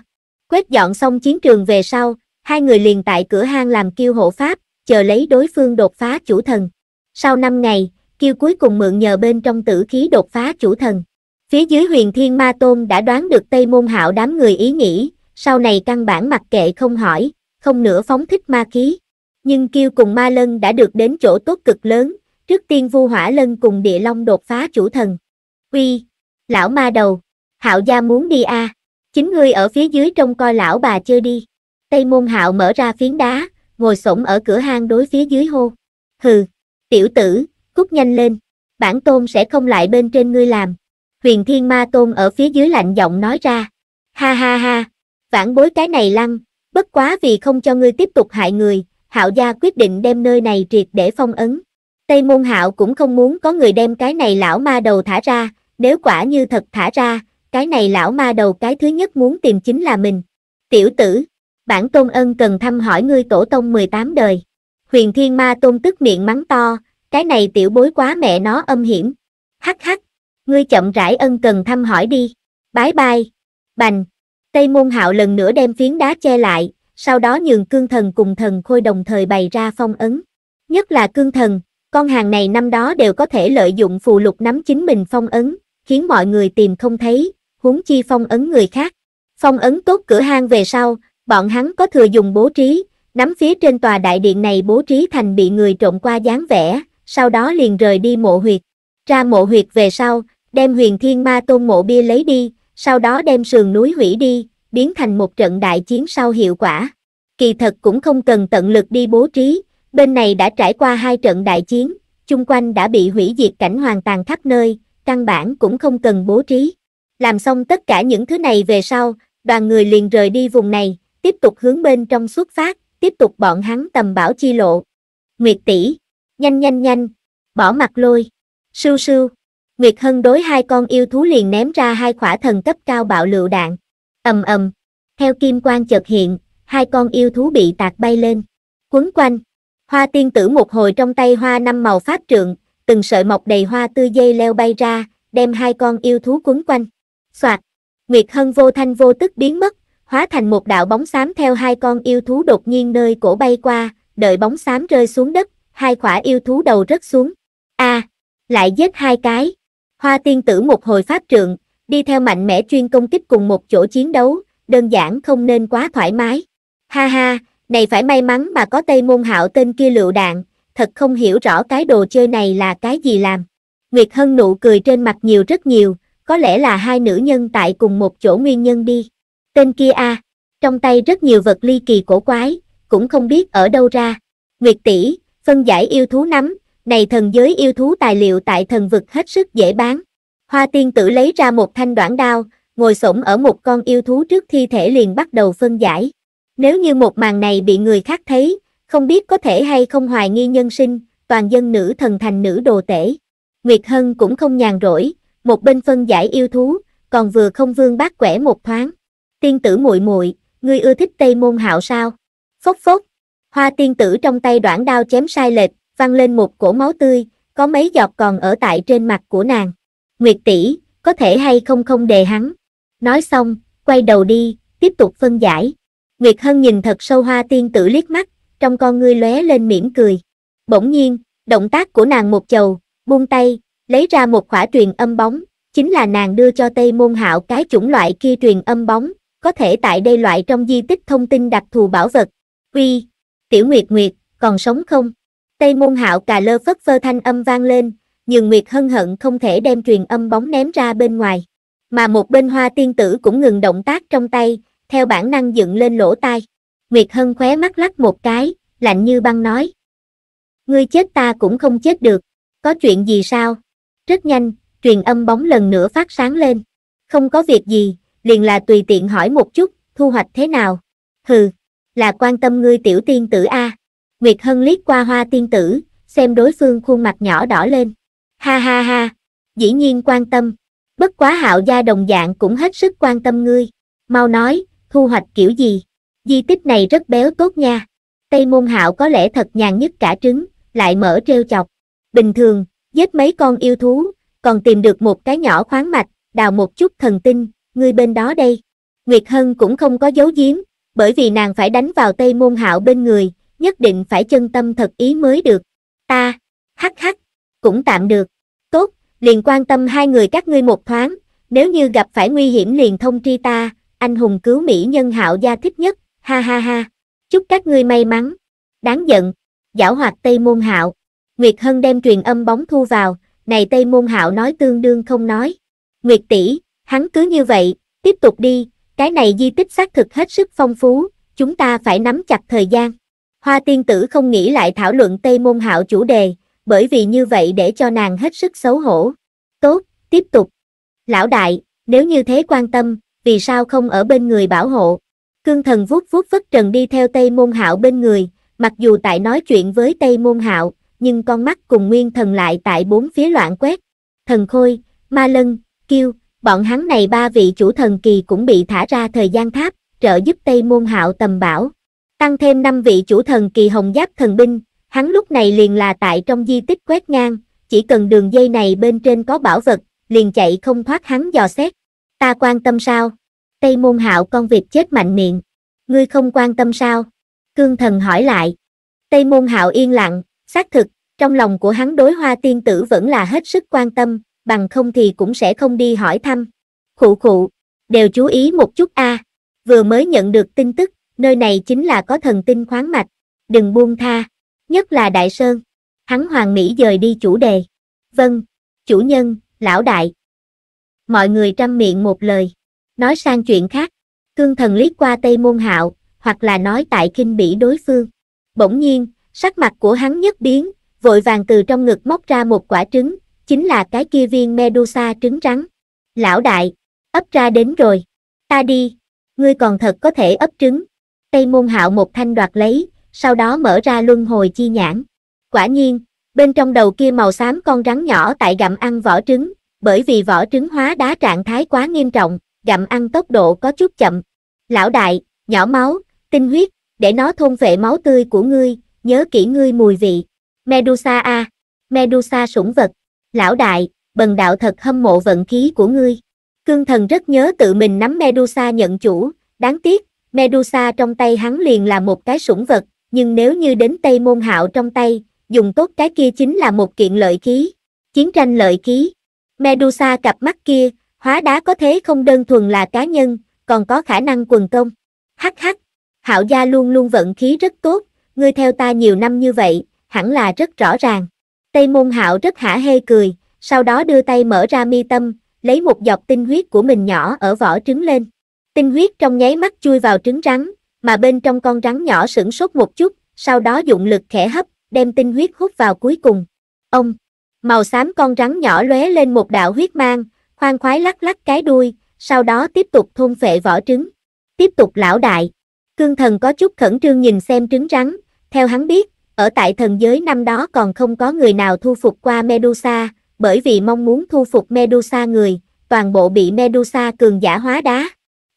Quét dọn xong chiến trường về sau, hai người liền tại cửa hang làm kiêu hộ pháp, chờ lấy đối phương đột phá chủ thần. Sau 5 ngày, Kiêu cuối cùng mượn nhờ bên trong tử khí đột phá chủ thần. Phía dưới huyền thiên ma tôn đã đoán được Tây Môn Hạo đám người ý nghĩ, sau này căn bản mặc kệ không hỏi, không nữa phóng thích ma khí. Nhưng Kiêu cùng ma lân đã được đến chỗ tốt cực lớn, trước tiên vu hỏa lân cùng địa long đột phá chủ thần. quy lão ma đầu, Hạo gia muốn đi a à. Chính ngươi ở phía dưới trông coi lão bà chưa đi. Tây Môn Hạo mở ra phiến đá, ngồi xổm ở cửa hang đối phía dưới hô. Hừ, tiểu tử, cút nhanh lên, bản tôn sẽ không lại bên trên ngươi làm. Huyền thiên ma tôn ở phía dưới lạnh giọng nói ra. Ha ha ha, vãn bối cái này lăng, bất quá vì không cho ngươi tiếp tục hại người, hạo gia quyết định đem nơi này triệt để phong ấn. Tây môn hạo cũng không muốn có người đem cái này lão ma đầu thả ra, nếu quả như thật thả ra, cái này lão ma đầu cái thứ nhất muốn tìm chính là mình. Tiểu tử, bản tôn ân cần thăm hỏi ngươi tổ tông 18 đời. Huyền thiên ma tôn tức miệng mắng to, cái này tiểu bối quá mẹ nó âm hiểm. Hắc hắc, ngươi chậm rãi ân cần thăm hỏi đi. Bái bai. Bành. Tây môn hạo lần nữa đem phiến đá che lại, sau đó nhường cương thần cùng thần khôi đồng thời bày ra phong ấn. Nhất là cương thần, con hàng này năm đó đều có thể lợi dụng phù lục nắm chính mình phong ấn, khiến mọi người tìm không thấy, huống chi phong ấn người khác. Phong ấn tốt cửa hang về sau, bọn hắn có thừa dùng bố trí, nắm phía trên tòa đại điện này bố trí thành bị người trộm qua dáng vẻ, sau đó liền rời đi mộ huyệt. Ra mộ huyệt về sau, đem huyền thiên ma tôn mộ bia lấy đi, sau đó đem sườn núi hủy đi, biến thành một trận đại chiến sau hiệu quả. Kỳ thật cũng không cần tận lực đi bố trí, bên này đã trải qua hai trận đại chiến, chung quanh đã bị hủy diệt cảnh hoàn toàn khắp nơi, căn bản cũng không cần bố trí. Làm xong tất cả những thứ này về sau, đoàn người liền rời đi vùng này, tiếp tục hướng bên trong xuất phát, tiếp tục bọn hắn tầm bảo chi lộ. Nguyệt tỷ, nhanh nhanh nhanh, bỏ mặt lôi, sưu sưu. Nguyệt Hân đối hai con yêu thú liền ném ra hai khỏa thần cấp cao bạo lựu đạn. ầm ầm, theo kim quang chợt hiện, hai con yêu thú bị tạc bay lên, quấn quanh. Hoa tiên tử một hồi trong tay hoa năm màu pháp trượng, từng sợi mọc đầy hoa tươi dây leo bay ra, đem hai con yêu thú quấn quanh. Soạt, Nguyệt Hân vô thanh vô tức biến mất, hóa thành một đạo bóng xám theo hai con yêu thú đột nhiên nơi cổ bay qua, đợi bóng xám rơi xuống đất, hai khỏa yêu thú đầu rớt xuống. A, à, lại giết hai cái. Hoa tiên tử một hồi pháp trượng, đi theo mạnh mẽ chuyên công kích cùng một chỗ chiến đấu, đơn giản không nên quá thoải mái. Ha ha, này phải may mắn mà có Tây Môn Hạo tên kia lựu đạn, thật không hiểu rõ cái đồ chơi này là cái gì làm. Nguyệt Hân nụ cười trên mặt nhiều rất nhiều, có lẽ là hai nữ nhân tại cùng một chỗ nguyên nhân đi tên kia a à? trong tay rất nhiều vật ly kỳ cổ quái, cũng không biết ở đâu ra. Nguyệt tỷ, phân giải yêu thú nắm, này thần giới yêu thú tài liệu tại thần vực hết sức dễ bán. Hoa tiên tử lấy ra một thanh đoạn đao, ngồi xổm ở một con yêu thú trước thi thể liền bắt đầu phân giải. Nếu như một màn này bị người khác thấy, không biết có thể hay không hoài nghi nhân sinh, toàn dân nữ thần thành nữ đồ tể. Nguyệt Hân cũng không nhàn rỗi, một bên phân giải yêu thú, còn vừa không vương bác quẻ một thoáng tiên tử muội muội ngươi ưa thích tây môn hạo sao phốc phốc hoa tiên tử trong tay đoạn đao chém sai lệch văng lên một cổ máu tươi có mấy giọt còn ở tại trên mặt của nàng nguyệt tỷ có thể hay không không đề hắn nói xong quay đầu đi tiếp tục phân giải nguyệt hân nhìn thật sâu hoa tiên tử liếc mắt trong con ngươi lóe lên mỉm cười bỗng nhiên động tác của nàng một chầu buông tay lấy ra một khỏa truyền âm bóng chính là nàng đưa cho tây môn hạo cái chủng loại kia truyền âm bóng có thể tại đây loại trong di tích thông tin đặc thù bảo vật. quy Tiểu Nguyệt Nguyệt, còn sống không? Tây môn hạo cà lơ phất phơ thanh âm vang lên, nhưng Nguyệt hân hận không thể đem truyền âm bóng ném ra bên ngoài. Mà một bên hoa tiên tử cũng ngừng động tác trong tay, theo bản năng dựng lên lỗ tai. Nguyệt hân khóe mắt lắc một cái, lạnh như băng nói. Ngươi chết ta cũng không chết được, có chuyện gì sao? Rất nhanh, truyền âm bóng lần nữa phát sáng lên. Không có việc gì, liền là tùy tiện hỏi một chút, thu hoạch thế nào? Hừ, là quan tâm ngươi tiểu tiên tử A. Nguyệt Hân liếc qua hoa tiên tử, xem đối phương khuôn mặt nhỏ đỏ lên. Ha ha ha, dĩ nhiên quan tâm. Bất quá hạo gia đồng dạng cũng hết sức quan tâm ngươi. Mau nói, thu hoạch kiểu gì? Di tích này rất béo tốt nha. Tây môn hạo có lẽ thật nhàn nhất cả trứng, lại mở treo chọc. Bình thường, giết mấy con yêu thú, còn tìm được một cái nhỏ khoáng mạch, đào một chút thần tinh, ngươi bên đó đây. Nguyệt Hân cũng không có giấu giếm, bởi vì nàng phải đánh vào Tây Môn Hạo bên người, nhất định phải chân tâm thật ý mới được. Ta, hắc hắc, cũng tạm được. Tốt, liền quan tâm hai người các ngươi một thoáng, nếu như gặp phải nguy hiểm liền thông tri ta, anh hùng cứu mỹ nhân Hạo gia thích nhất, ha ha ha. Chúc các ngươi may mắn. Đáng giận, giảo hoạt Tây Môn Hạo. Nguyệt Hân đem truyền âm bóng thu vào, này Tây Môn Hạo nói tương đương không nói. Nguyệt tỷ, Hắn cứ như vậy, tiếp tục đi, cái này di tích xác thực hết sức phong phú, chúng ta phải nắm chặt thời gian. Hoa tiên tử không nghĩ lại thảo luận Tây Môn Hạo chủ đề, bởi vì như vậy để cho nàng hết sức xấu hổ. Tốt, tiếp tục. Lão đại, nếu như thế quan tâm, vì sao không ở bên người bảo hộ? Cương thần vuốt vuốt vất trần đi theo Tây Môn Hạo bên người, mặc dù tại nói chuyện với Tây Môn Hạo, nhưng con mắt cùng nguyên thần lại tại bốn phía loạn quét. Thần Khôi, Ma Lân, Kiêu, bọn hắn này ba vị chủ thần kỳ cũng bị thả ra thời gian tháp, trợ giúp Tây Môn Hạo tầm bảo. Tăng thêm năm vị chủ thần kỳ hồng giáp thần binh, hắn lúc này liền là tại trong di tích quét ngang, chỉ cần đường dây này bên trên có bảo vật, liền chạy không thoát hắn dò xét. Ta quan tâm sao? Tây Môn Hạo con vịt chết mạnh miệng. Ngươi không quan tâm sao? Cương thần hỏi lại. Tây Môn Hạo yên lặng, xác thực, trong lòng của hắn đối hoa tiên tử vẫn là hết sức quan tâm, bằng không thì cũng sẽ không đi hỏi thăm. Khụ khụ, đều chú ý một chút a. À. Vừa mới nhận được tin tức, nơi này chính là có thần tinh khoáng mạch, đừng buông tha, nhất là Đại Sơn. Hắn hoàng mỹ dời đi chủ đề. Vâng, chủ nhân, lão đại. Mọi người trăm miệng một lời, nói sang chuyện khác. Cương thần lý qua Tây Môn Hạo, hoặc là nói tại kinh bỉ đối phương. Bỗng nhiên, sắc mặt của hắn nhất biến, vội vàng từ trong ngực móc ra một quả trứng, chính là cái kia viên Medusa trứng rắn. Lão đại, ấp ra đến rồi. Ta đi, ngươi còn thật có thể ấp trứng. Tây môn hạo một thanh đoạt lấy, sau đó mở ra luân hồi chi nhãn. Quả nhiên, bên trong đầu kia màu xám con rắn nhỏ tại gặm ăn vỏ trứng, bởi vì vỏ trứng hóa đá trạng thái quá nghiêm trọng, gặm ăn tốc độ có chút chậm. Lão đại, nhỏ máu, tinh huyết, để nó thôn vệ máu tươi của ngươi, nhớ kỹ ngươi mùi vị. Medusa A, Medusa sủng vật. Lão đại, bần đạo thật hâm mộ vận khí của ngươi. Cương thần rất nhớ tự mình nắm Medusa nhận chủ, đáng tiếc, Medusa trong tay hắn liền là một cái sủng vật, nhưng nếu như đến tay Môn Hạo trong tay, dùng tốt cái kia chính là một kiện lợi khí, chiến tranh lợi khí. Medusa cặp mắt kia, hóa đá có thế không đơn thuần là cá nhân, còn có khả năng quần công. Hắc hắc, Hạo gia luôn luôn vận khí rất tốt, ngươi theo ta nhiều năm như vậy, hẳn là rất rõ ràng. Tây môn hạo rất hả hê cười, sau đó đưa tay mở ra mi tâm, lấy một giọt tinh huyết của mình nhỏ ở vỏ trứng lên. Tinh huyết trong nháy mắt chui vào trứng rắn, mà bên trong con rắn nhỏ sửng sốt một chút, sau đó dụng lực khẽ hấp, đem tinh huyết hút vào cuối cùng. Ông, màu xám con rắn nhỏ lóe lên một đạo huyết mang, khoan khoái lắc lắc cái đuôi, sau đó tiếp tục thôn phệ vỏ trứng. Tiếp tục lão đại. Cương thần có chút khẩn trương nhìn xem trứng rắn, theo hắn biết, ở tại thần giới năm đó còn không có người nào thu phục qua Medusa, bởi vì mong muốn thu phục Medusa người, toàn bộ bị Medusa cường giả hóa đá.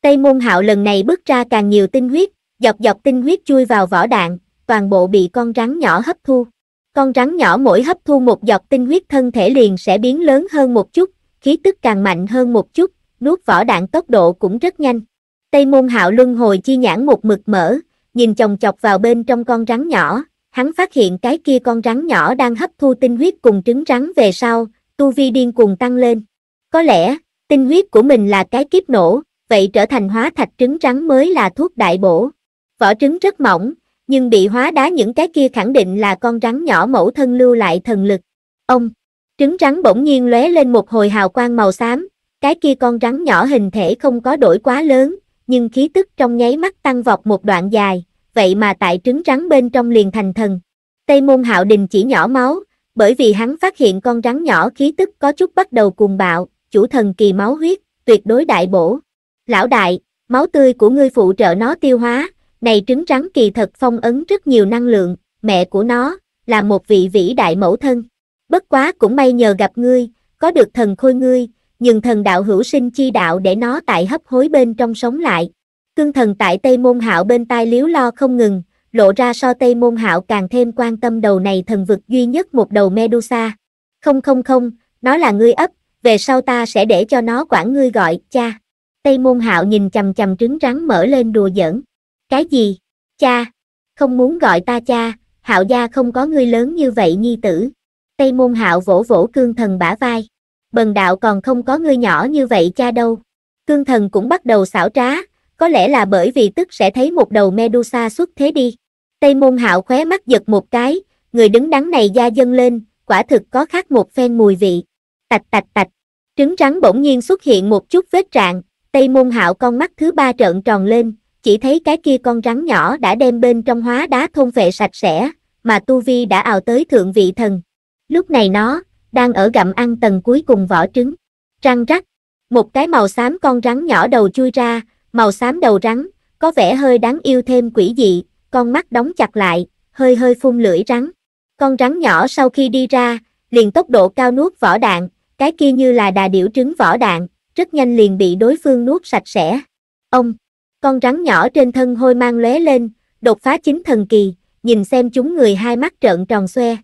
Tây môn hạo lần này bước ra càng nhiều tinh huyết, dọc dọc tinh huyết chui vào vỏ đạn, toàn bộ bị con rắn nhỏ hấp thu. Con rắn nhỏ mỗi hấp thu một giọt tinh huyết thân thể liền sẽ biến lớn hơn một chút, khí tức càng mạnh hơn một chút, nuốt vỏ đạn tốc độ cũng rất nhanh. Tây môn hạo luân hồi chi nhãn một mực mở, nhìn chồng chọc vào bên trong con rắn nhỏ, hắn phát hiện cái kia con rắn nhỏ đang hấp thu tinh huyết cùng trứng rắn về sau, tu vi điên cuồng tăng lên. Có lẽ, tinh huyết của mình là cái kiếp nổ, vậy trở thành hóa thạch trứng rắn mới là thuốc đại bổ. Vỏ trứng rất mỏng, nhưng bị hóa đá những cái kia khẳng định là con rắn nhỏ mẫu thân lưu lại thần lực. Ông, trứng rắn bỗng nhiên lóe lên một hồi hào quang màu xám, cái kia con rắn nhỏ hình thể không có đổi quá lớn, nhưng khí tức trong nháy mắt tăng vọt một đoạn dài, vậy mà tại trứng rắn bên trong liền thành thần. Tây môn hạo đình chỉ nhỏ máu, bởi vì hắn phát hiện con rắn nhỏ khí tức có chút bắt đầu cuồng bạo, chủ thần kỳ máu huyết, tuyệt đối đại bổ. Lão đại, máu tươi của ngươi phụ trợ nó tiêu hóa, này trứng rắn kỳ thật phong ấn rất nhiều năng lượng, mẹ của nó, là một vị vĩ đại mẫu thân. Bất quá cũng may nhờ gặp ngươi, có được thần khôi ngươi, nhưng thần đạo hữu sinh chi đạo để nó tại hấp hối bên trong sống lại, Cương thần tại Tây Môn Hạo bên tai liếu lo không ngừng, lộ ra so Tây Môn Hạo càng thêm quan tâm đầu này thần vực duy nhất một đầu Medusa. Không không không, nó là ngươi ấp, về sau ta sẽ để cho nó quản ngươi gọi, cha. Tây Môn Hạo nhìn chầm chầm trứng rắn mở lên đùa giỡn. Cái gì? Cha, không muốn gọi ta cha, Hạo gia không có ngươi lớn như vậy nhi tử. Tây Môn Hạo vỗ vỗ cương thần bả vai. Bần đạo còn không có ngươi nhỏ như vậy cha đâu. Cương thần cũng bắt đầu xảo trá, có lẽ là bởi vì tức sẽ thấy một đầu Medusa xuất thế đi. Tây môn hạo khóe mắt giật một cái, người đứng đắn này da dâng lên, quả thực có khác một phen mùi vị. Tạch tạch tạch, trứng rắn bỗng nhiên xuất hiện một chút vết trạng, Tây môn hạo con mắt thứ ba trợn tròn lên, chỉ thấy cái kia con rắn nhỏ đã đem bên trong hóa đá thôn vệ sạch sẽ, mà Tu Vi đã ào tới thượng vị thần. Lúc này nó, đang ở gặm ăn tầng cuối cùng vỏ trứng. Răng rắc, một cái màu xám con rắn nhỏ đầu chui ra, màu xám đầu rắn, có vẻ hơi đáng yêu thêm quỷ dị, con mắt đóng chặt lại, hơi hơi phun lưỡi rắn. Con rắn nhỏ sau khi đi ra, liền tốc độ cao nuốt vỏ đạn, cái kia như là đà điểu trứng vỏ đạn, rất nhanh liền bị đối phương nuốt sạch sẽ. Ông, con rắn nhỏ trên thân hôi mang lóe lên, đột phá chính thần kỳ, nhìn xem chúng người hai mắt trợn tròn xoe.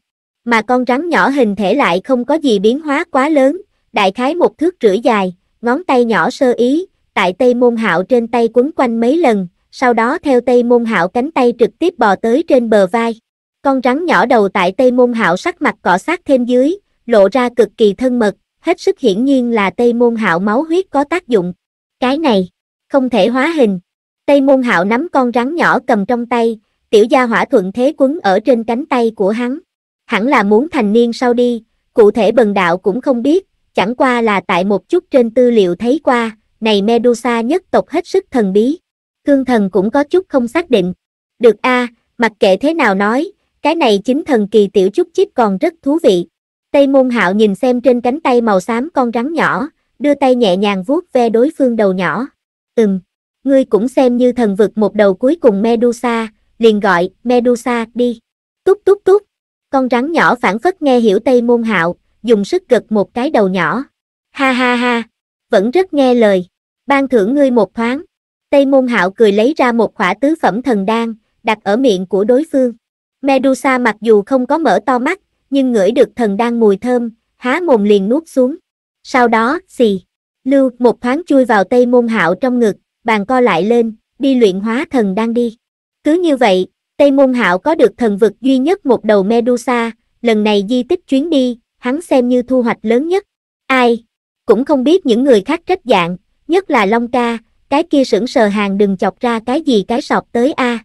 Mà con rắn nhỏ hình thể lại không có gì biến hóa quá lớn, đại khái một thước rưỡi dài, ngón tay nhỏ sơ ý, tại Tây Môn Hạo trên tay quấn quanh mấy lần, sau đó theo Tây Môn Hạo cánh tay trực tiếp bò tới trên bờ vai. Con rắn nhỏ đầu tại Tây Môn Hạo sắc mặt cọ sát thêm dưới, lộ ra cực kỳ thân mật, hết sức hiển nhiên là Tây Môn Hạo máu huyết có tác dụng. Cái này, không thể hóa hình. Tây Môn Hạo nắm con rắn nhỏ cầm trong tay, tiểu gia hỏa thuận thế quấn ở trên cánh tay của hắn. Hẳn là muốn thành niên sau đi, cụ thể bần đạo cũng không biết, chẳng qua là tại một chút trên tư liệu thấy qua, này Medusa nhất tộc hết sức thần bí. Cương thần cũng có chút không xác định. Được a, mặc kệ thế nào nói, cái này chính thần kỳ tiểu chút chít còn rất thú vị. Tây môn hạo nhìn xem trên cánh tay màu xám con rắn nhỏ, đưa tay nhẹ nhàng vuốt ve đối phương đầu nhỏ. Ừm, ngươi cũng xem như thần vực một đầu cuối cùng Medusa, liền gọi Medusa đi. Túc túc túc, con rắn nhỏ phản phất nghe hiểu Tây môn hạo, dùng sức gật một cái đầu nhỏ. Ha ha ha, vẫn rất nghe lời. Ban thưởng ngươi một thoáng. Tây môn hạo cười lấy ra một khỏa tứ phẩm thần đan, đặt ở miệng của đối phương. Medusa mặc dù không có mở to mắt, nhưng ngửi được thần đan mùi thơm, há mồm liền nuốt xuống. Sau đó, xì, lưu một thoáng chui vào tây môn hạo trong ngực, bàn co lại lên, đi luyện hóa thần đan đi. Cứ như vậy, Tây Môn Hạo có được thần vực duy nhất một đầu Medusa, lần này di tích chuyến đi, hắn xem như thu hoạch lớn nhất. Ai, cũng không biết những người khác trách dạng, nhất là Long ca, cái kia sững sờ hàng đừng chọc ra cái gì cái sọc tới a.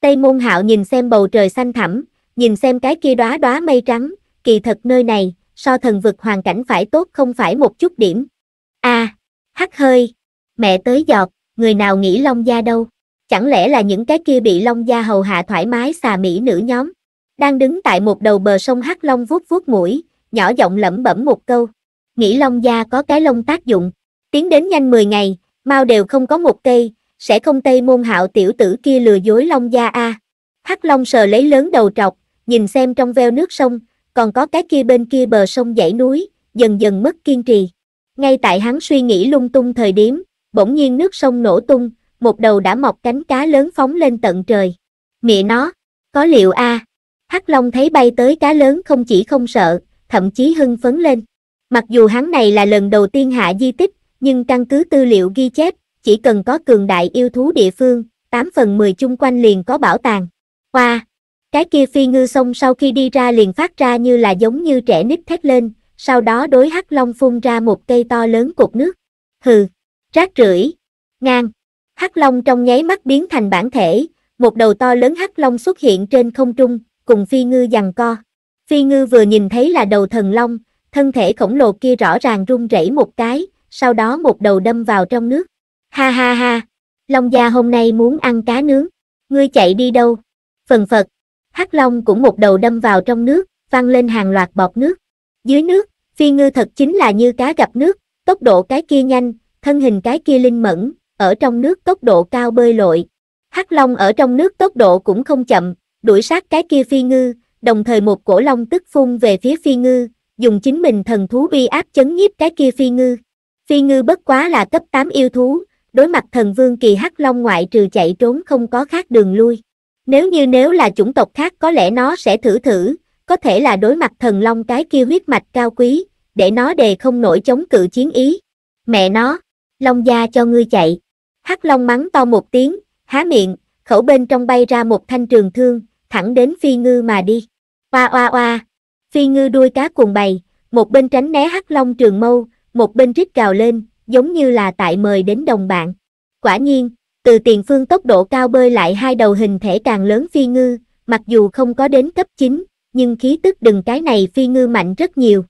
Tây môn hạo nhìn xem bầu trời xanh thẳm, nhìn xem cái kia đóa đóa mây trắng, kỳ thật nơi này, so thần vực hoàn cảnh phải tốt không phải một chút điểm. a hắt hơi, mẹ tới giọt, người nào nghĩ Long gia đâu, chẳng lẽ là những cái kia bị Long gia hầu hạ thoải mái xà mỹ nữ nhóm. Đang đứng tại một đầu bờ sông Hắc Long vuốt vuốt mũi, nhỏ giọng lẩm bẩm một câu nghĩ Long da có cái lông tác dụng. Tiến đến nhanh 10 ngày, mau đều không có một cây, sẽ không tây môn hạo tiểu tử kia lừa dối long gia a hắc long sờ lấy lớn đầu trọc nhìn xem trong veo nước sông còn có cái kia bên kia bờ sông dãy núi dần dần mất kiên trì ngay tại hắn suy nghĩ lung tung thời điểm bỗng nhiên nước sông nổ tung một đầu đã mọc cánh cá lớn phóng lên tận trời mẹ nó có liệu a à. hắc long thấy bay tới cá lớn không chỉ không sợ thậm chí hưng phấn lên Mặc dù hắn này là lần đầu tiên hạ di tích, nhưng căn cứ tư liệu ghi chép, chỉ cần có cường đại yêu thú địa phương, 8 phần 10 chung quanh liền có bảo tàng. Hoa! Cái kia phi ngư sông sau khi đi ra liền phát ra như là giống như trẻ nít thét lên, sau đó đối hắc long phun ra một cây to lớn cột nước. Hừ! Rác rưởi! Ngang! Hắc long trong nháy mắt biến thành bản thể, một đầu to lớn hắc long xuất hiện trên không trung, cùng phi ngư giằng co. Phi ngư vừa nhìn thấy là đầu thần long, thân thể khổng lồ kia rõ ràng rung rẩy một cái, sau đó một đầu đâm vào trong nước. Ha ha ha, Long Gia hôm nay muốn ăn cá nướng, ngươi chạy đi đâu? Phần phật, Hắc Long cũng một đầu đâm vào trong nước, văng lên hàng loạt bọt nước. Dưới nước, phi ngư thật chính là như cá gặp nước, tốc độ cái kia nhanh, thân hình cái kia linh mẫn, ở trong nước tốc độ cao bơi lội. Hắc Long ở trong nước tốc độ cũng không chậm, đuổi sát cái kia phi ngư, đồng thời một cổ long tức phun về phía phi ngư, dùng chính mình thần thú uy áp chấn nhiếp cái kia phi ngư. Phi ngư bất quá là cấp 8 yêu thú, đối mặt thần vương kỳ hắc long ngoại trừ chạy trốn không có khác đường lui. Nếu như nếu là chủng tộc khác có lẽ nó sẽ thử thử, có thể là đối mặt thần long cái kia huyết mạch cao quý, để nó đề không nổi chống cự chiến ý. Mẹ nó, long gia cho ngươi chạy. Hắc long mắng to một tiếng, há miệng, khẩu bên trong bay ra một thanh trường thương, thẳng đến phi ngư mà đi. Oa oa oa, Phi ngư đuôi cá cuồng bày, một bên tránh né hắc long trường mâu, một bên rít gào lên, giống như là tại mời đến đồng bạn. Quả nhiên, từ tiền phương tốc độ cao bơi lại hai đầu hình thể càng lớn phi ngư, mặc dù không có đến cấp 9, nhưng khí tức đừng cái này phi ngư mạnh rất nhiều.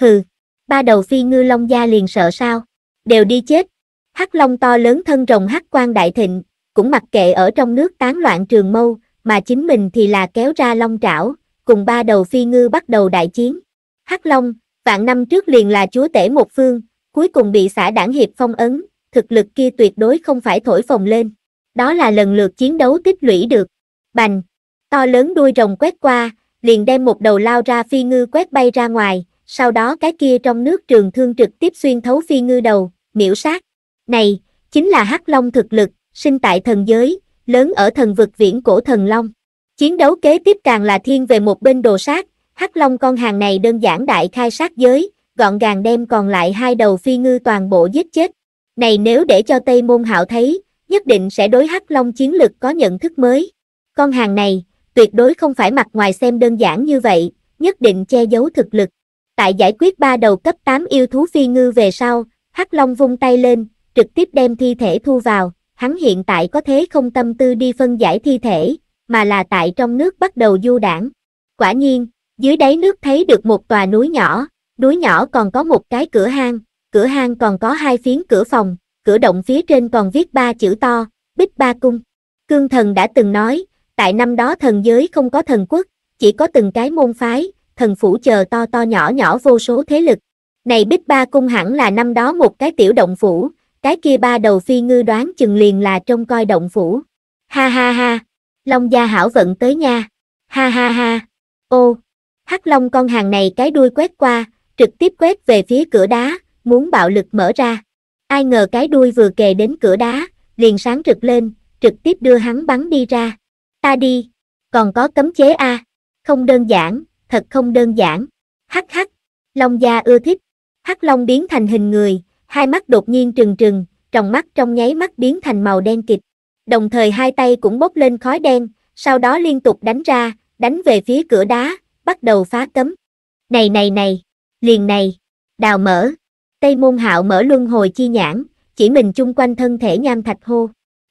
Hừ, ba đầu phi ngư long gia liền sợ sao? Đều đi chết. Hắc long to lớn thân rồng hắc quan đại thịnh, cũng mặc kệ ở trong nước tán loạn trường mâu, mà chính mình thì là kéo ra long trảo, cùng ba đầu phi ngư bắt đầu đại chiến. Hắc Long, vạn năm trước liền là chúa tể một phương, cuối cùng bị xã đảng hiệp phong ấn, thực lực kia tuyệt đối không phải thổi phồng lên. Đó là lần lượt chiến đấu tích lũy được. Bành, to lớn đuôi rồng quét qua, liền đem một đầu lao ra phi ngư quét bay ra ngoài, sau đó cái kia trong nước trường thương trực tiếp xuyên thấu phi ngư đầu, miễu sát. Này, chính là Hắc Long thực lực, sinh tại thần giới, lớn ở thần vực viễn cổ thần Long. Chiến đấu kế tiếp càng là thiên về một bên đồ sát, Hắc Long con hàng này đơn giản đại khai sát giới, gọn gàng đem còn lại hai đầu phi ngư toàn bộ giết chết. Này nếu để cho Tây Môn Hạo thấy, nhất định sẽ đối Hắc Long chiến lực có nhận thức mới. Con hàng này, tuyệt đối không phải mặt ngoài xem đơn giản như vậy, nhất định che giấu thực lực. Tại giải quyết ba đầu cấp 8 yêu thú phi ngư về sau, Hắc Long vung tay lên, trực tiếp đem thi thể thu vào, hắn hiện tại có thế không tâm tư đi phân giải thi thể, mà là tại trong nước bắt đầu du đảng. Quả nhiên, dưới đáy nước thấy được một tòa núi nhỏ, núi nhỏ còn có một cái cửa hang, cửa hang còn có hai phiến cửa phòng, cửa động phía trên còn viết ba chữ to, Bích Ba Cung. Cương thần đã từng nói, tại năm đó thần giới không có thần quốc, chỉ có từng cái môn phái, thần phủ chờ to to nhỏ nhỏ vô số thế lực. Này Bích Ba Cung hẳn là năm đó một cái tiểu động phủ, cái kia ba đầu phi ngư đoán chừng liền là trông coi động phủ. Ha ha ha, Long gia hảo vận tới nha. Ha ha ha. Ô, hắc long con hàng này cái đuôi quét qua, trực tiếp quét về phía cửa đá, muốn bạo lực mở ra. Ai ngờ cái đuôi vừa kề đến cửa đá, liền sáng rực lên, trực tiếp đưa hắn bắn đi ra. Ta đi, còn có cấm chế a à? Không đơn giản, thật không đơn giản. Hắc hắc, Long gia ưa thích. Hắc Long biến thành hình người, hai mắt đột nhiên trừng trừng, trong mắt trong nháy mắt biến thành màu đen kịch đồng thời hai tay cũng bốc lên khói đen, sau đó liên tục đánh ra, đánh về phía cửa đá, bắt đầu phá cấm. Này này này, liền này, đào mở, Tây Môn Hạo mở luân hồi chi nhãn, chỉ mình chung quanh thân thể nham thạch hô.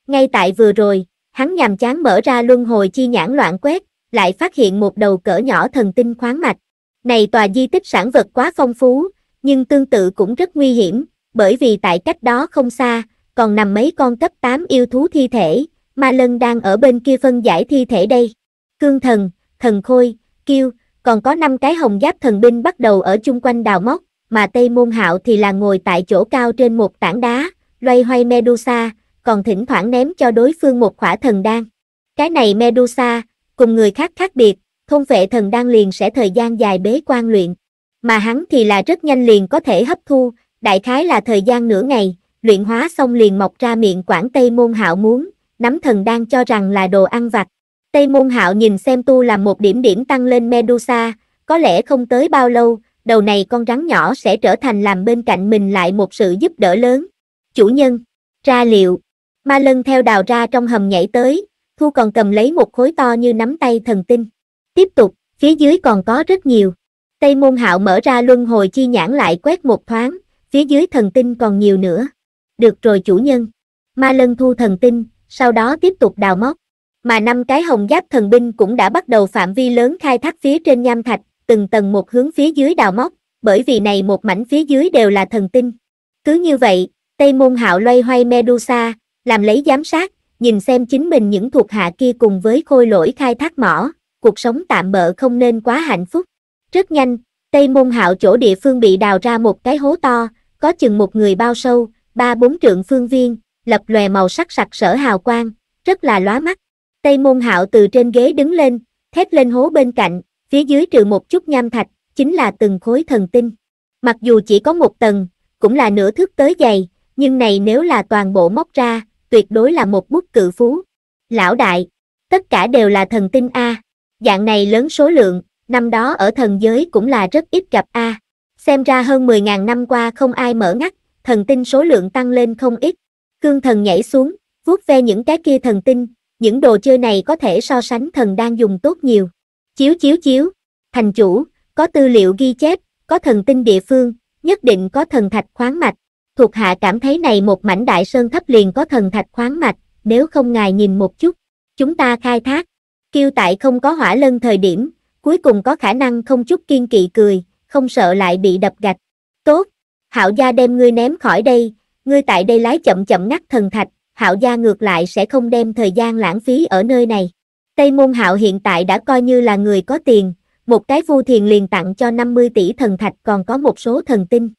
Ngay tại vừa rồi, hắn nhàm chán mở ra luân hồi chi nhãn loạn quét, lại phát hiện một đầu cỡ nhỏ thần tinh khoáng mạch. Này tòa di tích sản vật quá phong phú, nhưng tương tự cũng rất nguy hiểm, bởi vì tại cách đó không xa, còn nằm mấy con cấp 8 yêu thú thi thể, ma lân đang ở bên kia phân giải thi thể đây. Cương thần, thần khôi, kêu, còn có 5 cái hồng giáp thần binh bắt đầu ở chung quanh đào móc, mà Tây Môn Hạo thì là ngồi tại chỗ cao trên một tảng đá, loay hoay Medusa, còn thỉnh thoảng ném cho đối phương một khỏa thần đan. Cái này Medusa, cùng người khác khác biệt, thông vệ thần đan liền sẽ thời gian dài bế quan luyện, mà hắn thì là rất nhanh liền có thể hấp thu, đại khái là thời gian nửa ngày, luyện hóa xong liền mọc ra miệng quản Tây Môn Hạo muốn, nắm thần đang cho rằng là đồ ăn vặt. Tây Môn Hạo nhìn xem tu làm một điểm điểm tăng lên Medusa, có lẽ không tới bao lâu, đầu này con rắn nhỏ sẽ trở thành làm bên cạnh mình lại một sự giúp đỡ lớn. Chủ nhân, ra liệu, ma lân theo đào ra trong hầm nhảy tới, thu còn cầm lấy một khối to như nắm tay thần tinh. Tiếp tục, phía dưới còn có rất nhiều. Tây môn hạo mở ra luân hồi chi nhãn lại quét một thoáng, phía dưới thần tinh còn nhiều nữa. Được rồi chủ nhân. Ma lân thu thần tinh, sau đó tiếp tục đào móc. Mà năm cái hồng giáp thần binh cũng đã bắt đầu phạm vi lớn khai thác phía trên nham thạch, từng tầng một hướng phía dưới đào móc, bởi vì này một mảnh phía dưới đều là thần tinh. Cứ như vậy, Tây Môn Hạo loay hoay Medusa, làm lấy giám sát, nhìn xem chính mình những thuộc hạ kia cùng với khôi lỗi khai thác mỏ, cuộc sống tạm bỡ không nên quá hạnh phúc. Rất nhanh, Tây Môn Hạo chỗ địa phương bị đào ra một cái hố to, có chừng một người bao sâu, ba bốn trượng phương viên, lập lòe màu sắc sặc sỡ hào quang, rất là lóa mắt. Tây môn hạo từ trên ghế đứng lên, thét lên hố bên cạnh, phía dưới trừ một chút nham thạch, chính là từng khối thần tinh. Mặc dù chỉ có một tầng, cũng là nửa thước tới dày, nhưng này nếu là toàn bộ móc ra, tuyệt đối là một bút cự phú. Lão đại, tất cả đều là thần tinh A. Dạng này lớn số lượng, năm đó ở thần giới cũng là rất ít gặp A. Xem ra hơn 10.000 năm qua không ai mở ngắt, thần tinh số lượng tăng lên không ít. Cương thần nhảy xuống, vuốt ve những cái kia thần tinh, những đồ chơi này có thể so sánh thần đang dùng tốt nhiều. Chiếu chiếu chiếu, thành chủ, có tư liệu ghi chép, có thần tinh địa phương, nhất định có thần thạch khoáng mạch. Thuộc hạ cảm thấy này một mảnh đại sơn thấp liền có thần thạch khoáng mạch, nếu không ngài nhìn một chút, chúng ta khai thác. Kiêu tại không có hỏa lân thời điểm, cuối cùng có khả năng không chút kiên kỵ cười, không sợ lại bị đập gạch. Tốt, hạo gia đem ngươi ném khỏi đây, ngươi tại đây lái chậm chậm ngắt thần thạch, hạo gia ngược lại sẽ không đem thời gian lãng phí ở nơi này. Tây môn hạo hiện tại đã coi như là người có tiền, một cái vu thiền liền tặng cho 50 tỷ thần thạch còn có một số thần tinh.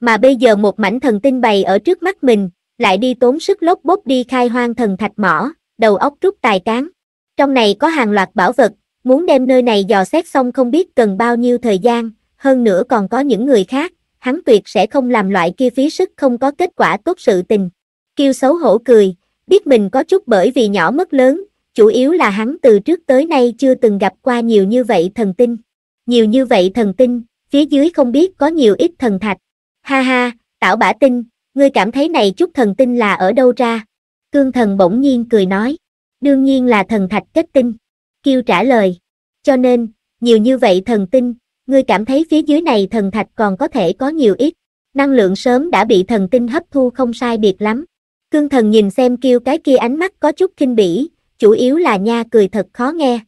Mà bây giờ một mảnh thần tinh bày ở trước mắt mình, lại đi tốn sức lốc bốt đi khai hoang thần thạch mỏ, đầu óc rút tài cán. Trong này có hàng loạt bảo vật, muốn đem nơi này dò xét xong không biết cần bao nhiêu thời gian, hơn nữa còn có những người khác, hắn tuyệt sẽ không làm loại kia phí sức không có kết quả tốt sự tình. Kiêu xấu hổ cười, biết mình có chút bởi vì nhỏ mất lớn, chủ yếu là hắn từ trước tới nay chưa từng gặp qua nhiều như vậy thần tinh. Nhiều như vậy thần tinh, phía dưới không biết có nhiều ít thần thạch. Ha ha, tảo bả tinh, ngươi cảm thấy này chút thần tinh là ở đâu ra? Cương thần bỗng nhiên cười nói, đương nhiên là thần thạch kết tinh. Kiêu trả lời, cho nên, nhiều như vậy thần tinh, ngươi cảm thấy phía dưới này thần thạch còn có thể có nhiều ít. Năng lượng sớm đã bị thần tinh hấp thu không sai biệt lắm. Cương thần nhìn xem kêu cái kia ánh mắt có chút kinh bỉ, chủ yếu là nha cười thật khó nghe.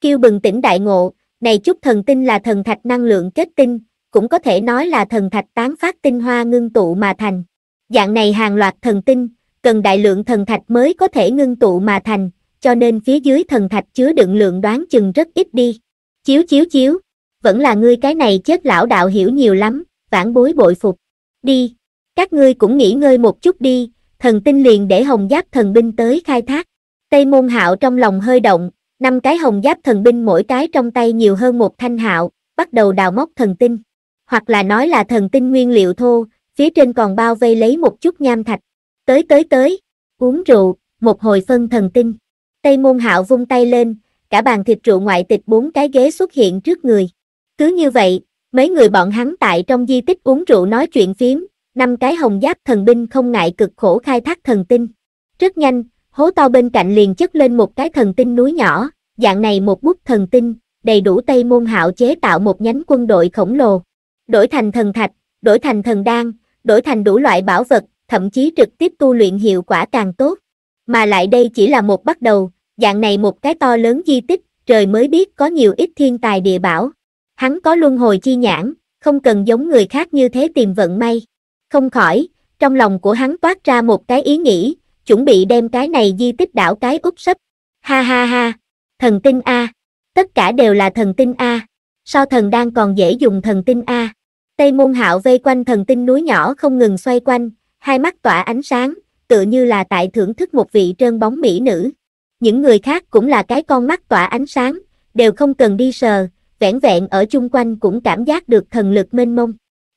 Kêu bừng tỉnh đại ngộ, này chút thần tinh là thần thạch năng lượng kết tinh, cũng có thể nói là thần thạch tán phát tinh hoa ngưng tụ mà thành. Dạng này hàng loạt thần tinh, cần đại lượng thần thạch mới có thể ngưng tụ mà thành, cho nên phía dưới thần thạch chứa đựng lượng đoán chừng rất ít đi. Chiếu chiếu chiếu, vẫn là ngươi cái này chết lão đạo hiểu nhiều lắm, vãn bối bội phục. Đi, các ngươi cũng nghỉ ngơi một chút đi, thần tinh liền để hồng giáp thần binh tới khai thác. Tây môn hạo trong lòng hơi động, năm cái hồng giáp thần binh mỗi cái trong tay nhiều hơn một thanh hạo, bắt đầu đào móc thần tinh. Hoặc là nói là thần tinh nguyên liệu thô, phía trên còn bao vây lấy một chút nham thạch. Tới tới tới, uống rượu, một hồi phân thần tinh. Tây môn hạo vung tay lên, cả bàn thịt rượu ngoại tịch bốn cái ghế xuất hiện trước người. Cứ như vậy, mấy người bọn hắn tại trong di tích uống rượu nói chuyện phím, năm cái hồng giáp thần binh không ngại cực khổ khai thác thần tinh. Rất nhanh, hố to bên cạnh liền chất lên một cái thần tinh núi nhỏ, dạng này một bút thần tinh, đầy đủ Tây Môn Hạo chế tạo một nhánh quân đội khổng lồ. Đổi thành thần thạch, đổi thành thần đan, đổi thành đủ loại bảo vật, thậm chí trực tiếp tu luyện hiệu quả càng tốt. Mà lại đây chỉ là một bắt đầu, dạng này một cái to lớn di tích, trời mới biết có nhiều ít thiên tài địa bảo. Hắn có luân hồi chi nhãn, không cần giống người khác như thế tìm vận may. Không khỏi, trong lòng của hắn toát ra một cái ý nghĩ, chuẩn bị đem cái này di tích đảo cái út sấp. Ha ha ha, thần tinh A. Tất cả đều là thần tinh A. Sao thần đang còn dễ dùng thần tinh A? Tây môn hạo vây quanh thần tinh núi nhỏ không ngừng xoay quanh, hai mắt tỏa ánh sáng, tựa như là tại thưởng thức một vị trơn bóng mỹ nữ. Những người khác cũng là cái con mắt tỏa ánh sáng, đều không cần đi sờ, vẻn vẹn ở chung quanh cũng cảm giác được thần lực mênh mông.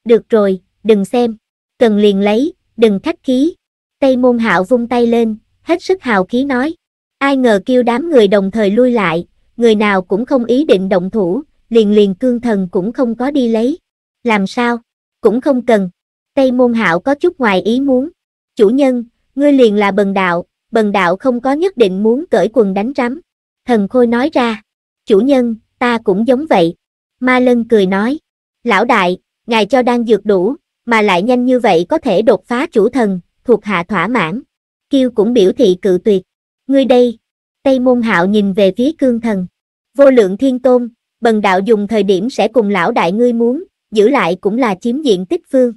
Được rồi, đừng xem. Cần liền lấy, đừng khách khí. Tây môn hạo vung tay lên, hết sức hào khí nói. Ai ngờ kêu đám người đồng thời lui lại, người nào cũng không ý định động thủ, liền liền cương thần cũng không có đi lấy. Làm sao? Cũng không cần. Tây môn hạo có chút ngoài ý muốn. Chủ nhân, ngươi liền là bần đạo, bần đạo không có nhất định muốn cởi quần đánh rắm. Thần khôi nói ra. Chủ nhân, ta cũng giống vậy. Ma lân cười nói, lão đại, ngài cho đang dược đủ, mà lại nhanh như vậy có thể đột phá chủ thần, thuộc hạ thỏa mãn. Kiêu cũng biểu thị cự tuyệt. Ngươi đây, Tây Môn Hạo nhìn về phía cương thần. Vô lượng thiên tôn, bần đạo dùng thời điểm sẽ cùng lão đại ngươi muốn, giữ lại cũng là chiếm diện tích phương.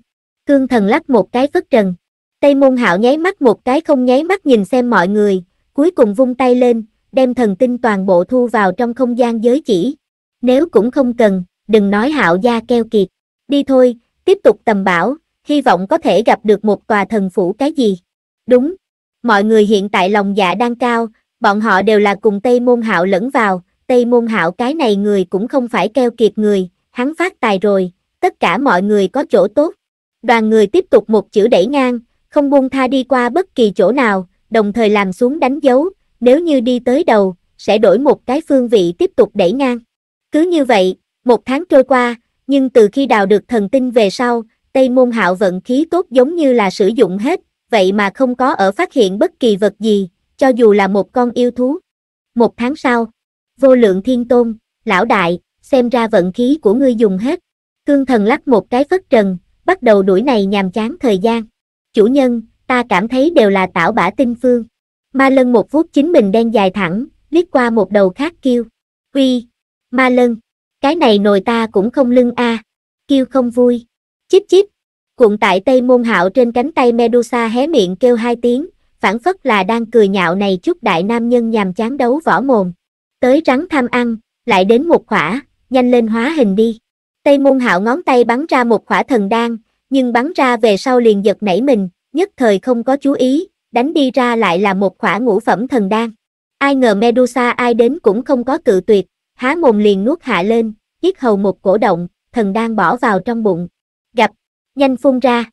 Cương thần lắc một cái phất trần. Tây Môn Hạo nháy mắt một cái không nháy mắt nhìn xem mọi người, cuối cùng vung tay lên, đem thần tinh toàn bộ thu vào trong không gian giới chỉ. Nếu cũng không cần, đừng nói hạo gia keo kiệt. Đi thôi, tiếp tục tầm bảo, hy vọng có thể gặp được một tòa thần phủ cái gì. Đúng, mọi người hiện tại lòng dạ đang cao, bọn họ đều là cùng Tây Môn Hạo lẫn vào, Tây Môn Hạo cái này người cũng không phải keo kiệt người, hắn phát tài rồi, tất cả mọi người có chỗ tốt. Đoàn người tiếp tục một chữ đẩy ngang, không buông tha đi qua bất kỳ chỗ nào, đồng thời làm xuống đánh dấu, nếu như đi tới đầu, sẽ đổi một cái phương vị tiếp tục đẩy ngang. Cứ như vậy, một tháng trôi qua, nhưng từ khi đào được thần tinh về sau, Tây Môn Hạo vận khí tốt giống như là sử dụng hết, vậy mà không có ở phát hiện bất kỳ vật gì, cho dù là một con yêu thú. Một tháng sau, vô lượng thiên tôn, lão đại, xem ra vận khí của ngươi dùng hết. Cương thần lắc một cái phất trần, bắt đầu đuổi này nhàm chán thời gian. Chủ nhân, ta cảm thấy đều là tạo bả tinh phương. Ma lân một vuốt chính mình đen dài thẳng, liếc qua một đầu khác kêu. Uy, ma lân, cái này nồi ta cũng không lưng a à. Kêu không vui. Chíp chíp, cuộn tại tây môn hạo trên cánh tay Medusa hé miệng kêu hai tiếng, phản phất là đang cười nhạo này chút đại nam nhân nhàm chán đấu võ mồm. Tới rắn tham ăn, lại đến một khỏa, nhanh lên hóa hình đi. Tây môn hạo ngón tay bắn ra một khỏa thần đan, nhưng bắn ra về sau liền giật nảy mình, nhất thời không có chú ý, đánh đi ra lại là một khỏa ngũ phẩm thần đan. Ai ngờ Medusa ai đến cũng không có cự tuyệt, há mồm liền nuốt hạ lên, giết hầu một cổ động, thần đan bỏ vào trong bụng. Gặp, nhanh phun ra.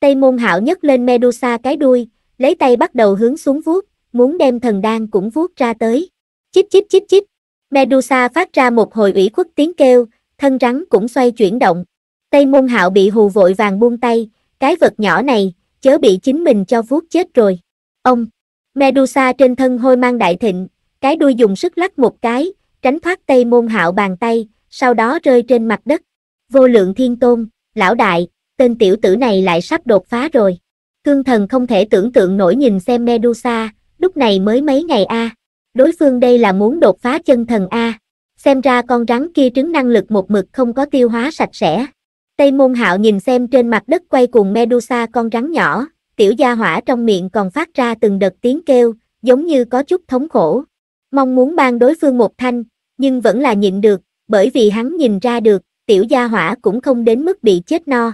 Tây môn hạo nhấc lên Medusa cái đuôi, lấy tay bắt đầu hướng xuống vuốt, muốn đem thần đan cũng vuốt ra tới. Chích chích chích chích. Medusa phát ra một hồi ủy khuất tiếng kêu, thân rắn cũng xoay chuyển động. Tây môn hạo bị hù vội vàng buông tay, cái vật nhỏ này, chớ bị chính mình cho vuốt chết rồi. Ông, Medusa trên thân hôi mang đại thịnh, cái đuôi dùng sức lắc một cái, tránh thoát tây môn hạo bàn tay, sau đó rơi trên mặt đất. Vô lượng thiên tôn, lão đại, tên tiểu tử này lại sắp đột phá rồi. Cương thần không thể tưởng tượng nổi nhìn xem Medusa, lúc này mới mấy ngày a à. Đối phương đây là muốn đột phá chân thần a Xem ra con rắn kia trứng năng lực một mực không có tiêu hóa sạch sẽ. Tây môn hạo nhìn xem trên mặt đất quay cùng Medusa con rắn nhỏ, tiểu gia hỏa trong miệng còn phát ra từng đợt tiếng kêu, giống như có chút thống khổ. Mong muốn ban đối phương một thanh, nhưng vẫn là nhịn được, bởi vì hắn nhìn ra được, tiểu gia hỏa cũng không đến mức bị chết no.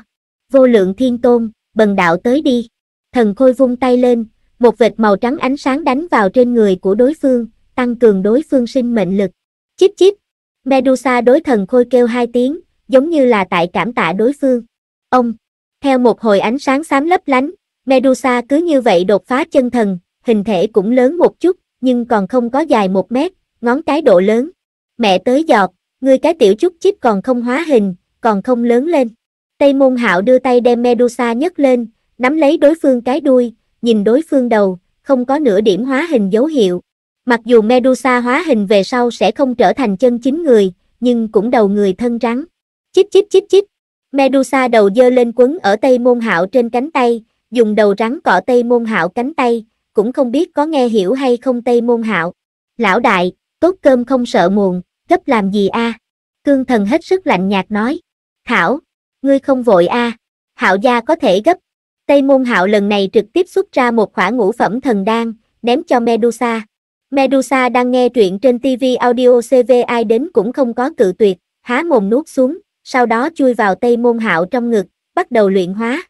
Vô lượng thiên tôn, bần đạo tới đi. Thần khôi vung tay lên, một vệt màu trắng ánh sáng đánh vào trên người của đối phương, tăng cường đối phương sinh mệnh lực. Chíp chíp, Medusa đối thần khôi kêu hai tiếng, giống như là tại cảm tạ đối phương. Ông, theo một hồi ánh sáng xám lấp lánh, Medusa cứ như vậy đột phá chân thần, hình thể cũng lớn một chút, nhưng còn không có dài một mét, ngón cái độ lớn. Mẹ tới giọt, ngươi cái tiểu chút chít còn không hóa hình, còn không lớn lên. Tây môn hạo đưa tay đem Medusa nhấc lên, nắm lấy đối phương cái đuôi, nhìn đối phương đầu, không có nửa điểm hóa hình dấu hiệu. Mặc dù Medusa hóa hình về sau sẽ không trở thành chân chính người, nhưng cũng đầu người thân rắn. Chích chích chích chích. Medusa đầu dơ lên quấn ở Tây môn hạo trên cánh tay, dùng đầu rắn cọ Tây Môn Hạo cánh tay, cũng không biết có nghe hiểu hay không Tây Môn Hạo. Lão đại, tốt cơm không sợ muộn, gấp làm gì a? À? Cương thần hết sức lạnh nhạt nói. Thảo, ngươi không vội a? À? Hạo gia có thể gấp. Tây Môn Hạo lần này trực tiếp xuất ra một khỏa ngũ phẩm thần đan, ném cho Medusa. Medusa đang nghe truyện trên TV audio CVI đến cũng không có cự tuyệt, há mồm nuốt xuống, sau đó chui vào Tây Môn Hạo trong ngực, bắt đầu luyện hóa.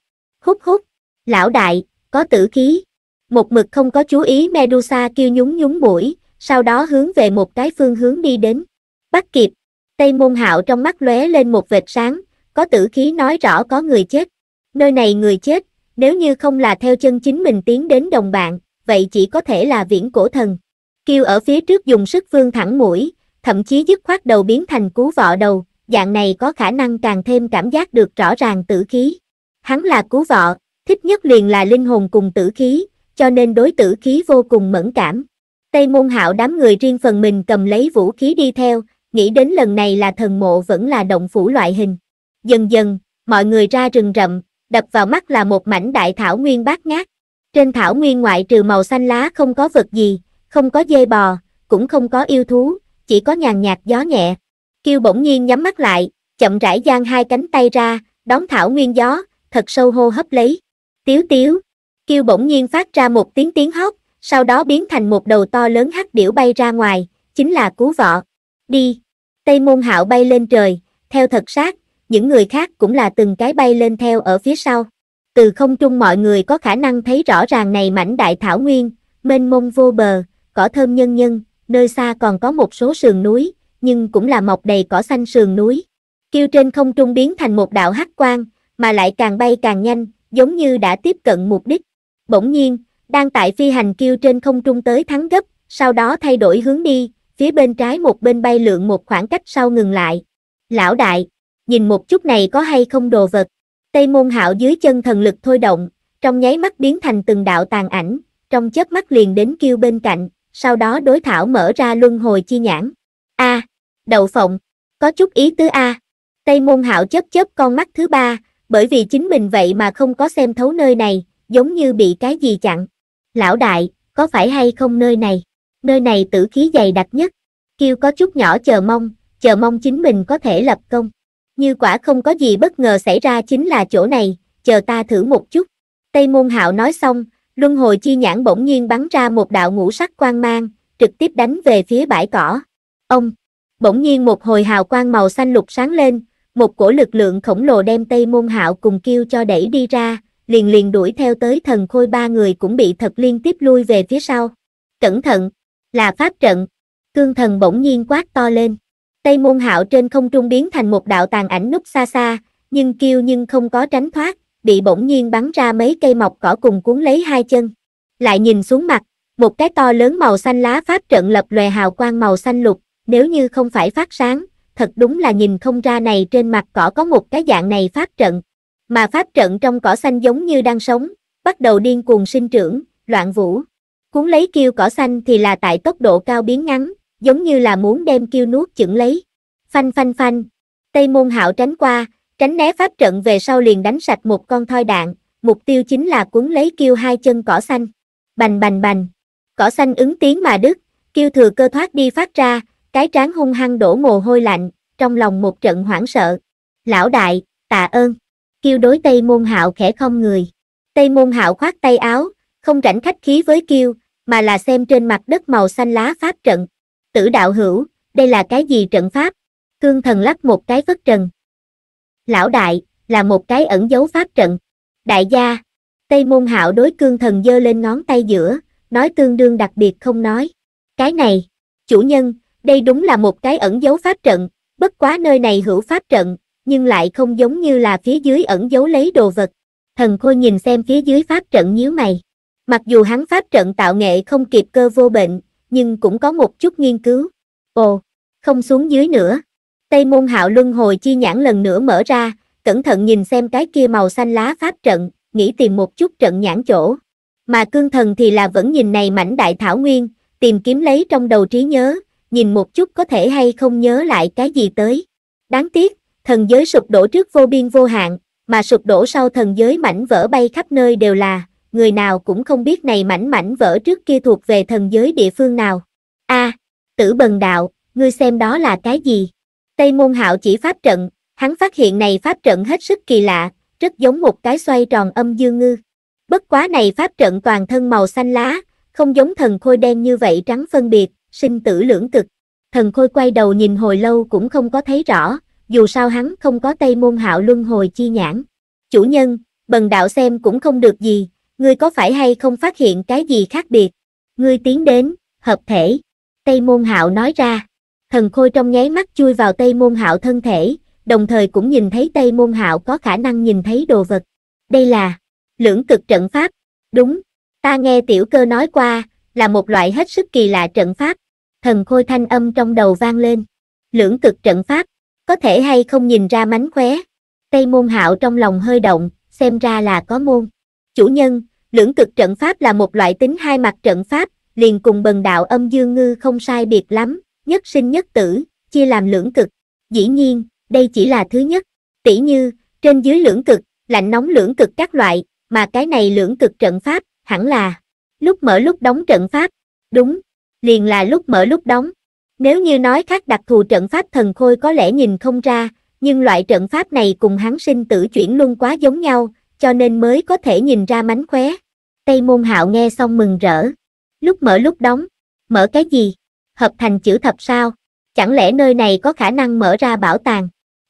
Hút hút, Lão đại, có tử khí. Một mực không có chú ý Medusa kêu nhúng nhúng mũi, sau đó hướng về một cái phương hướng đi đến. Bắt kịp, Tây Môn Hạo trong mắt lóe lên một vệt sáng, có tử khí nói rõ có người chết. Nơi này người chết, nếu như không là theo chân chính mình tiến đến đồng bạn, vậy chỉ có thể là viễn cổ thần. Kêu ở phía trước dùng sức vương thẳng mũi, thậm chí dứt khoát đầu biến thành cú vọ đầu, dạng này có khả năng càng thêm cảm giác được rõ ràng tử khí. Hắn là cú vọ, Thích nhất liền là linh hồn cùng tử khí, cho nên đối tử khí vô cùng mẫn cảm. Tây môn hạo đám người riêng phần mình cầm lấy vũ khí đi theo, nghĩ đến lần này là thần mộ vẫn là động phủ loại hình. Dần dần, mọi người ra rừng rậm, đập vào mắt là một mảnh đại thảo nguyên bát ngát. Trên thảo nguyên ngoại trừ màu xanh lá không có vật gì, không có dê bò, cũng không có yêu thú, chỉ có nhàn nhạt gió nhẹ. Kiêu bỗng nhiên nhắm mắt lại, chậm rãi giang hai cánh tay ra, đón thảo nguyên gió, thật sâu hô hấp lấy. Tiếu tiếu, kêu bỗng nhiên phát ra một tiếng tiếng hót, sau đó biến thành một đầu to lớn hắc điểu bay ra ngoài, chính là cú vọ. Đi. Tây môn hạo bay lên trời, theo thật sát, những người khác cũng là từng cái bay lên theo ở phía sau. Từ không trung mọi người có khả năng thấy rõ ràng này mảnh đại thảo nguyên, mênh mông vô bờ, cỏ thơm nhân nhân, nơi xa còn có một số sườn núi, nhưng cũng là mọc đầy cỏ xanh sườn núi. Kêu trên không trung biến thành một đạo hắc quang, mà lại càng bay càng nhanh, giống như đã tiếp cận mục đích. Bỗng nhiên, đang tại phi hành kêu trên không trung tới thắng gấp, sau đó thay đổi hướng đi, phía bên trái một bên bay lượn một khoảng cách sau ngừng lại. Lão đại, nhìn một chút này có hay không đồ vật. Tây môn hạo dưới chân thần lực thôi động, trong nháy mắt biến thành từng đạo tàn ảnh, trong chớp mắt liền đến kêu bên cạnh, sau đó đối thảo mở ra luân hồi chi nhãn. A, đậu phộng, có chút ý tứ A. Tây môn hạo chớp chớp con mắt thứ ba, bởi vì chính mình vậy mà không có xem thấu nơi này, giống như bị cái gì chặn. Lão đại, có phải hay không nơi này? Nơi này tử khí dày đặc nhất. Kiêu có chút nhỏ chờ mong, chờ mong chính mình có thể lập công. Như quả không có gì bất ngờ xảy ra chính là chỗ này, chờ ta thử một chút. Tây Môn Hạo nói xong, luân hồi chi nhãn bỗng nhiên bắn ra một đạo ngũ sắc quang mang, trực tiếp đánh về phía bãi cỏ. Ông, bỗng nhiên một hồi hào quang màu xanh lục sáng lên, một cổ lực lượng khổng lồ đem Tây Môn Hạo cùng kêu cho đẩy đi ra, liền liền đuổi theo tới thần khôi ba người cũng bị thật liên tiếp lui về phía sau. Cẩn thận, là pháp trận. Cương thần bỗng nhiên quát to lên. Tây Môn Hạo trên không trung biến thành một đạo tàn ảnh nút xa xa, nhưng kêu nhưng không có tránh thoát, bị bỗng nhiên bắn ra mấy cây mọc cỏ cùng cuốn lấy hai chân. Lại nhìn xuống mặt, một cái to lớn màu xanh lá pháp trận lập lòe hào quang màu xanh lục, nếu như không phải phát sáng, thật đúng là nhìn không ra này trên mặt cỏ có một cái dạng này pháp trận. Mà pháp trận trong cỏ xanh giống như đang sống, bắt đầu điên cuồng sinh trưởng, loạn vũ. Cuốn lấy kiêu cỏ xanh thì là tại tốc độ cao biến ngắn, giống như là muốn đem kiêu nuốt chửng lấy. Phanh phanh phanh, Tây Môn Hạo tránh qua, tránh né pháp trận về sau liền đánh sạch một con thoi đạn, mục tiêu chính là cuốn lấy kiêu hai chân cỏ xanh. Bành bành bành, cỏ xanh ứng tiếng mà đứt, kiêu thừa cơ thoát đi phát ra, cái trán hung hăng đổ mồ hôi lạnh, trong lòng một trận hoảng sợ. Lão đại, tạ ơn. Kiêu đối Tây Môn Hạo khẽ không người. Tây Môn Hạo khoát tay áo, không rảnh khách khí với Kiêu, mà là xem trên mặt đất màu xanh lá pháp trận. Tử đạo hữu, đây là cái gì trận pháp? Cương thần lắc một cái phất trần. Lão đại, là một cái ẩn dấu pháp trận. Đại gia, Tây Môn Hạo đối cương thần giơ lên ngón tay giữa, nói tương đương đặc biệt không nói. Cái này, chủ nhân, đây đúng là một cái ẩn dấu pháp trận, bất quá nơi này hữu pháp trận, nhưng lại không giống như là phía dưới ẩn dấu lấy đồ vật. Thần Khôi nhìn xem phía dưới pháp trận nhíu mày. Mặc dù hắn pháp trận tạo nghệ không kịp cơ vô bệnh, nhưng cũng có một chút nghiên cứu. Ồ, không xuống dưới nữa. Tây môn hạo luân hồi chi nhãn lần nữa mở ra, cẩn thận nhìn xem cái kia màu xanh lá pháp trận, nghĩ tìm một chút trận nhãn chỗ. Mà cương thần thì là vẫn nhìn này mảnh đại thảo nguyên, tìm kiếm lấy trong đầu trí nhớ, nhìn một chút có thể hay không nhớ lại cái gì tới. Đáng tiếc, thần giới sụp đổ trước vô biên vô hạn, mà sụp đổ sau thần giới mảnh vỡ bay khắp nơi đều là, người nào cũng không biết này mảnh mảnh vỡ trước kia thuộc về thần giới địa phương nào. A, tử bần đạo, ngươi xem đó là cái gì? Tây môn hạo chỉ pháp trận, hắn phát hiện này pháp trận hết sức kỳ lạ, rất giống một cái xoay tròn âm dương ngư. Bất quá này pháp trận toàn thân màu xanh lá, không giống thần khôi đen như vậy trắng phân biệt, sinh tử lưỡng cực. Thần Khôi quay đầu nhìn hồi lâu cũng không có thấy rõ, dù sao hắn không có Tây Môn Hạo Luân hồi chi nhãn. Chủ nhân, bần đạo xem cũng không được gì, ngươi có phải hay không phát hiện cái gì khác biệt? Ngươi tiến đến, hợp thể. Tây Môn Hạo nói ra. Thần Khôi trong nháy mắt chui vào Tây Môn Hạo thân thể, đồng thời cũng nhìn thấy Tây Môn Hạo có khả năng nhìn thấy đồ vật. Đây là lưỡng cực trận pháp. Đúng, ta nghe tiểu cơ nói qua, là một loại hết sức kỳ lạ trận pháp, thần khôi thanh âm trong đầu vang lên. Lưỡng cực trận pháp, có thể hay không nhìn ra mánh khóe. Tây môn hạo trong lòng hơi động, xem ra là có môn. Chủ nhân, lưỡng cực trận pháp là một loại tính hai mặt trận pháp, liền cùng bần đạo âm dương ngư không sai biệt lắm, nhất sinh nhất tử, chia làm lưỡng cực. Dĩ nhiên, đây chỉ là thứ nhất, tỷ như, trên dưới lưỡng cực, lạnh nóng lưỡng cực các loại, mà cái này lưỡng cực trận pháp, hẳn là lúc mở lúc đóng trận pháp. Đúng, liền là lúc mở lúc đóng. Nếu như nói khác đặc thù trận pháp thần khôi có lẽ nhìn không ra, nhưng loại trận pháp này cùng hắn sinh tử chuyển luân quá giống nhau, cho nên mới có thể nhìn ra mánh khóe. Tây môn hạo nghe xong mừng rỡ. Lúc mở lúc đóng, mở cái gì? Hợp thành chữ thập sao? Chẳng lẽ nơi này có khả năng mở ra bảo tàng?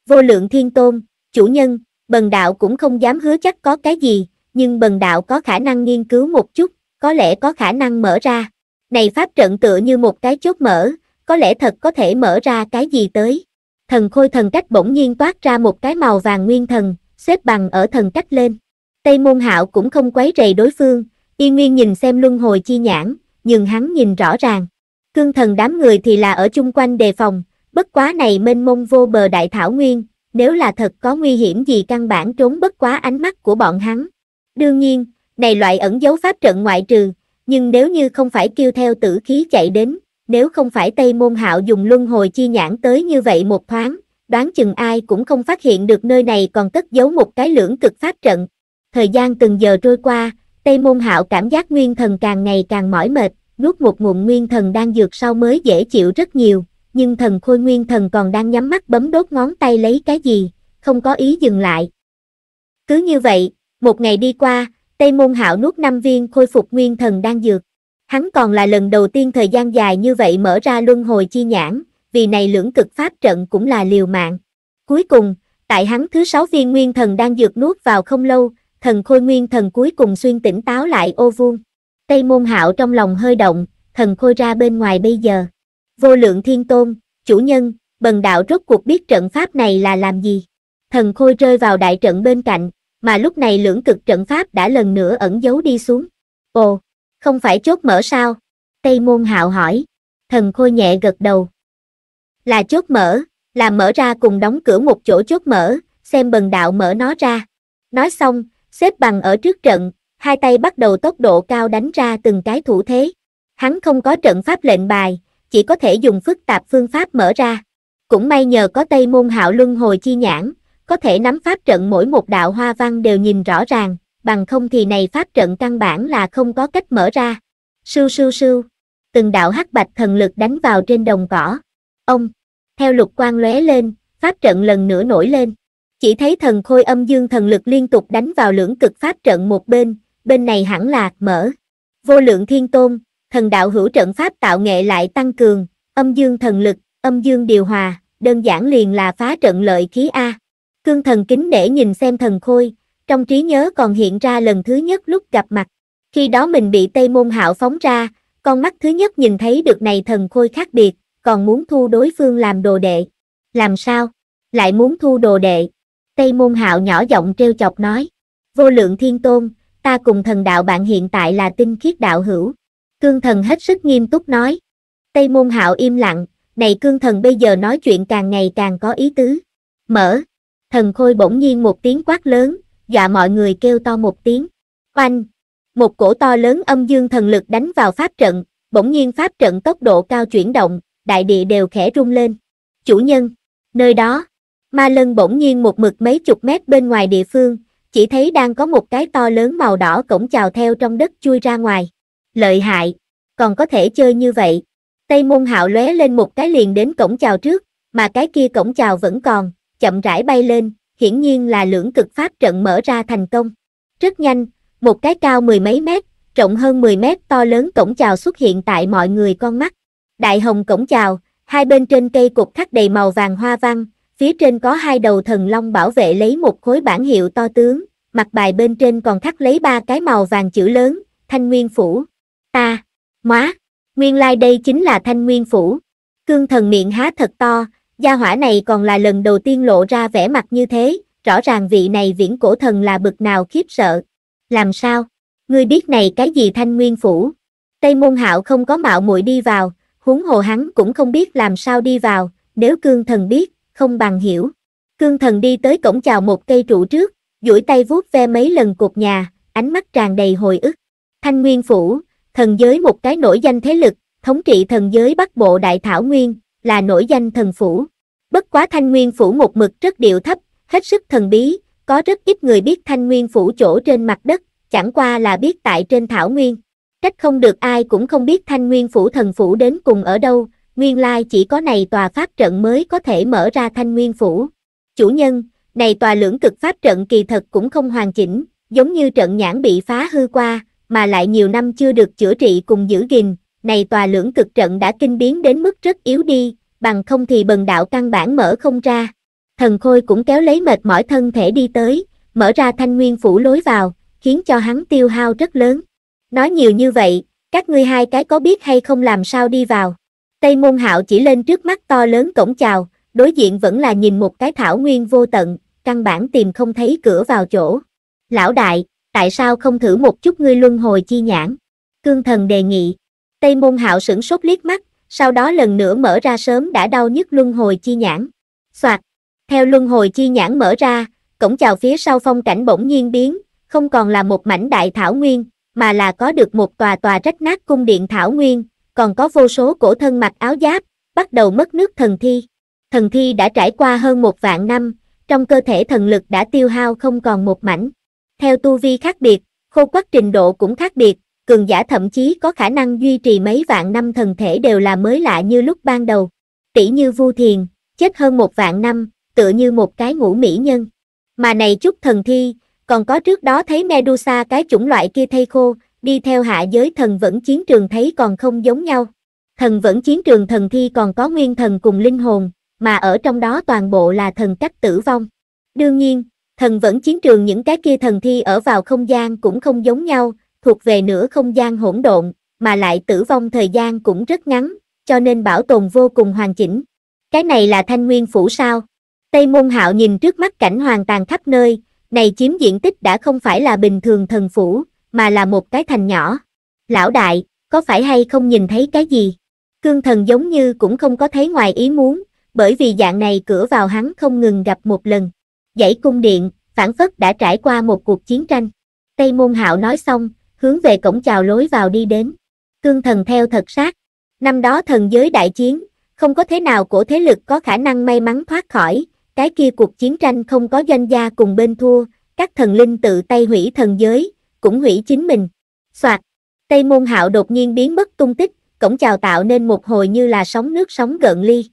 Vô lượng thiên tôn, chủ nhân, bần đạo cũng không dám hứa chắc có cái gì, nhưng bần đạo có khả năng nghiên cứu một chút, có lẽ có khả năng mở ra. Này pháp trận tựa như một cái chốt mở, có lẽ thật có thể mở ra cái gì tới. Thần khôi thần cách bỗng nhiên toát ra một cái màu vàng nguyên thần, xếp bằng ở thần cách lên. Tây môn hạo cũng không quấy rầy đối phương, y nguyên nhìn xem luân hồi chi nhãn, nhưng hắn nhìn rõ ràng. Cương thần đám người thì là ở chung quanh đề phòng, bất quá này mênh mông vô bờ đại thảo nguyên, nếu là thật có nguy hiểm gì căn bản trốn bất quá ánh mắt của bọn hắn. Đương nhiên, này loại ẩn dấu pháp trận ngoại trừ, nhưng nếu như không phải kêu theo tử khí chạy đến, nếu không phải Tây Môn Hạo dùng luân hồi chi nhãn tới như vậy một thoáng, đoán chừng ai cũng không phát hiện được nơi này còn cất giấu một cái lưỡng cực pháp trận. Thời gian từng giờ trôi qua, Tây Môn Hạo cảm giác nguyên thần càng ngày càng mỏi mệt, nuốt một ngụm nguyên thần đang dược sau mới dễ chịu rất nhiều, nhưng thần khôi nguyên thần còn đang nhắm mắt bấm đốt ngón tay lấy cái gì, không có ý dừng lại. Cứ như vậy, một ngày đi qua, Tây Môn Hạo nuốt năm viên khôi phục nguyên thần đang dược. Hắn còn là lần đầu tiên thời gian dài như vậy mở ra luân hồi chi nhãn, vì này lưỡng cực pháp trận cũng là liều mạng. Cuối cùng, tại hắn thứ sáu viên nguyên thần đang dược nuốt vào không lâu, thần khôi nguyên thần cuối cùng xuyên tỉnh táo lại ô vuông. Tây Môn Hạo trong lòng hơi động, thần khôi ra bên ngoài bây giờ. Vô lượng thiên tôn, chủ nhân, bần đạo rốt cuộc biết trận pháp này là làm gì. Thần khôi rơi vào đại trận bên cạnh, mà lúc này lưỡng cực trận pháp đã lần nữa ẩn giấu đi xuống. Ồ, không phải chốt mở sao? Tây môn hạo hỏi. Thần khôi nhẹ gật đầu. Là chốt mở, là mở ra cùng đóng cửa một chỗ chốt mở, xem bần đạo mở nó ra. Nói xong, xếp bằng ở trước trận, hai tay bắt đầu tốc độ cao đánh ra từng cái thủ thế. Hắn không có trận pháp lệnh bài, chỉ có thể dùng phức tạp phương pháp mở ra. Cũng may nhờ có Tây Môn Hạo Luân hồi chi nhãn, có thể nắm pháp trận mỗi một đạo hoa văn đều nhìn rõ ràng, bằng không thì này pháp trận căn bản là không có cách mở ra. Sưu sưu sưu, từng đạo hắc bạch thần lực đánh vào trên đồng cỏ. Ông, theo lục quang lóe lên, pháp trận lần nữa nổi lên. Chỉ thấy thần khôi âm dương thần lực liên tục đánh vào lưỡng cực pháp trận một bên, bên này hẳn là mở. Vô lượng thiên tôn, thần đạo hữu trận pháp tạo nghệ lại tăng cường, âm dương thần lực, âm dương điều hòa, đơn giản liền là phá trận lợi khí A. Cương thần kính để nhìn xem thần khôi, trong trí nhớ còn hiện ra lần thứ nhất lúc gặp mặt. Khi đó mình bị Tây Môn Hạo phóng ra, con mắt thứ nhất nhìn thấy được này thần khôi khác biệt, còn muốn thu đối phương làm đồ đệ. Làm sao? Lại muốn thu đồ đệ. Tây Môn Hạo nhỏ giọng treo chọc nói. Vô lượng thiên tôn, ta cùng thần đạo bạn hiện tại là tinh khiết đạo hữu. Cương thần hết sức nghiêm túc nói. Tây Môn Hạo im lặng, này cương thần bây giờ nói chuyện càng ngày càng có ý tứ. Mở thần khôi bỗng nhiên một tiếng quát lớn, dọa dạ mọi người kêu to một tiếng. Oanh! Một cổ to lớn âm dương thần lực đánh vào pháp trận, bỗng nhiên pháp trận tốc độ cao chuyển động, đại địa đều khẽ rung lên. Chủ nhân! Nơi đó! Ma lân bỗng nhiên một mực mấy chục mét bên ngoài địa phương, chỉ thấy đang có một cái to lớn màu đỏ cổng chào theo trong đất chui ra ngoài. Lợi hại! Còn có thể chơi như vậy. Tây môn hạo lóe lên một cái liền đến cổng chào trước, mà cái kia cổng chào vẫn còn, chậm rãi bay lên, hiển nhiên là lưỡng cực pháp trận mở ra thành công. Rất nhanh, một cái cao mười mấy mét, rộng hơn 10 mét to lớn cổng chào xuất hiện tại mọi người con mắt. Đại hồng cổng chào, hai bên trên cây cột khắc đầy màu vàng hoa văn, phía trên có hai đầu thần long bảo vệ lấy một khối bản hiệu to tướng, mặt bài bên trên còn khắc lấy ba cái màu vàng chữ lớn, thanh nguyên phủ. Ta, à, móa, nguyên lai like đây chính là thanh nguyên phủ. Cương thần miệng há thật to, Gia hỏa này còn là lần đầu tiên lộ ra vẻ mặt như thế, rõ ràng vị này viễn cổ thần là bực nào khiếp sợ. Làm sao? Ngươi biết này cái gì thanh nguyên phủ? Tây môn hạo không có mạo muội đi vào, huống hồ hắn cũng không biết làm sao đi vào, nếu cương thần biết, không bằng hiểu. Cương thần đi tới cổng chào một cây trụ trước, duỗi tay vuốt ve mấy lần cột nhà, ánh mắt tràn đầy hồi ức. Thanh Nguyên Phủ, thần giới một cái nổi danh thế lực, thống trị thần giới Bắc Bộ Đại Thảo Nguyên, là nổi danh thần phủ. Bất quá Thanh Nguyên Phủ một mực rất điệu thấp, hết sức thần bí, có rất ít người biết Thanh Nguyên Phủ chỗ trên mặt đất, chẳng qua là biết tại trên Thảo Nguyên. cách không được ai cũng không biết Thanh Nguyên Phủ thần phủ đến cùng ở đâu, nguyên lai chỉ có này tòa pháp trận mới có thể mở ra Thanh Nguyên Phủ. Chủ nhân, này tòa lưỡng cực pháp trận kỳ thật cũng không hoàn chỉnh, giống như trận nhãn bị phá hư qua, mà lại nhiều năm chưa được chữa trị cùng giữ gìn, này tòa lưỡng cực trận đã kinh biến đến mức rất yếu đi, bằng không thì bần đạo căn bản mở không ra. Thần Khôi cũng kéo lấy mệt mỏi thân thể đi tới, mở ra thanh nguyên phủ lối vào, khiến cho hắn tiêu hao rất lớn. Nói nhiều như vậy, các ngươi hai cái có biết hay không làm sao đi vào. Tây Môn Hạo chỉ lên trước mắt to lớn cổng chào, đối diện vẫn là nhìn một cái thảo nguyên vô tận, căn bản tìm không thấy cửa vào chỗ. Lão đại, tại sao không thử một chút ngươi luân hồi chi nhãn? Cương thần đề nghị. Tây Môn Hạo sửng sốt liếc mắt, sau đó lần nữa mở ra sớm đã đau nhức luân hồi chi nhãn. Soạt, theo luân hồi chi nhãn mở ra, cổng chào phía sau phong cảnh bỗng nhiên biến, không còn là một mảnh đại thảo nguyên, mà là có được một tòa tòa rách nát cung điện thảo nguyên, còn có vô số cổ thân mặc áo giáp, bắt đầu mất nước thần thi. Thần thi đã trải qua hơn một vạn năm, trong cơ thể thần lực đã tiêu hao không còn một mảnh. Theo tu vi khác biệt, khô quắc trình độ cũng khác biệt, cường giả thậm chí có khả năng duy trì mấy vạn năm thần thể đều là mới lạ như lúc ban đầu. Tỷ như Vu Thiền, chết hơn một vạn năm, tựa như một cái ngũ mỹ nhân. Mà này chút thần thi, còn có trước đó thấy Medusa cái chủng loại kia thay khô, đi theo hạ giới thần vẫn chiến trường thấy còn không giống nhau. Thần vẫn chiến trường thần thi còn có nguyên thần cùng linh hồn, mà ở trong đó toàn bộ là thần cách tử vong. Đương nhiên, thần vẫn chiến trường những cái kia thần thi ở vào không gian cũng không giống nhau, thuộc về nửa không gian hỗn độn, mà lại tử vong thời gian cũng rất ngắn, cho nên bảo tồn vô cùng hoàn chỉnh. Cái này là thanh nguyên phủ sao? Tây Môn Hạo nhìn trước mắt cảnh hoàng tàn khắp nơi, này chiếm diện tích đã không phải là bình thường thần phủ, mà là một cái thành nhỏ. Lão đại, có phải hay không nhìn thấy cái gì? Cương thần giống như cũng không có thấy ngoài ý muốn, bởi vì dạng này cửa vào hắn không ngừng gặp một lần. Dãy cung điện, phản phất đã trải qua một cuộc chiến tranh. Tây Môn Hạo nói xong, hướng về cổng chào lối vào đi đến. Cương thần theo thật sát. Năm đó thần giới đại chiến, không có thế nào của thế lực có khả năng may mắn thoát khỏi, cái kia cuộc chiến tranh không có danh gia cùng bên thua, các thần linh tự tay hủy thần giới, cũng hủy chính mình. Soạt, Tây Môn Hạo đột nhiên biến mất tung tích, cổng chào tạo nên một hồi như là sóng nước sóng gợn ly.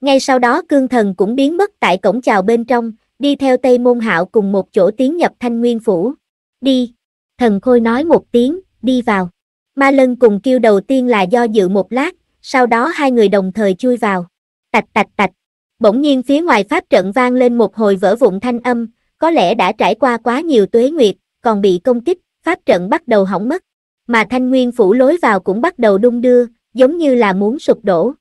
Ngay sau đó cương thần cũng biến mất tại cổng chào bên trong, đi theo Tây Môn Hạo cùng một chỗ tiến nhập thanh nguyên phủ. Đi! thần khôi nói một tiếng, đi vào. Ma lân cùng kêu đầu tiên là do dự một lát, sau đó hai người đồng thời chui vào. Tạch tạch tạch. Bỗng nhiên phía ngoài pháp trận vang lên một hồi vỡ vụn thanh âm, có lẽ đã trải qua quá nhiều tuế nguyệt, còn bị công kích, pháp trận bắt đầu hỏng mất. Mà thanh nguyên phủ lối vào cũng bắt đầu đung đưa, giống như là muốn sụp đổ.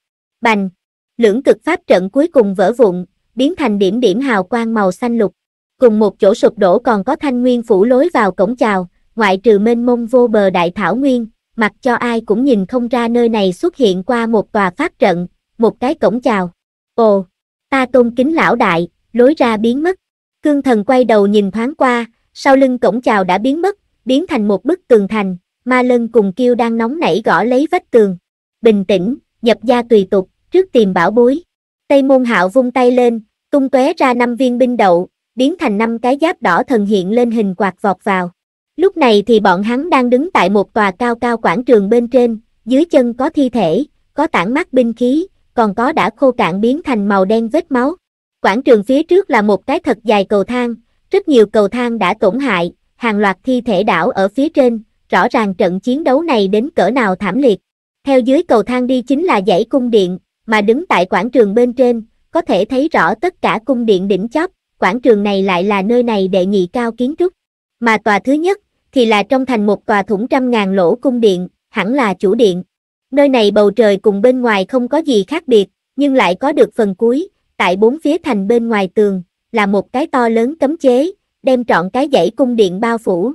Bành! Lưỡng cực pháp trận cuối cùng vỡ vụn, biến thành điểm điểm hào quang màu xanh lục. Cùng một chỗ sụp đổ còn có thanh nguyên phủ lối vào cổng chào, ngoại trừ mênh mông vô bờ đại thảo nguyên, mặc cho ai cũng nhìn không ra nơi này xuất hiện qua một tòa phát trận, một cái cổng chào. Ồ, ta tôn kính lão đại, lối ra biến mất. Cương thần quay đầu nhìn thoáng qua, sau lưng cổng chào đã biến mất, biến thành một bức tường thành, ma lân cùng kêu đang nóng nảy gõ lấy vách tường. Bình tĩnh, nhập gia tùy tục, trước tìm bảo bối. Tây môn hạo vung tay lên, tung tóe ra năm viên binh đậu, biến thành năm cái giáp đỏ thần hiện lên hình quạt vọt vào. Lúc này thì bọn hắn đang đứng tại một tòa cao cao quảng trường bên trên, dưới chân có thi thể, có tản mắt binh khí, còn có đã khô cạn biến thành màu đen vết máu. Quảng trường phía trước là một cái thật dài cầu thang, rất nhiều cầu thang đã tổn hại, hàng loạt thi thể đảo ở phía trên, rõ ràng trận chiến đấu này đến cỡ nào thảm liệt. Theo dưới cầu thang đi chính là dãy cung điện, mà đứng tại quảng trường bên trên, có thể thấy rõ tất cả cung điện đỉnh chóp, quảng trường này lại là nơi này đệ nhị cao kiến trúc. Mà tòa thứ nhất thì là trong thành một tòa thủng trăm ngàn lỗ cung điện, hẳn là chủ điện. Nơi này bầu trời cùng bên ngoài không có gì khác biệt, nhưng lại có được phần cuối, tại bốn phía thành bên ngoài tường, là một cái to lớn cấm chế, đem trọn cái dãy cung điện bao phủ.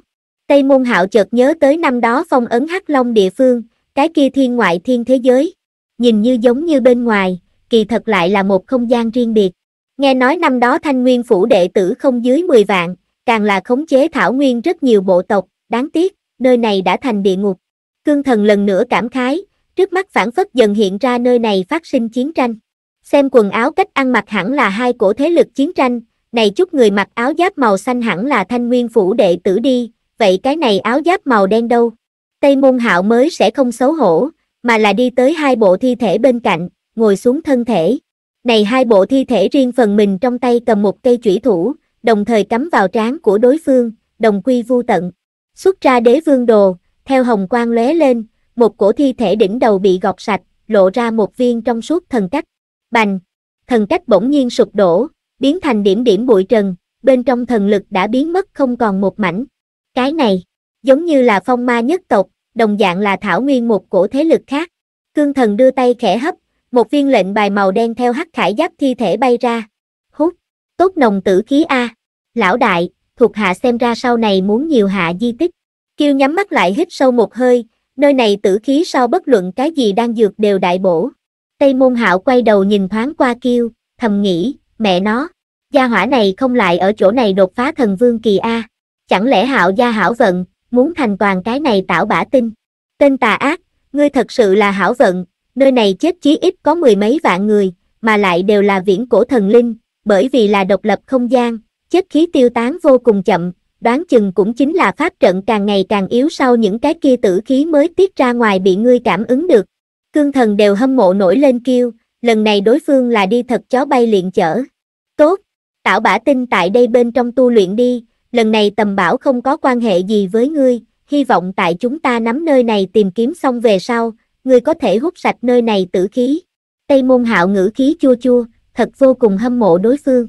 Tây Môn Hạo chợt nhớ tới năm đó phong ấn Hắc Long địa phương, cái kia thiên ngoại thiên thế giới, nhìn như giống như bên ngoài, kỳ thật lại là một không gian riêng biệt. Nghe nói năm đó Thanh Nguyên phủ đệ tử không dưới 10 vạn, càng là khống chế Thảo Nguyên rất nhiều bộ tộc, đáng tiếc, nơi này đã thành địa ngục. Cương thần lần nữa cảm khái, trước mắt phản phất dần hiện ra nơi này phát sinh chiến tranh. Xem quần áo cách ăn mặc hẳn là hai cổ thế lực chiến tranh, này chút người mặc áo giáp màu xanh hẳn là thanh nguyên phủ đệ tử đi, vậy cái này áo giáp màu đen đâu? Tây môn hạo mới sẽ không xấu hổ, mà là đi tới hai bộ thi thể bên cạnh, ngồi xuống thân thể. Này hai bộ thi thể riêng phần mình trong tay cầm một cây chủy thủ, đồng thời cắm vào trán của đối phương, đồng quy vu tận. Xuất ra đế vương đồ, theo hồng quang lóe lên, một cổ thi thể đỉnh đầu bị gọt sạch, lộ ra một viên trong suốt thần cách. Bành! Thần cách bỗng nhiên sụp đổ, biến thành điểm điểm bụi trần, bên trong thần lực đã biến mất không còn một mảnh. Cái này, giống như là phong ma nhất tộc, đồng dạng là thảo nguyên một cổ thế lực khác. Cương thần đưa tay khẽ hấp, một viên lệnh bài màu đen theo hắc khải giáp thi thể bay ra. Hút, tốt nồng tử khí A. Lão đại, thuộc hạ xem ra sau này muốn nhiều hạ di tích. Kiêu nhắm mắt lại hít sâu một hơi, nơi này tử khí sau bất luận cái gì đang dược đều đại bổ. Tây môn hạo quay đầu nhìn thoáng qua Kiêu, thầm nghĩ, mẹ nó, gia hỏa này không lại ở chỗ này đột phá thần vương kỳ A. Chẳng lẽ hạo gia hảo vận, muốn thành toàn cái này tảo bả tinh. Tên tà ác, ngươi thật sự là hảo vận, nơi này chết chí ít có mười mấy vạn người, mà lại đều là viễn cổ thần linh, bởi vì là độc lập không gian, chất khí tiêu tán vô cùng chậm, đoán chừng cũng chính là pháp trận càng ngày càng yếu sau những cái kia tử khí mới tiết ra ngoài bị ngươi cảm ứng được. Cương thần đều hâm mộ nổi lên kêu, lần này đối phương là đi thật chó bay liền chở. Tốt, tạo bả tin tại đây bên trong tu luyện đi, lần này tầm bảo không có quan hệ gì với ngươi, hy vọng tại chúng ta nắm nơi này tìm kiếm xong về sau, ngươi có thể hút sạch nơi này tử khí. Tây môn hạo ngữ khí chua chua, thật vô cùng hâm mộ đối phương.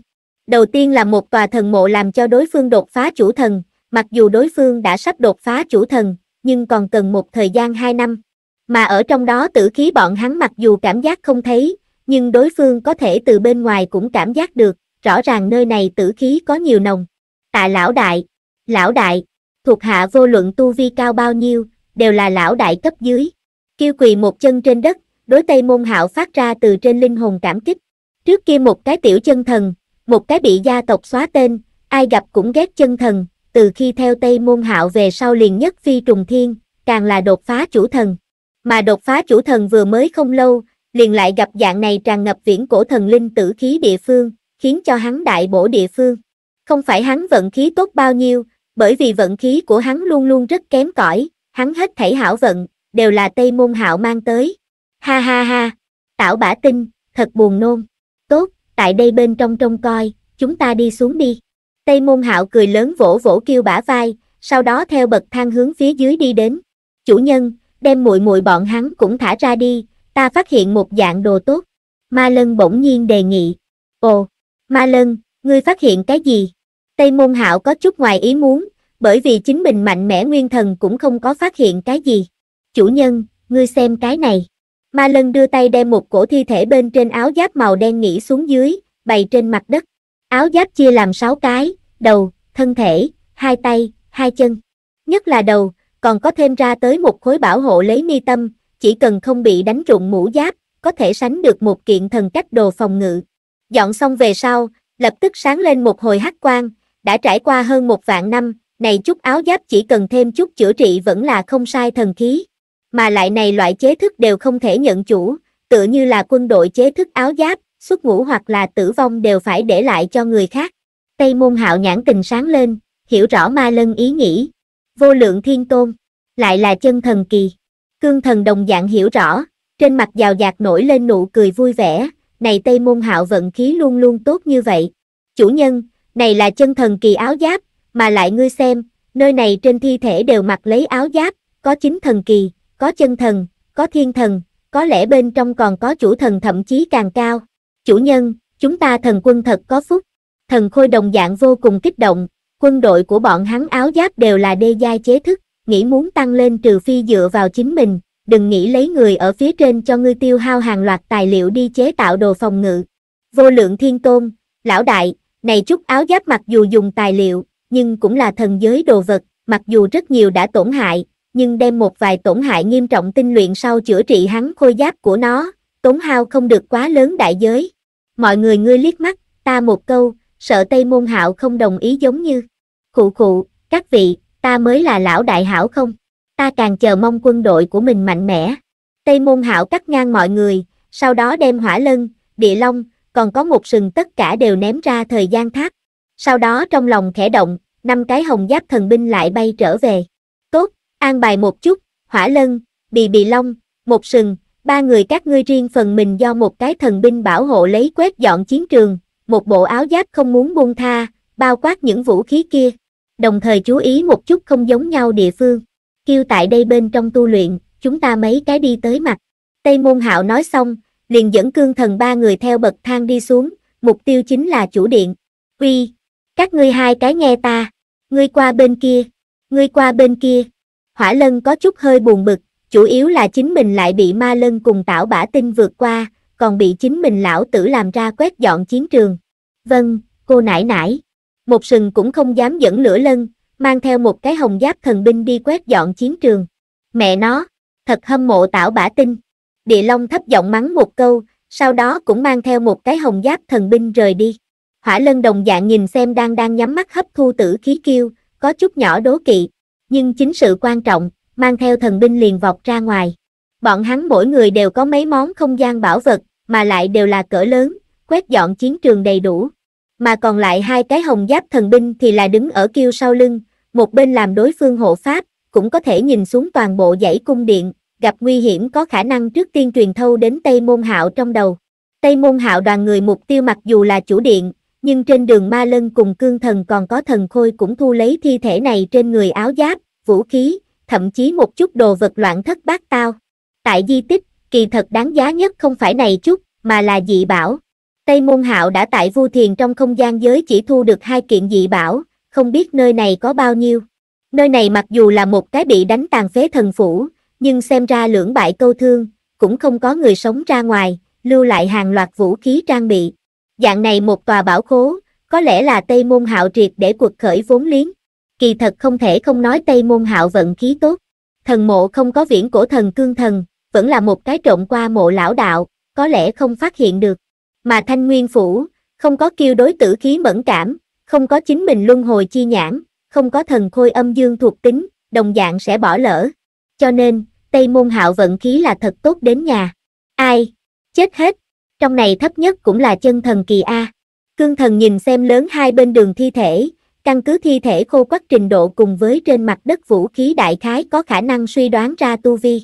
Đầu tiên là một tòa thần mộ làm cho đối phương đột phá chủ thần, mặc dù đối phương đã sắp đột phá chủ thần, nhưng còn cần một thời gian 2 năm. Mà ở trong đó tử khí bọn hắn mặc dù cảm giác không thấy, nhưng đối phương có thể từ bên ngoài cũng cảm giác được, rõ ràng nơi này tử khí có nhiều nồng. Tạ lão đại, lão đại, thuộc hạ vô luận tu vi cao bao nhiêu, đều là lão đại cấp dưới. kêu quỳ một chân trên đất, đối tây môn hạo phát ra từ trên linh hồn cảm kích. Trước kia một cái tiểu chân thần, một cái bị gia tộc xóa tên, ai gặp cũng ghét chân thần, từ khi theo Tây Môn Hạo về sau liền nhất phi trùng thiên, càng là đột phá chủ thần. Mà đột phá chủ thần vừa mới không lâu, liền lại gặp dạng này tràn ngập viễn cổ thần linh tử khí địa phương, khiến cho hắn đại bổ địa phương. Không phải hắn vận khí tốt bao nhiêu, bởi vì vận khí của hắn luôn luôn rất kém cỏi, hắn hết thảy hảo vận, đều là Tây Môn Hạo mang tới. Ha ha ha, tảo bả tinh, thật buồn nôn tại đây bên trong trông coi, chúng ta đi xuống đi. Tây môn hạo cười lớn vỗ vỗ kêu bả vai, sau đó theo bậc thang hướng phía dưới đi đến. Chủ nhân, đem muội muội bọn hắn cũng thả ra đi, ta phát hiện một dạng đồ tốt. Ma lân bỗng nhiên đề nghị. Ồ, ma lân, ngươi phát hiện cái gì? Tây môn hạo có chút ngoài ý muốn, bởi vì chính mình mạnh mẽ nguyên thần cũng không có phát hiện cái gì. Chủ nhân, ngươi xem cái này. Ma lân đưa tay đem một cổ thi thể bên trên áo giáp màu đen nghỉ xuống dưới, bày trên mặt đất. Áo giáp chia làm sáu cái, đầu, thân thể, hai tay, hai chân. Nhất là đầu, còn có thêm ra tới một khối bảo hộ lấy mi tâm, chỉ cần không bị đánh trụng mũ giáp, có thể sánh được một kiện thần cách đồ phòng ngự. Dọn xong về sau, lập tức sáng lên một hồi hắc quang, đã trải qua hơn một vạn năm, này chút áo giáp chỉ cần thêm chút chữa trị vẫn là không sai thần khí mà lại này loại chế thức đều không thể nhận chủ, tựa như là quân đội chế thức áo giáp, xuất ngũ hoặc là tử vong đều phải để lại cho người khác. Tây môn hạo nhãn tình sáng lên, hiểu rõ ma lân ý nghĩ. Vô lượng thiên tôn, lại là chân thần kỳ. Cương thần đồng dạng hiểu rõ, trên mặt giàu dạt nổi lên nụ cười vui vẻ, này Tây môn hạo vận khí luôn luôn tốt như vậy. Chủ nhân, này là chân thần kỳ áo giáp, mà lại ngươi xem, nơi này trên thi thể đều mặc lấy áo giáp, có chính thần kỳ, có chân thần, có thiên thần, có lẽ bên trong còn có chủ thần thậm chí càng cao. Chủ nhân, chúng ta thần quân thật có phúc. Thần khôi đồng dạng vô cùng kích động, quân đội của bọn hắn áo giáp đều là đê giai chế thức, nghĩ muốn tăng lên trừ phi dựa vào chính mình, đừng nghĩ lấy người ở phía trên cho ngươi tiêu hao hàng loạt tài liệu đi chế tạo đồ phòng ngự. Vô lượng thiên tôn, lão đại, này chút áo giáp mặc dù dùng tài liệu, nhưng cũng là thần giới đồ vật, mặc dù rất nhiều đã tổn hại, nhưng đem một vài tổn hại nghiêm trọng tinh luyện sau chữa trị hắn khôi giáp của nó, tốn hao không được quá lớn đại giới. Mọi người ngươi liếc mắt, ta một câu, sợ Tây Môn Hạo không đồng ý giống như. Khụ khụ, các vị, ta mới là lão đại hảo không? Ta càng chờ mong quân đội của mình mạnh mẽ. Tây Môn Hạo cắt ngang mọi người, sau đó đem hỏa lân, địa long, còn có một sừng tất cả đều ném ra thời gian tháp. Sau đó trong lòng khẽ động, năm cái hồng giáp thần binh lại bay trở về. Tốt, an bài một chút, hỏa lân, bì bì long, một sừng, ba người các ngươi riêng phần mình do một cái thần binh bảo hộ lấy quét dọn chiến trường, một bộ áo giáp không muốn buông tha, bao quát những vũ khí kia, đồng thời chú ý một chút không giống nhau địa phương. Kêu tại đây bên trong tu luyện, chúng ta mấy cái đi tới mặt. Tây Môn Hạo nói xong, liền dẫn cương thần ba người theo bậc thang đi xuống, mục tiêu chính là chủ điện. Uy, các ngươi hai cái nghe ta, ngươi qua bên kia, ngươi qua bên kia, Hỏa lân có chút hơi buồn bực, chủ yếu là chính mình lại bị ma lân cùng tảo bả tinh vượt qua, còn bị chính mình lão tử làm ra quét dọn chiến trường. Vâng, cô nải nải. Một sừng cũng không dám dẫn lửa lân, mang theo một cái hồng giáp thần binh đi quét dọn chiến trường. Mẹ nó, thật hâm mộ tảo bả tinh. Địa Long thấp giọng mắng một câu, sau đó cũng mang theo một cái hồng giáp thần binh rời đi. Hỏa lân đồng dạng nhìn xem đang đang nhắm mắt hấp thu tử khí kiêu, có chút nhỏ đố kỵ nhưng chính sự quan trọng, mang theo thần binh liền vọt ra ngoài. Bọn hắn mỗi người đều có mấy món không gian bảo vật, mà lại đều là cỡ lớn, quét dọn chiến trường đầy đủ. Mà còn lại hai cái hồng giáp thần binh thì là đứng ở kiêu sau lưng, một bên làm đối phương hộ pháp, cũng có thể nhìn xuống toàn bộ dãy cung điện, gặp nguy hiểm có khả năng trước tiên truyền thâu đến Tây Môn Hạo trong đầu. Tây Môn Hạo đoàn người mục tiêu mặc dù là chủ điện, nhưng trên đường Ma Lân cùng Cương Thần còn có thần khôi cũng thu lấy thi thể này trên người áo giáp, vũ khí, thậm chí một chút đồ vật loạn thất bát tao. Tại di tích, kỳ thật đáng giá nhất không phải này chút, mà là dị bảo. Tây Môn Hạo đã tại Vu Thiền trong không gian giới chỉ thu được hai kiện dị bảo, không biết nơi này có bao nhiêu. Nơi này mặc dù là một cái bị đánh tàn phế thần phủ, nhưng xem ra lưỡng bại câu thương, cũng không có người sống ra ngoài, lưu lại hàng loạt vũ khí trang bị. Dạng này một tòa bảo khố, có lẽ là Tây Môn Hạo triệt để cuộc khởi vốn liếng kỳ thật không thể không nói Tây Môn Hạo vận khí tốt. Thần mộ không có viễn cổ thần cương thần, vẫn là một cái trộn qua mộ lão đạo, có lẽ không phát hiện được. Mà thanh nguyên phủ, không có kiêu đối tử khí mẫn cảm, không có chính mình luân hồi chi nhãn, không có thần khôi âm dương thuộc tính, đồng dạng sẽ bỏ lỡ. Cho nên, Tây Môn Hạo vận khí là thật tốt đến nhà. Ai? Chết hết. Trong này thấp nhất cũng là chân thần kỳ A. Cương thần nhìn xem lớn hai bên đường thi thể, Căn cứ thi thể khô quắc trình độ cùng với trên mặt đất vũ khí đại khái có khả năng suy đoán ra tu vi.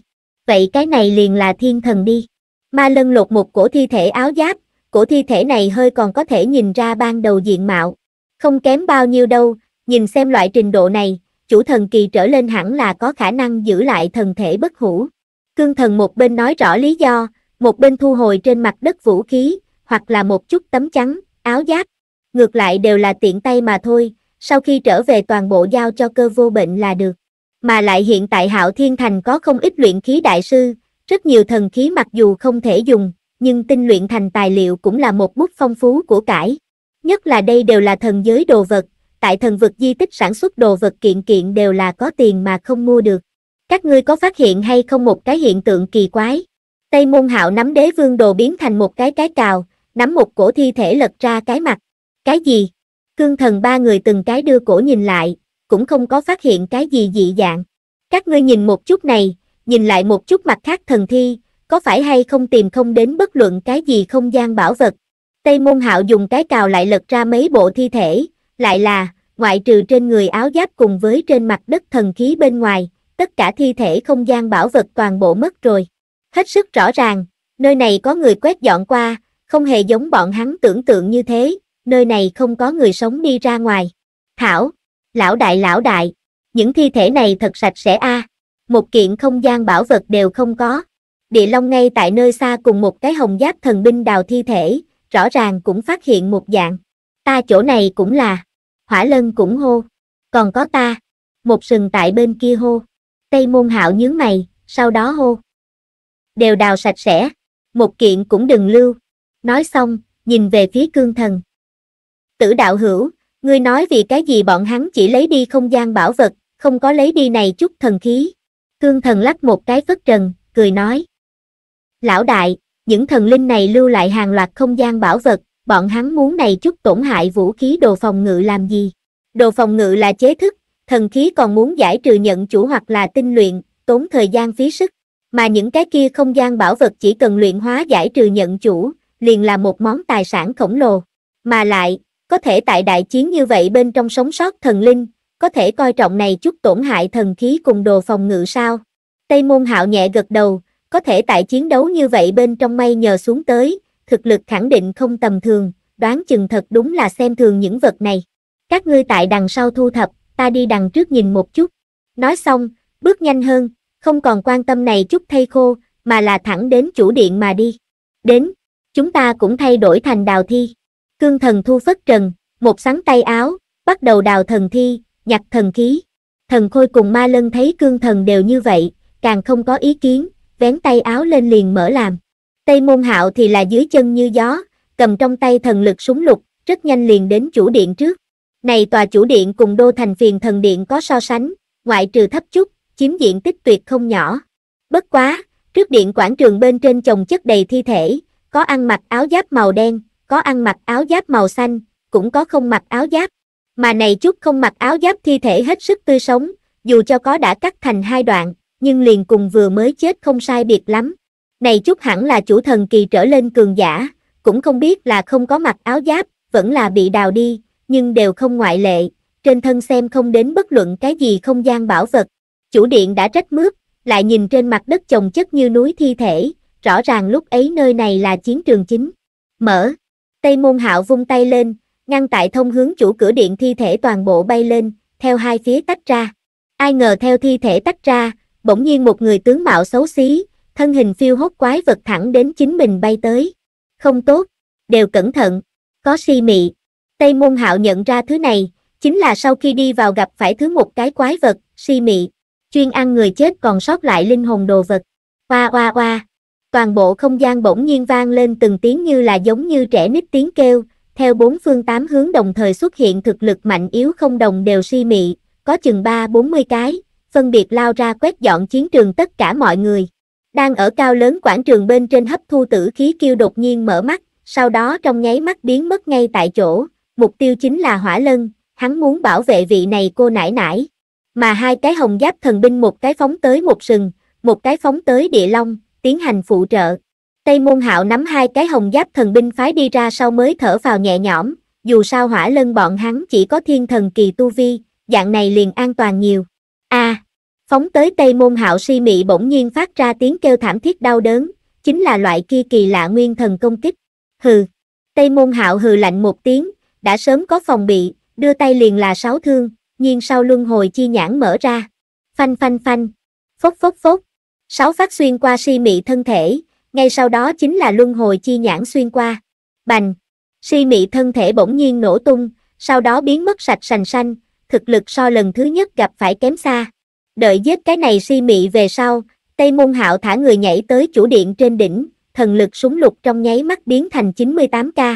Vậy cái này liền là thiên thần đi. Ma lân lột một cổ thi thể áo giáp, cổ thi thể này hơi còn có thể nhìn ra ban đầu diện mạo. Không kém bao nhiêu đâu, nhìn xem loại trình độ này, chủ thần kỳ trở lên hẳn là có khả năng giữ lại thần thể bất hủ. Cương thần một bên nói rõ lý do, một bên thu hồi trên mặt đất vũ khí, hoặc là một chút tấm trắng áo giáp. Ngược lại đều là tiện tay mà thôi, sau khi trở về toàn bộ giao cho cơ vô bệnh là được. Mà lại hiện tại Hạo Thiên Thành có không ít luyện khí đại sư, rất nhiều thần khí mặc dù không thể dùng, nhưng tinh luyện thành tài liệu cũng là một bút phong phú của cải. Nhất là đây đều là thần giới đồ vật, tại thần vực di tích sản xuất đồ vật kiện kiện đều là có tiền mà không mua được. Các ngươi có phát hiện hay không một cái hiện tượng kỳ quái? Tây môn hạo nắm đế vương đồ biến thành một cái cái cào, nắm một cổ thi thể lật ra cái mặt. Cái gì? Cương thần ba người từng cái đưa cổ nhìn lại, cũng không có phát hiện cái gì dị dạng. Các ngươi nhìn một chút này, nhìn lại một chút mặt khác thần thi, có phải hay không tìm không đến bất luận cái gì không gian bảo vật. Tây môn hạo dùng cái cào lại lật ra mấy bộ thi thể, lại là, ngoại trừ trên người áo giáp cùng với trên mặt đất thần khí bên ngoài, tất cả thi thể không gian bảo vật toàn bộ mất rồi. Hết sức rõ ràng, nơi này có người quét dọn qua, không hề giống bọn hắn tưởng tượng như thế, nơi này không có người sống đi ra ngoài. Thảo, lão đại lão đại, những thi thể này thật sạch sẽ a à. một kiện không gian bảo vật đều không có. Địa Long ngay tại nơi xa cùng một cái hồng giáp thần binh đào thi thể, rõ ràng cũng phát hiện một dạng. Ta chỗ này cũng là, hỏa lân cũng hô, còn có ta, một sừng tại bên kia hô. Tây môn hạo nhướng mày, sau đó hô. Đều đào sạch sẽ, một kiện cũng đừng lưu. Nói xong, nhìn về phía cương thần tử đạo hữu, ngươi nói vì cái gì bọn hắn chỉ lấy đi không gian bảo vật, không có lấy đi này chút thần khí. cương thần lắc một cái phất trần, cười nói. Lão đại, những thần linh này lưu lại hàng loạt không gian bảo vật, bọn hắn muốn này chút tổn hại vũ khí đồ phòng ngự làm gì? Đồ phòng ngự là chế thức, thần khí còn muốn giải trừ nhận chủ hoặc là tinh luyện, tốn thời gian phí sức. Mà những cái kia không gian bảo vật chỉ cần luyện hóa giải trừ nhận chủ, liền là một món tài sản khổng lồ. Mà lại, có thể tại đại chiến như vậy bên trong sống sót thần linh, có thể coi trọng này chút tổn hại thần khí cùng đồ phòng ngự sao? Tây môn hạo nhẹ gật đầu, có thể tại chiến đấu như vậy bên trong may nhờ xuống tới, thực lực khẳng định không tầm thường, đoán chừng thật đúng là xem thường những vật này. Các ngươi tại đằng sau thu thập, ta đi đằng trước nhìn một chút. Nói xong, bước nhanh hơn, không còn quan tâm này chút thay khô, mà là thẳng đến chủ điện mà đi. Đến, chúng ta cũng thay đổi thành đào thi. Cương thần thu phất trần, một sáng tay áo, bắt đầu đào thần thi, nhặt thần khí. Thần khôi cùng ma lân thấy cương thần đều như vậy, càng không có ý kiến, vén tay áo lên liền mở làm. Tây môn hạo thì là dưới chân như gió, cầm trong tay thần lực súng lục, rất nhanh liền đến chủ điện trước. Này tòa chủ điện cùng đô thành phiền thần điện có so sánh, ngoại trừ thấp chút, chiếm diện tích tuyệt không nhỏ. Bất quá, trước điện quảng trường bên trên chồng chất đầy thi thể, có ăn mặc áo giáp màu đen, có ăn mặc áo giáp màu xanh, cũng có không mặc áo giáp. Mà này chút không mặc áo giáp thi thể hết sức tươi sống, dù cho có đã cắt thành hai đoạn, nhưng liền cùng vừa mới chết không sai biệt lắm. Này chút hẳn là chủ thần kỳ trở lên cường giả, cũng không biết là không có mặc áo giáp, vẫn là bị đào đi, nhưng đều không ngoại lệ, trên thân xem không đến bất luận cái gì không gian bảo vật. Chủ điện đã trách mướt, lại nhìn trên mặt đất chồng chất như núi thi thể, rõ ràng lúc ấy nơi này là chiến trường chính. Mở, Tây môn hạo vung tay lên, ngăn tại thông hướng chủ cửa điện thi thể toàn bộ bay lên, theo hai phía tách ra. Ai ngờ theo thi thể tách ra, bỗng nhiên một người tướng mạo xấu xí, thân hình phiêu hốt quái vật thẳng đến chính mình bay tới. Không tốt, đều cẩn thận, có si mị. Tây môn hạo nhận ra thứ này, chính là sau khi đi vào gặp phải thứ một cái quái vật, si mị, chuyên ăn người chết còn sót lại linh hồn đồ vật. Oa oa oa, toàn bộ không gian bỗng nhiên vang lên từng tiếng như là giống như trẻ nít tiếng kêu, theo bốn phương tám hướng đồng thời xuất hiện thực lực mạnh yếu không đồng đều suy mị, có chừng ba bốn mươi cái, phân biệt lao ra quét dọn chiến trường tất cả mọi người. Đang ở cao lớn quảng trường bên trên hấp thu tử khí kêu đột nhiên mở mắt, sau đó trong nháy mắt biến mất ngay tại chỗ, mục tiêu chính là hỏa lân, hắn muốn bảo vệ vị này cô nải nải. Mà hai cái hồng giáp thần binh một cái phóng tới một sừng, một cái phóng tới địa long, tiến hành phụ trợ. Tây Môn Hạo nắm hai cái hồng giáp thần binh phái đi ra sau mới thở vào nhẹ nhõm, dù sao hỏa lân bọn hắn chỉ có thiên thần kỳ tu vi, dạng này liền an toàn nhiều. a à, phóng tới Tây Môn Hạo si mị bỗng nhiên phát ra tiếng kêu thảm thiết đau đớn, chính là loại kia kỳ lạ nguyên thần công kích. Hừ, Tây Môn Hạo hừ lạnh một tiếng, đã sớm có phòng bị, đưa tay liền là sáu thương, nhiên sau luân hồi chi nhãn mở ra. Phanh phanh phanh, phốc phốc phốc, Sáu phát xuyên qua si mị thân thể, ngay sau đó chính là luân hồi chi nhãn xuyên qua. Bành! Si mị thân thể bỗng nhiên nổ tung, sau đó biến mất sạch sành xanh, thực lực so lần thứ nhất gặp phải kém xa. Đợi giết cái này si mị về sau, Tây Môn Hạo thả người nhảy tới chủ điện trên đỉnh, thần lực súng lục trong nháy mắt biến thành 98k.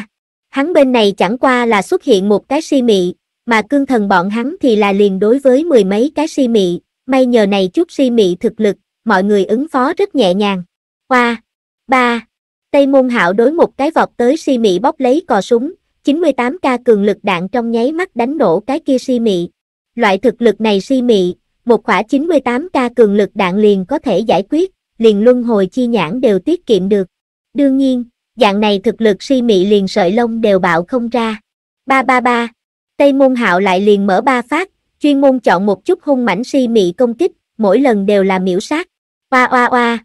Hắn bên này chẳng qua là xuất hiện một cái si mị, mà cương thần bọn hắn thì là liền đối với mười mấy cái si mị, may nhờ này chút si mị thực lực, mọi người ứng phó rất nhẹ nhàng. Qua, ba, Tây Môn Hạo đối một cái vọt tới si mị bóc lấy cò súng, 98k cường lực đạn trong nháy mắt đánh nổ cái kia si mị. Loại thực lực này si mị, một khỏa 98k cường lực đạn liền có thể giải quyết, liền luân hồi chi nhãn đều tiết kiệm được. Đương nhiên, dạng này thực lực si mị liền sợi lông đều bạo không ra. ba ba ba Tây môn hạo lại liền mở ba phát, chuyên môn chọn một chút hung mảnh si mị công kích, mỗi lần đều là miễu sát. Oa oa oa.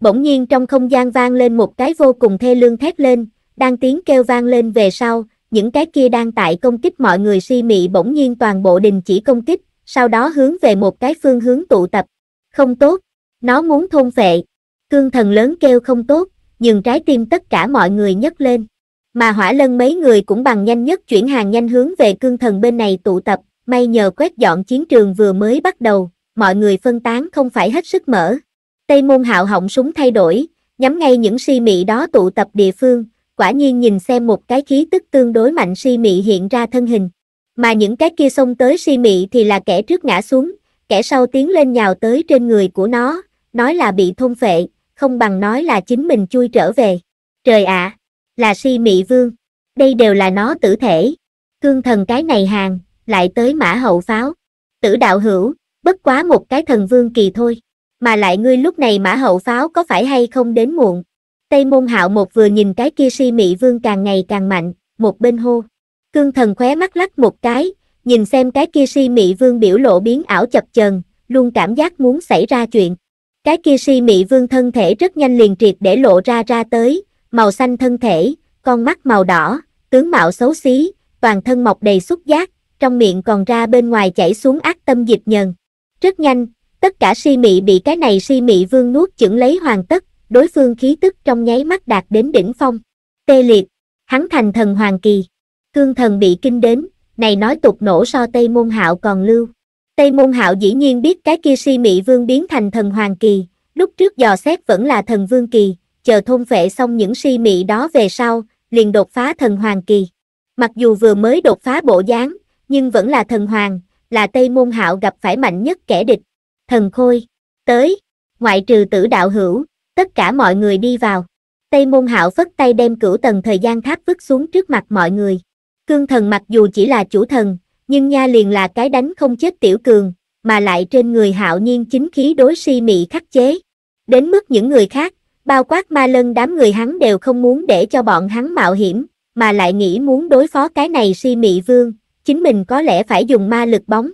Bỗng nhiên trong không gian vang lên một cái vô cùng thê lương thét lên, đang tiếng kêu vang lên về sau, những cái kia đang tại công kích mọi người si mị bỗng nhiên toàn bộ đình chỉ công kích, sau đó hướng về một cái phương hướng tụ tập. Không tốt, nó muốn thôn phệ. Cương thần lớn kêu không tốt, nhưng trái tim tất cả mọi người nhấc lên. Mà hỏa lân mấy người cũng bằng nhanh nhất chuyển hàng nhanh hướng về cương thần bên này tụ tập, may nhờ quét dọn chiến trường vừa mới bắt đầu, mọi người phân tán không phải hết sức mở. Tây môn hạo họng súng thay đổi, nhắm ngay những si mị đó tụ tập địa phương, quả nhiên nhìn xem một cái khí tức tương đối mạnh si mị hiện ra thân hình. Mà những cái kia xông tới si mị thì là kẻ trước ngã xuống, kẻ sau tiến lên nhào tới trên người của nó, nói là bị thôn phệ, không bằng nói là chính mình chui trở về. Trời ạ, là si mị vương, đây đều là nó tử thể. Cương thần cái này hàng, lại tới mã hậu pháo. Tử đạo hữu, bất quá một cái thần vương kỳ thôi mà lại ngươi lúc này mã hậu pháo có phải hay không đến muộn. Tây môn hạo một vừa nhìn cái kia si mị vương càng ngày càng mạnh, một bên hô. Cương thần khóe mắt lắc một cái, nhìn xem cái kia si mị vương biểu lộ biến ảo chập chờn, luôn cảm giác muốn xảy ra chuyện. Cái kia si mị vương thân thể rất nhanh liền triệt để lộ ra ra tới, màu xanh thân thể, con mắt màu đỏ, tướng mạo xấu xí, toàn thân mọc đầy xúc giác, trong miệng còn ra bên ngoài chảy xuống ác tâm dịch nhần. Rất nhanh, tất cả si mị bị cái này si mị vương nuốt chửng lấy hoàn tất, đối phương khí tức trong nháy mắt đạt đến đỉnh phong. Tê liệt, hắn thành thần hoàng kỳ. Cương thần bị kinh đến, này nói tục nổ so Tây Môn Hạo còn lưu. Tây Môn Hạo dĩ nhiên biết cái kia si mị vương biến thành thần hoàng kỳ, lúc trước dò xét vẫn là thần vương kỳ, chờ thôn vệ xong những si mị đó về sau, liền đột phá thần hoàng kỳ. Mặc dù vừa mới đột phá bộ dáng, nhưng vẫn là thần hoàng, là Tây Môn Hạo gặp phải mạnh nhất kẻ địch, thần khôi, tới, ngoại trừ tử đạo hữu, tất cả mọi người đi vào. Tây môn hạo phất tay đem cửu tầng thời gian tháp vứt xuống trước mặt mọi người. Cương thần mặc dù chỉ là chủ thần, nhưng nha liền là cái đánh không chết tiểu cường, mà lại trên người hạo nhiên chính khí đối si mị khắc chế. Đến mức những người khác, bao quát ma lân đám người hắn đều không muốn để cho bọn hắn mạo hiểm, mà lại nghĩ muốn đối phó cái này si mị vương, chính mình có lẽ phải dùng ma lực bóng.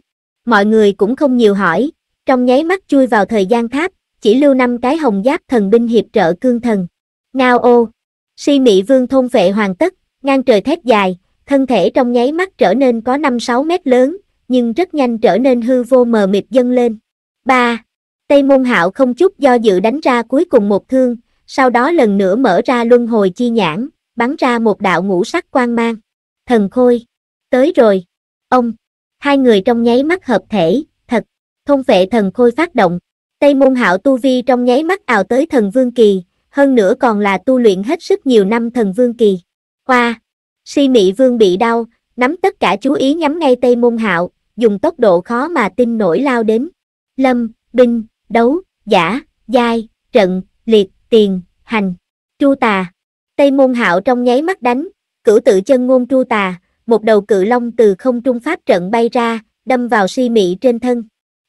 Mọi người cũng không nhiều hỏi, trong nháy mắt chui vào thời gian tháp, chỉ lưu năm cái hồng giáp thần binh hiệp trợ cương thần. Ngao ô, si mị vương thôn vệ hoàn tất, ngang trời thét dài, thân thể trong nháy mắt trở nên có 5-6 mét lớn, nhưng rất nhanh trở nên hư vô mờ mịt dâng lên. 3. Tây môn hạo không chút do dự đánh ra cuối cùng một thương, sau đó lần nữa mở ra luân hồi chi nhãn, bắn ra một đạo ngũ sắc quang mang. Thần khôi, tới rồi. Ông, hai người trong nháy mắt hợp thể, thông vệ thần khôi phát động. Tây môn hạo tu vi trong nháy mắt ảo tới thần vương kỳ, hơn nữa còn là tu luyện hết sức nhiều năm thần vương kỳ. khoa Si mị vương bị đau, nắm tất cả chú ý nhắm ngay Tây môn hạo, dùng tốc độ khó mà tin nổi lao đến. Lâm, binh, đấu, giả, giai, trận, liệt, tiền, hành, chu tà. Tây môn hạo trong nháy mắt đánh, cử tự chân ngôn chu tà, một đầu cự long từ không trung pháp trận bay ra, đâm vào si mị trên thân.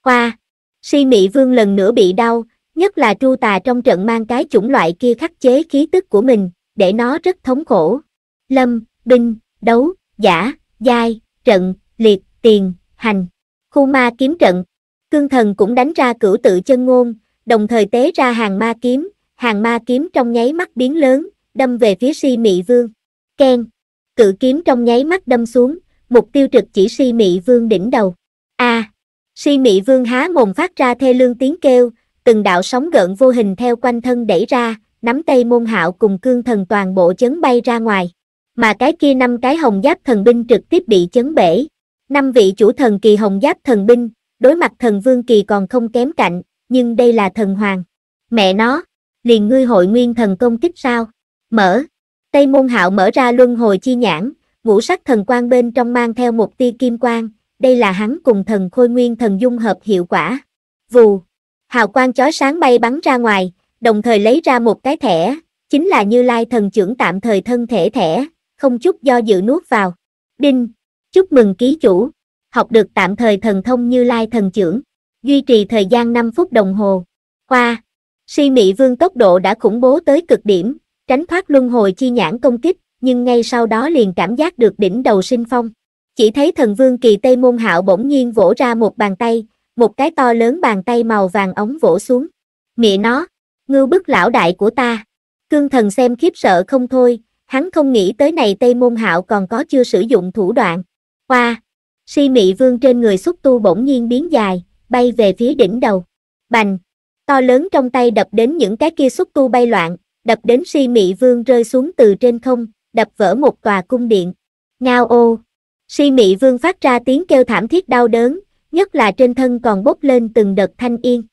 Khoa! Si Mị Vương lần nữa bị đau, nhất là tru tà trong trận mang cái chủng loại kia khắc chế khí tức của mình, để nó rất thống khổ. Lâm, binh, đấu, giả, giai, trận, liệt, tiền, hành. Khu ma kiếm trận. Cương thần cũng đánh ra cửu tự chân ngôn, đồng thời tế ra hàng ma kiếm, hàng ma kiếm trong nháy mắt biến lớn, đâm về phía si mị vương. Ken. Cự kiếm trong nháy mắt đâm xuống, mục tiêu trực chỉ si mị vương đỉnh đầu. A. À, Si Mị Vương há mồm phát ra thê lương tiếng kêu, từng đạo sóng gợn vô hình theo quanh thân đẩy ra, nắm tay môn hạo cùng cương thần toàn bộ chấn bay ra ngoài. Mà cái kia năm cái hồng giáp thần binh trực tiếp bị chấn bể. Năm vị chủ thần kỳ hồng giáp thần binh, đối mặt thần vương kỳ còn không kém cạnh, nhưng đây là thần hoàng. Mẹ nó, liền ngươi hội nguyên thần công kích sao? Mở. Tây môn hạo mở ra luân hồi chi nhãn, ngũ sắc thần quang bên trong mang theo một tia kim quang, đây là hắn cùng thần khôi nguyên thần dung hợp hiệu quả. Vù, hào quang chói sáng bay bắn ra ngoài, đồng thời lấy ra một cái thẻ, chính là Như Lai thần trưởng tạm thời thân thể thẻ, không chút do dự nuốt vào. Đinh, chúc mừng ký chủ, học được tạm thời thần thông Như Lai thần trưởng, duy trì thời gian 5 phút đồng hồ. khoa si mị vương tốc độ đã khủng bố tới cực điểm, tránh thoát luân hồi chi nhãn công kích, nhưng ngay sau đó liền cảm giác được đỉnh đầu sinh phong chỉ thấy thần vương kỳ Tây Môn Hạo bỗng nhiên vỗ ra một bàn tay, một cái to lớn bàn tay màu vàng ống vỗ xuống. Mẹ nó, ngưu bức lão đại của ta. Cương thần xem khiếp sợ không thôi, hắn không nghĩ tới này Tây Môn Hạo còn có chưa sử dụng thủ đoạn. Hoa, si mị vương trên người xúc tu bỗng nhiên biến dài, bay về phía đỉnh đầu. Bành, to lớn trong tay đập đến những cái kia xúc tu bay loạn, đập đến si mị vương rơi xuống từ trên không, đập vỡ một tòa cung điện. Ngao ô, Si mị vương phát ra tiếng kêu thảm thiết đau đớn, nhất là trên thân còn bốc lên từng đợt thanh yên.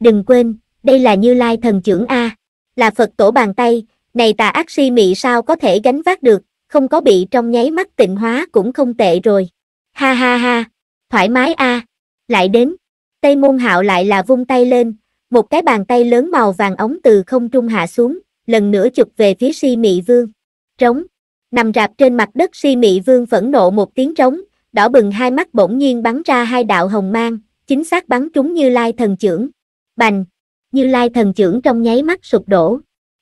Đừng quên, đây là Như Lai thần trưởng A, là Phật tổ bàn tay, này tà ác si mị sao có thể gánh vác được, không có bị trong nháy mắt tịnh hóa cũng không tệ rồi. Ha ha ha, thoải mái A, lại đến. Tây môn hạo lại là vung tay lên, một cái bàn tay lớn màu vàng ống từ không trung hạ xuống, lần nữa chụp về phía si mị vương. Trống nằm rạp trên mặt đất si mị vương phẫn nộ một tiếng trống, đỏ bừng hai mắt bỗng nhiên bắn ra hai đạo hồng mang, chính xác bắn trúng như lai thần trưởng. Bành, như lai thần trưởng trong nháy mắt sụp đổ.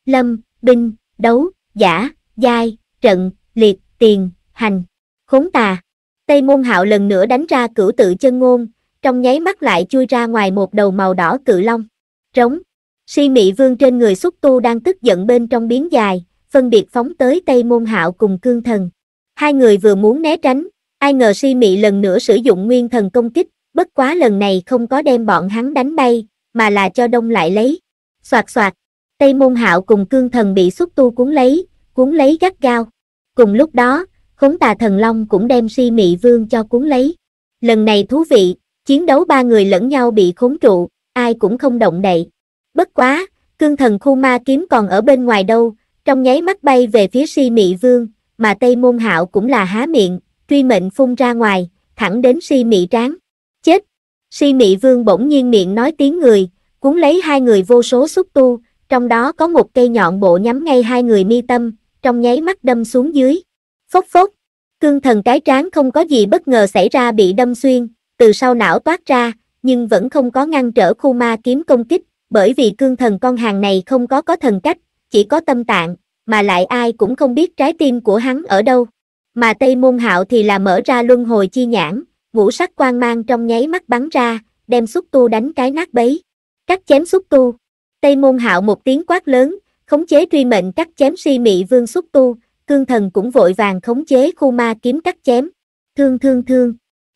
Lâm, binh, đấu, giả, giai, trận, liệt, tiền, hành, khốn tà. Tây môn hạo lần nữa đánh ra cửu tự chân ngôn, trong nháy mắt lại chui ra ngoài một đầu màu đỏ cự long. Trống, si mị vương trên người xúc tu đang tức giận bên trong biến dài, phân biệt phóng tới Tây Môn Hạo cùng Cương Thần. Hai người vừa muốn né tránh, ai ngờ si mị lần nữa sử dụng nguyên thần công kích, bất quá lần này không có đem bọn hắn đánh bay, mà là cho đông lại lấy. Xoạt xoạt, Tây Môn Hạo cùng Cương Thần bị xúc tu cuốn lấy, cuốn lấy gắt gao. Cùng lúc đó, khốn tà thần long cũng đem si mị vương cho cuốn lấy. Lần này thú vị, chiến đấu ba người lẫn nhau bị khốn trụ, ai cũng không động đậy. Bất quá, cương thần khu ma kiếm còn ở bên ngoài đâu, trong nháy mắt bay về phía si mị vương, mà Tây Môn Hạo cũng là há miệng, truy mệnh phun ra ngoài, thẳng đến si mị tráng. Chết! Si mị vương bỗng nhiên miệng nói tiếng người, cuốn lấy hai người vô số xúc tu, trong đó có một cây nhọn bộ nhắm ngay hai người mi tâm, trong nháy mắt đâm xuống dưới. Phốc phốc! Cương thần cái tráng không có gì bất ngờ xảy ra bị đâm xuyên, từ sau não toát ra, nhưng vẫn không có ngăn trở khu ma kiếm công kích, bởi vì cương thần con hàng này không có có thần cách, chỉ có tâm tạng, mà lại ai cũng không biết trái tim của hắn ở đâu. Mà Tây Môn Hạo thì là mở ra luân hồi chi nhãn, ngũ sắc quang mang trong nháy mắt bắn ra, đem xúc tu đánh cái nát bấy. Cắt chém xúc tu. Tây Môn Hạo một tiếng quát lớn, khống chế truy mệnh cắt chém si mị vương xúc tu, cương thần cũng vội vàng khống chế khu ma kiếm cắt chém. Thương thương thương.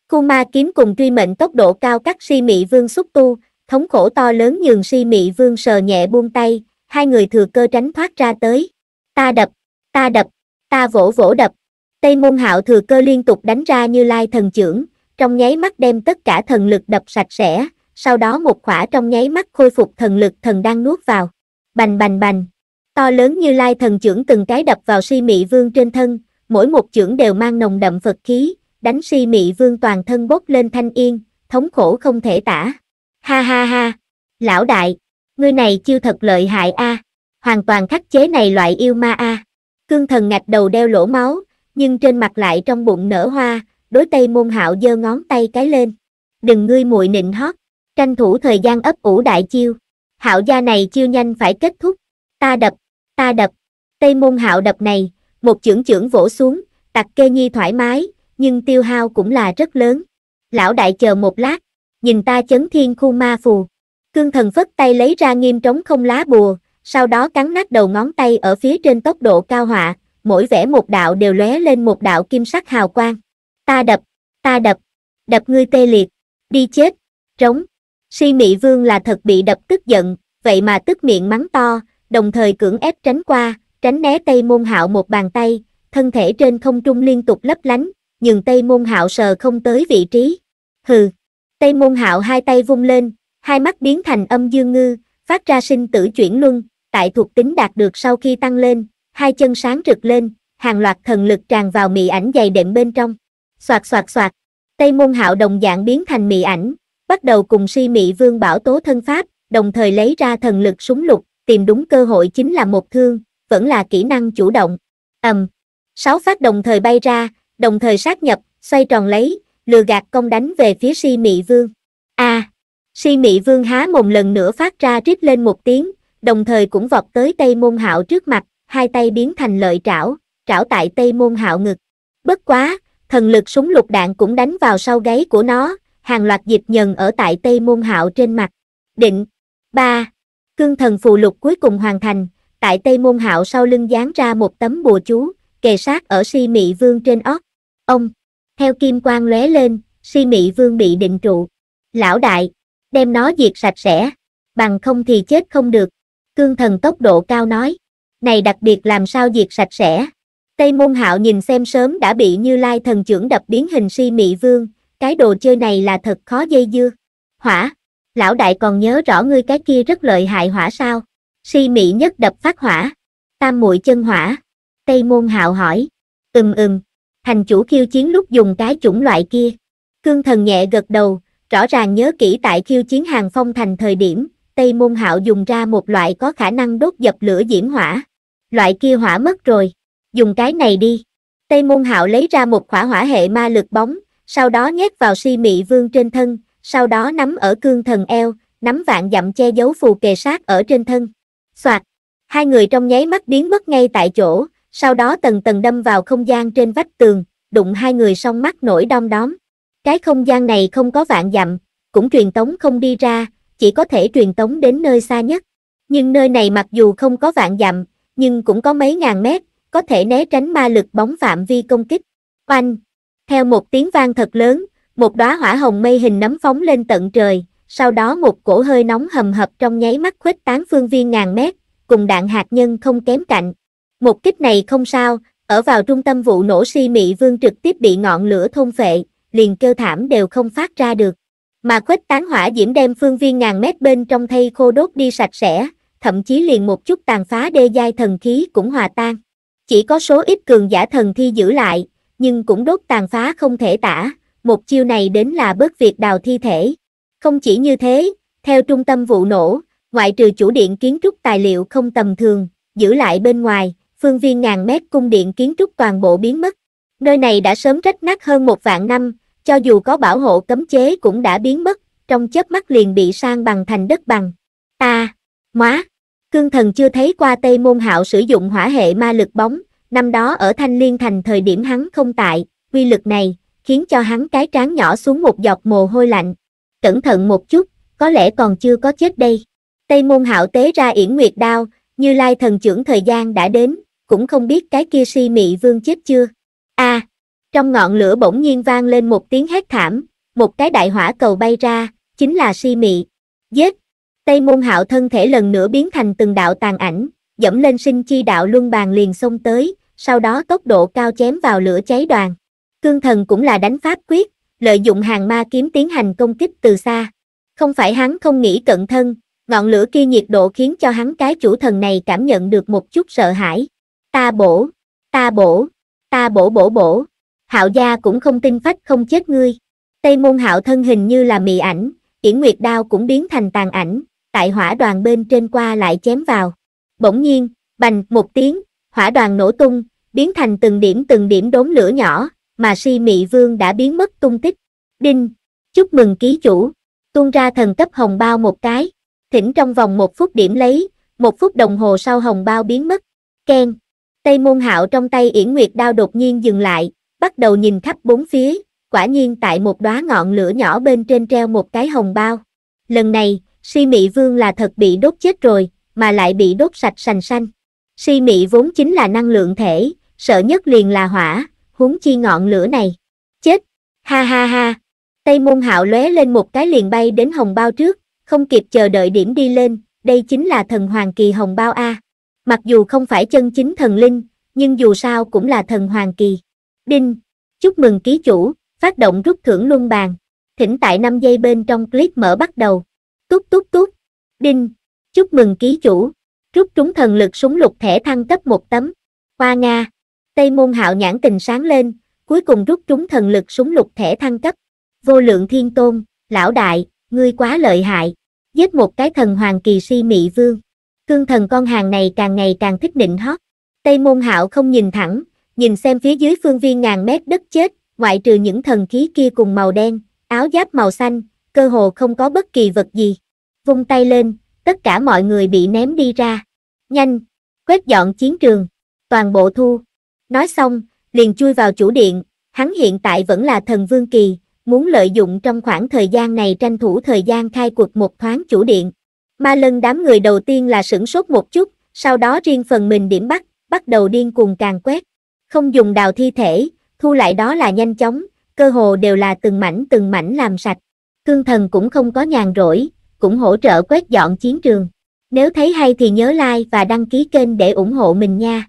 Khu ma kiếm cùng truy mệnh tốc độ cao cắt si mị vương xúc tu, thống khổ to lớn nhường si mị vương sờ nhẹ buông tay, hai người thừa cơ tránh thoát ra tới. Ta đập, ta đập, ta vỗ vỗ đập. Tây môn hạo thừa cơ liên tục đánh ra như lai thần trưởng, trong nháy mắt đem tất cả thần lực đập sạch sẽ, sau đó một khỏa trong nháy mắt khôi phục thần lực thần đang nuốt vào. Bành bành bành, to lớn như lai thần trưởng từng cái đập vào si mị vương trên thân, mỗi một trưởng đều mang nồng đậm Phật khí, đánh si mị vương toàn thân bốc lên thanh yên, thống khổ không thể tả. Ha ha ha, lão đại, ngươi này chiêu thật lợi hại a hoàn toàn khắc chế này loại yêu ma a cương thần ngạch đầu đeo lỗ máu nhưng trên mặt lại trong bụng nở hoa đối tây môn hạo giơ ngón tay cái lên đừng ngươi muội nịnh hót tranh thủ thời gian ấp ủ đại chiêu hạo gia này chiêu nhanh phải kết thúc ta đập ta đập tây môn hạo đập này một chưởng chưởng vỗ xuống tặc kê nhi thoải mái nhưng tiêu hao cũng là rất lớn lão đại chờ một lát nhìn ta chấn thiên khu ma phù Cương thần phất tay lấy ra nghiêm trống không lá bùa, sau đó cắn nát đầu ngón tay ở phía trên tốc độ cao họa, mỗi vẽ một đạo đều lóe lên một đạo kim sắc hào quang. Ta đập, ta đập, đập ngươi tê liệt, đi chết, trống. Si Mị Vương là thật bị đập tức giận, vậy mà tức miệng mắng to, đồng thời cưỡng ép tránh qua, tránh né Tây Môn Hạo một bàn tay, thân thể trên không trung liên tục lấp lánh, nhưng Tây Môn Hạo sờ không tới vị trí. Hừ. Tây Môn Hạo hai tay vung lên, hai mắt biến thành âm dương ngư, phát ra sinh tử chuyển luân, tại thuộc tính đạt được sau khi tăng lên, hai chân sáng rực lên, hàng loạt thần lực tràn vào mị ảnh dày đệm bên trong. Xoạt xoạt xoạt, Tây Môn Hạo đồng dạng biến thành mị ảnh, bắt đầu cùng si mị vương bảo tố thân pháp, đồng thời lấy ra thần lực súng lục, tìm đúng cơ hội chính là một thương, vẫn là kỹ năng chủ động. ầm, um, sáu phát đồng thời bay ra, đồng thời sát nhập, xoay tròn lấy, lừa gạt công đánh về phía si mị vương. A. À, Si Mị Vương há mồm lần nữa phát ra rít lên một tiếng, đồng thời cũng vọt tới Tây Môn Hạo trước mặt, hai tay biến thành lợi trảo, trảo tại Tây Môn Hạo ngực. Bất quá, thần lực súng lục đạn cũng đánh vào sau gáy của nó, hàng loạt dịch nhần ở tại Tây Môn Hạo trên mặt. Định 3. Cương thần phù lục cuối cùng hoàn thành, tại Tây Môn Hạo sau lưng dán ra một tấm bùa chú, kề sát ở Si Mị Vương trên óc. Ông theo kim quang lóe lên, Si Mị Vương bị định trụ. Lão đại đem nó diệt sạch sẽ, bằng không thì chết không được. Cương thần tốc độ cao nói, này đặc biệt làm sao diệt sạch sẽ. Tây môn hạo nhìn xem sớm đã bị như lai thần trưởng đập biến hình si mị vương, cái đồ chơi này là thật khó dây dưa. Hỏa, lão đại còn nhớ rõ ngươi cái kia rất lợi hại hỏa sao. Si mị nhất đập phát hỏa, tam mũi chân hỏa. Tây môn hạo hỏi, ừm ừm, thành chủ khiêu chiến lúc dùng cái chủng loại kia. Cương thần nhẹ gật đầu, rõ ràng nhớ kỹ tại khiêu chiến hàng phong thành thời điểm, Tây Môn Hạo dùng ra một loại có khả năng đốt dập lửa diễm hỏa. Loại kia hỏa mất rồi, dùng cái này đi. Tây Môn Hạo lấy ra một khỏa hỏa hệ ma lực bóng, sau đó nhét vào si mị vương trên thân, sau đó nắm ở cương thần eo, nắm vạn dặm che giấu phù kề sát ở trên thân. Soạt, hai người trong nháy mắt biến mất ngay tại chỗ, sau đó tầng tầng đâm vào không gian trên vách tường, đụng hai người song mắt nổi đom đóm. Cái không gian này không có vạn dặm, cũng truyền tống không đi ra, chỉ có thể truyền tống đến nơi xa nhất. Nhưng nơi này mặc dù không có vạn dặm, nhưng cũng có mấy ngàn mét, có thể né tránh ma lực bóng phạm vi công kích. Oanh! Theo một tiếng vang thật lớn, một đóa hỏa hồng mây hình nấm phóng lên tận trời, sau đó một cổ hơi nóng hầm hập trong nháy mắt khuếch tán phương viên ngàn mét, cùng đạn hạt nhân không kém cạnh. Một kích này không sao, ở vào trung tâm vụ nổ si mị vương trực tiếp bị ngọn lửa thôn phệ liền kêu thảm đều không phát ra được. Mà khuếch tán hỏa diễm đem phương viên ngàn mét bên trong thây khô đốt đi sạch sẽ, thậm chí liền một chút tàn phá đê giai thần khí cũng hòa tan. Chỉ có số ít cường giả thần thi giữ lại, nhưng cũng đốt tàn phá không thể tả, một chiêu này đến là bớt việc đào thi thể. Không chỉ như thế, theo trung tâm vụ nổ, ngoại trừ chủ điện kiến trúc tài liệu không tầm thường, giữ lại bên ngoài, phương viên ngàn mét cung điện kiến trúc toàn bộ biến mất. Nơi này đã sớm rách nát hơn một vạn năm, cho dù có bảo hộ cấm chế cũng đã biến mất, trong chớp mắt liền bị sang bằng thành đất bằng. Ta, à, móa, cương thần chưa thấy qua Tây Môn Hạo sử dụng hỏa hệ ma lực bóng, năm đó ở Thanh Liên Thành thời điểm hắn không tại, quy lực này, khiến cho hắn cái trán nhỏ xuống một giọt mồ hôi lạnh. Cẩn thận một chút, có lẽ còn chưa có chết đây. Tây Môn Hạo tế ra yển nguyệt đao, như lai thần trưởng thời gian đã đến, cũng không biết cái kia si mị vương chết chưa a à, trong ngọn lửa bỗng nhiên vang lên một tiếng hét thảm, một cái đại hỏa cầu bay ra, chính là si mị. Giết! Tây môn hạo thân thể lần nữa biến thành từng đạo tàn ảnh, dẫm lên sinh chi đạo luân bàn liền xông tới, sau đó tốc độ cao chém vào lửa cháy đoàn. Cương thần cũng là đánh pháp quyết, lợi dụng hàng ma kiếm tiến hành công kích từ xa. Không phải hắn không nghĩ cận thân, ngọn lửa kia nhiệt độ khiến cho hắn cái chủ thần này cảm nhận được một chút sợ hãi. Ta bổ, ta bổ ta bổ bổ bổ, hạo gia cũng không tin phách không chết ngươi. Tây môn hạo thân hình như là mì ảnh, yển nguyệt đao cũng biến thành tàn ảnh, tại hỏa đoàn bên trên qua lại chém vào. Bỗng nhiên, bành một tiếng, hỏa đoàn nổ tung, biến thành từng điểm từng điểm đốm lửa nhỏ, mà si mị vương đã biến mất tung tích. Đinh, chúc mừng ký chủ, tuôn ra thần cấp hồng bao một cái, thỉnh trong vòng một phút điểm lấy, một phút đồng hồ sau hồng bao biến mất. Ken. Tây môn hạo trong tay yển nguyệt đao đột nhiên dừng lại, bắt đầu nhìn khắp bốn phía, quả nhiên tại một đóa ngọn lửa nhỏ bên trên treo một cái hồng bao. Lần này, si mị vương là thật bị đốt chết rồi, mà lại bị đốt sạch sành xanh. Si mị vốn chính là năng lượng thể, sợ nhất liền là hỏa, huống chi ngọn lửa này. Chết! Ha ha ha! Tây môn hạo lóe lên một cái liền bay đến hồng bao trước, không kịp chờ đợi điểm đi lên, đây chính là thần hoàng kỳ hồng bao A. Mặc dù không phải chân chính thần linh, nhưng dù sao cũng là thần hoàng kỳ. Đinh! Chúc mừng ký chủ, phát động rút thưởng luân bàn. Thỉnh tại 5 giây bên trong clip mở bắt đầu. Tút tút tút! Đinh! Chúc mừng ký chủ, rút trúng thần lực súng lục thẻ thăng cấp một tấm. Hoa Nga! Tây môn hạo nhãn tình sáng lên, cuối cùng rút trúng thần lực súng lục thẻ thăng cấp. Vô lượng thiên tôn, lão đại, ngươi quá lợi hại, giết một cái thần hoàng kỳ si mị vương. Cương thần con hàng này càng ngày càng thích định hót. Tây môn hạo không nhìn thẳng, nhìn xem phía dưới phương viên ngàn mét đất chết, ngoại trừ những thần khí kia cùng màu đen, áo giáp màu xanh, cơ hồ không có bất kỳ vật gì. Vung tay lên, tất cả mọi người bị ném đi ra. Nhanh, quét dọn chiến trường, toàn bộ thu. Nói xong, liền chui vào chủ điện, hắn hiện tại vẫn là thần vương kỳ, muốn lợi dụng trong khoảng thời gian này tranh thủ thời gian khai cuộc một thoáng chủ điện. Ma lân đám người đầu tiên là sửng sốt một chút, sau đó riêng phần mình điểm bắt, bắt đầu điên cuồng càng quét. Không dùng đào thi thể, thu lại đó là nhanh chóng, cơ hồ đều là từng mảnh từng mảnh làm sạch. Cương thần cũng không có nhàn rỗi, cũng hỗ trợ quét dọn chiến trường. Nếu thấy hay thì nhớ like và đăng ký kênh để ủng hộ mình nha.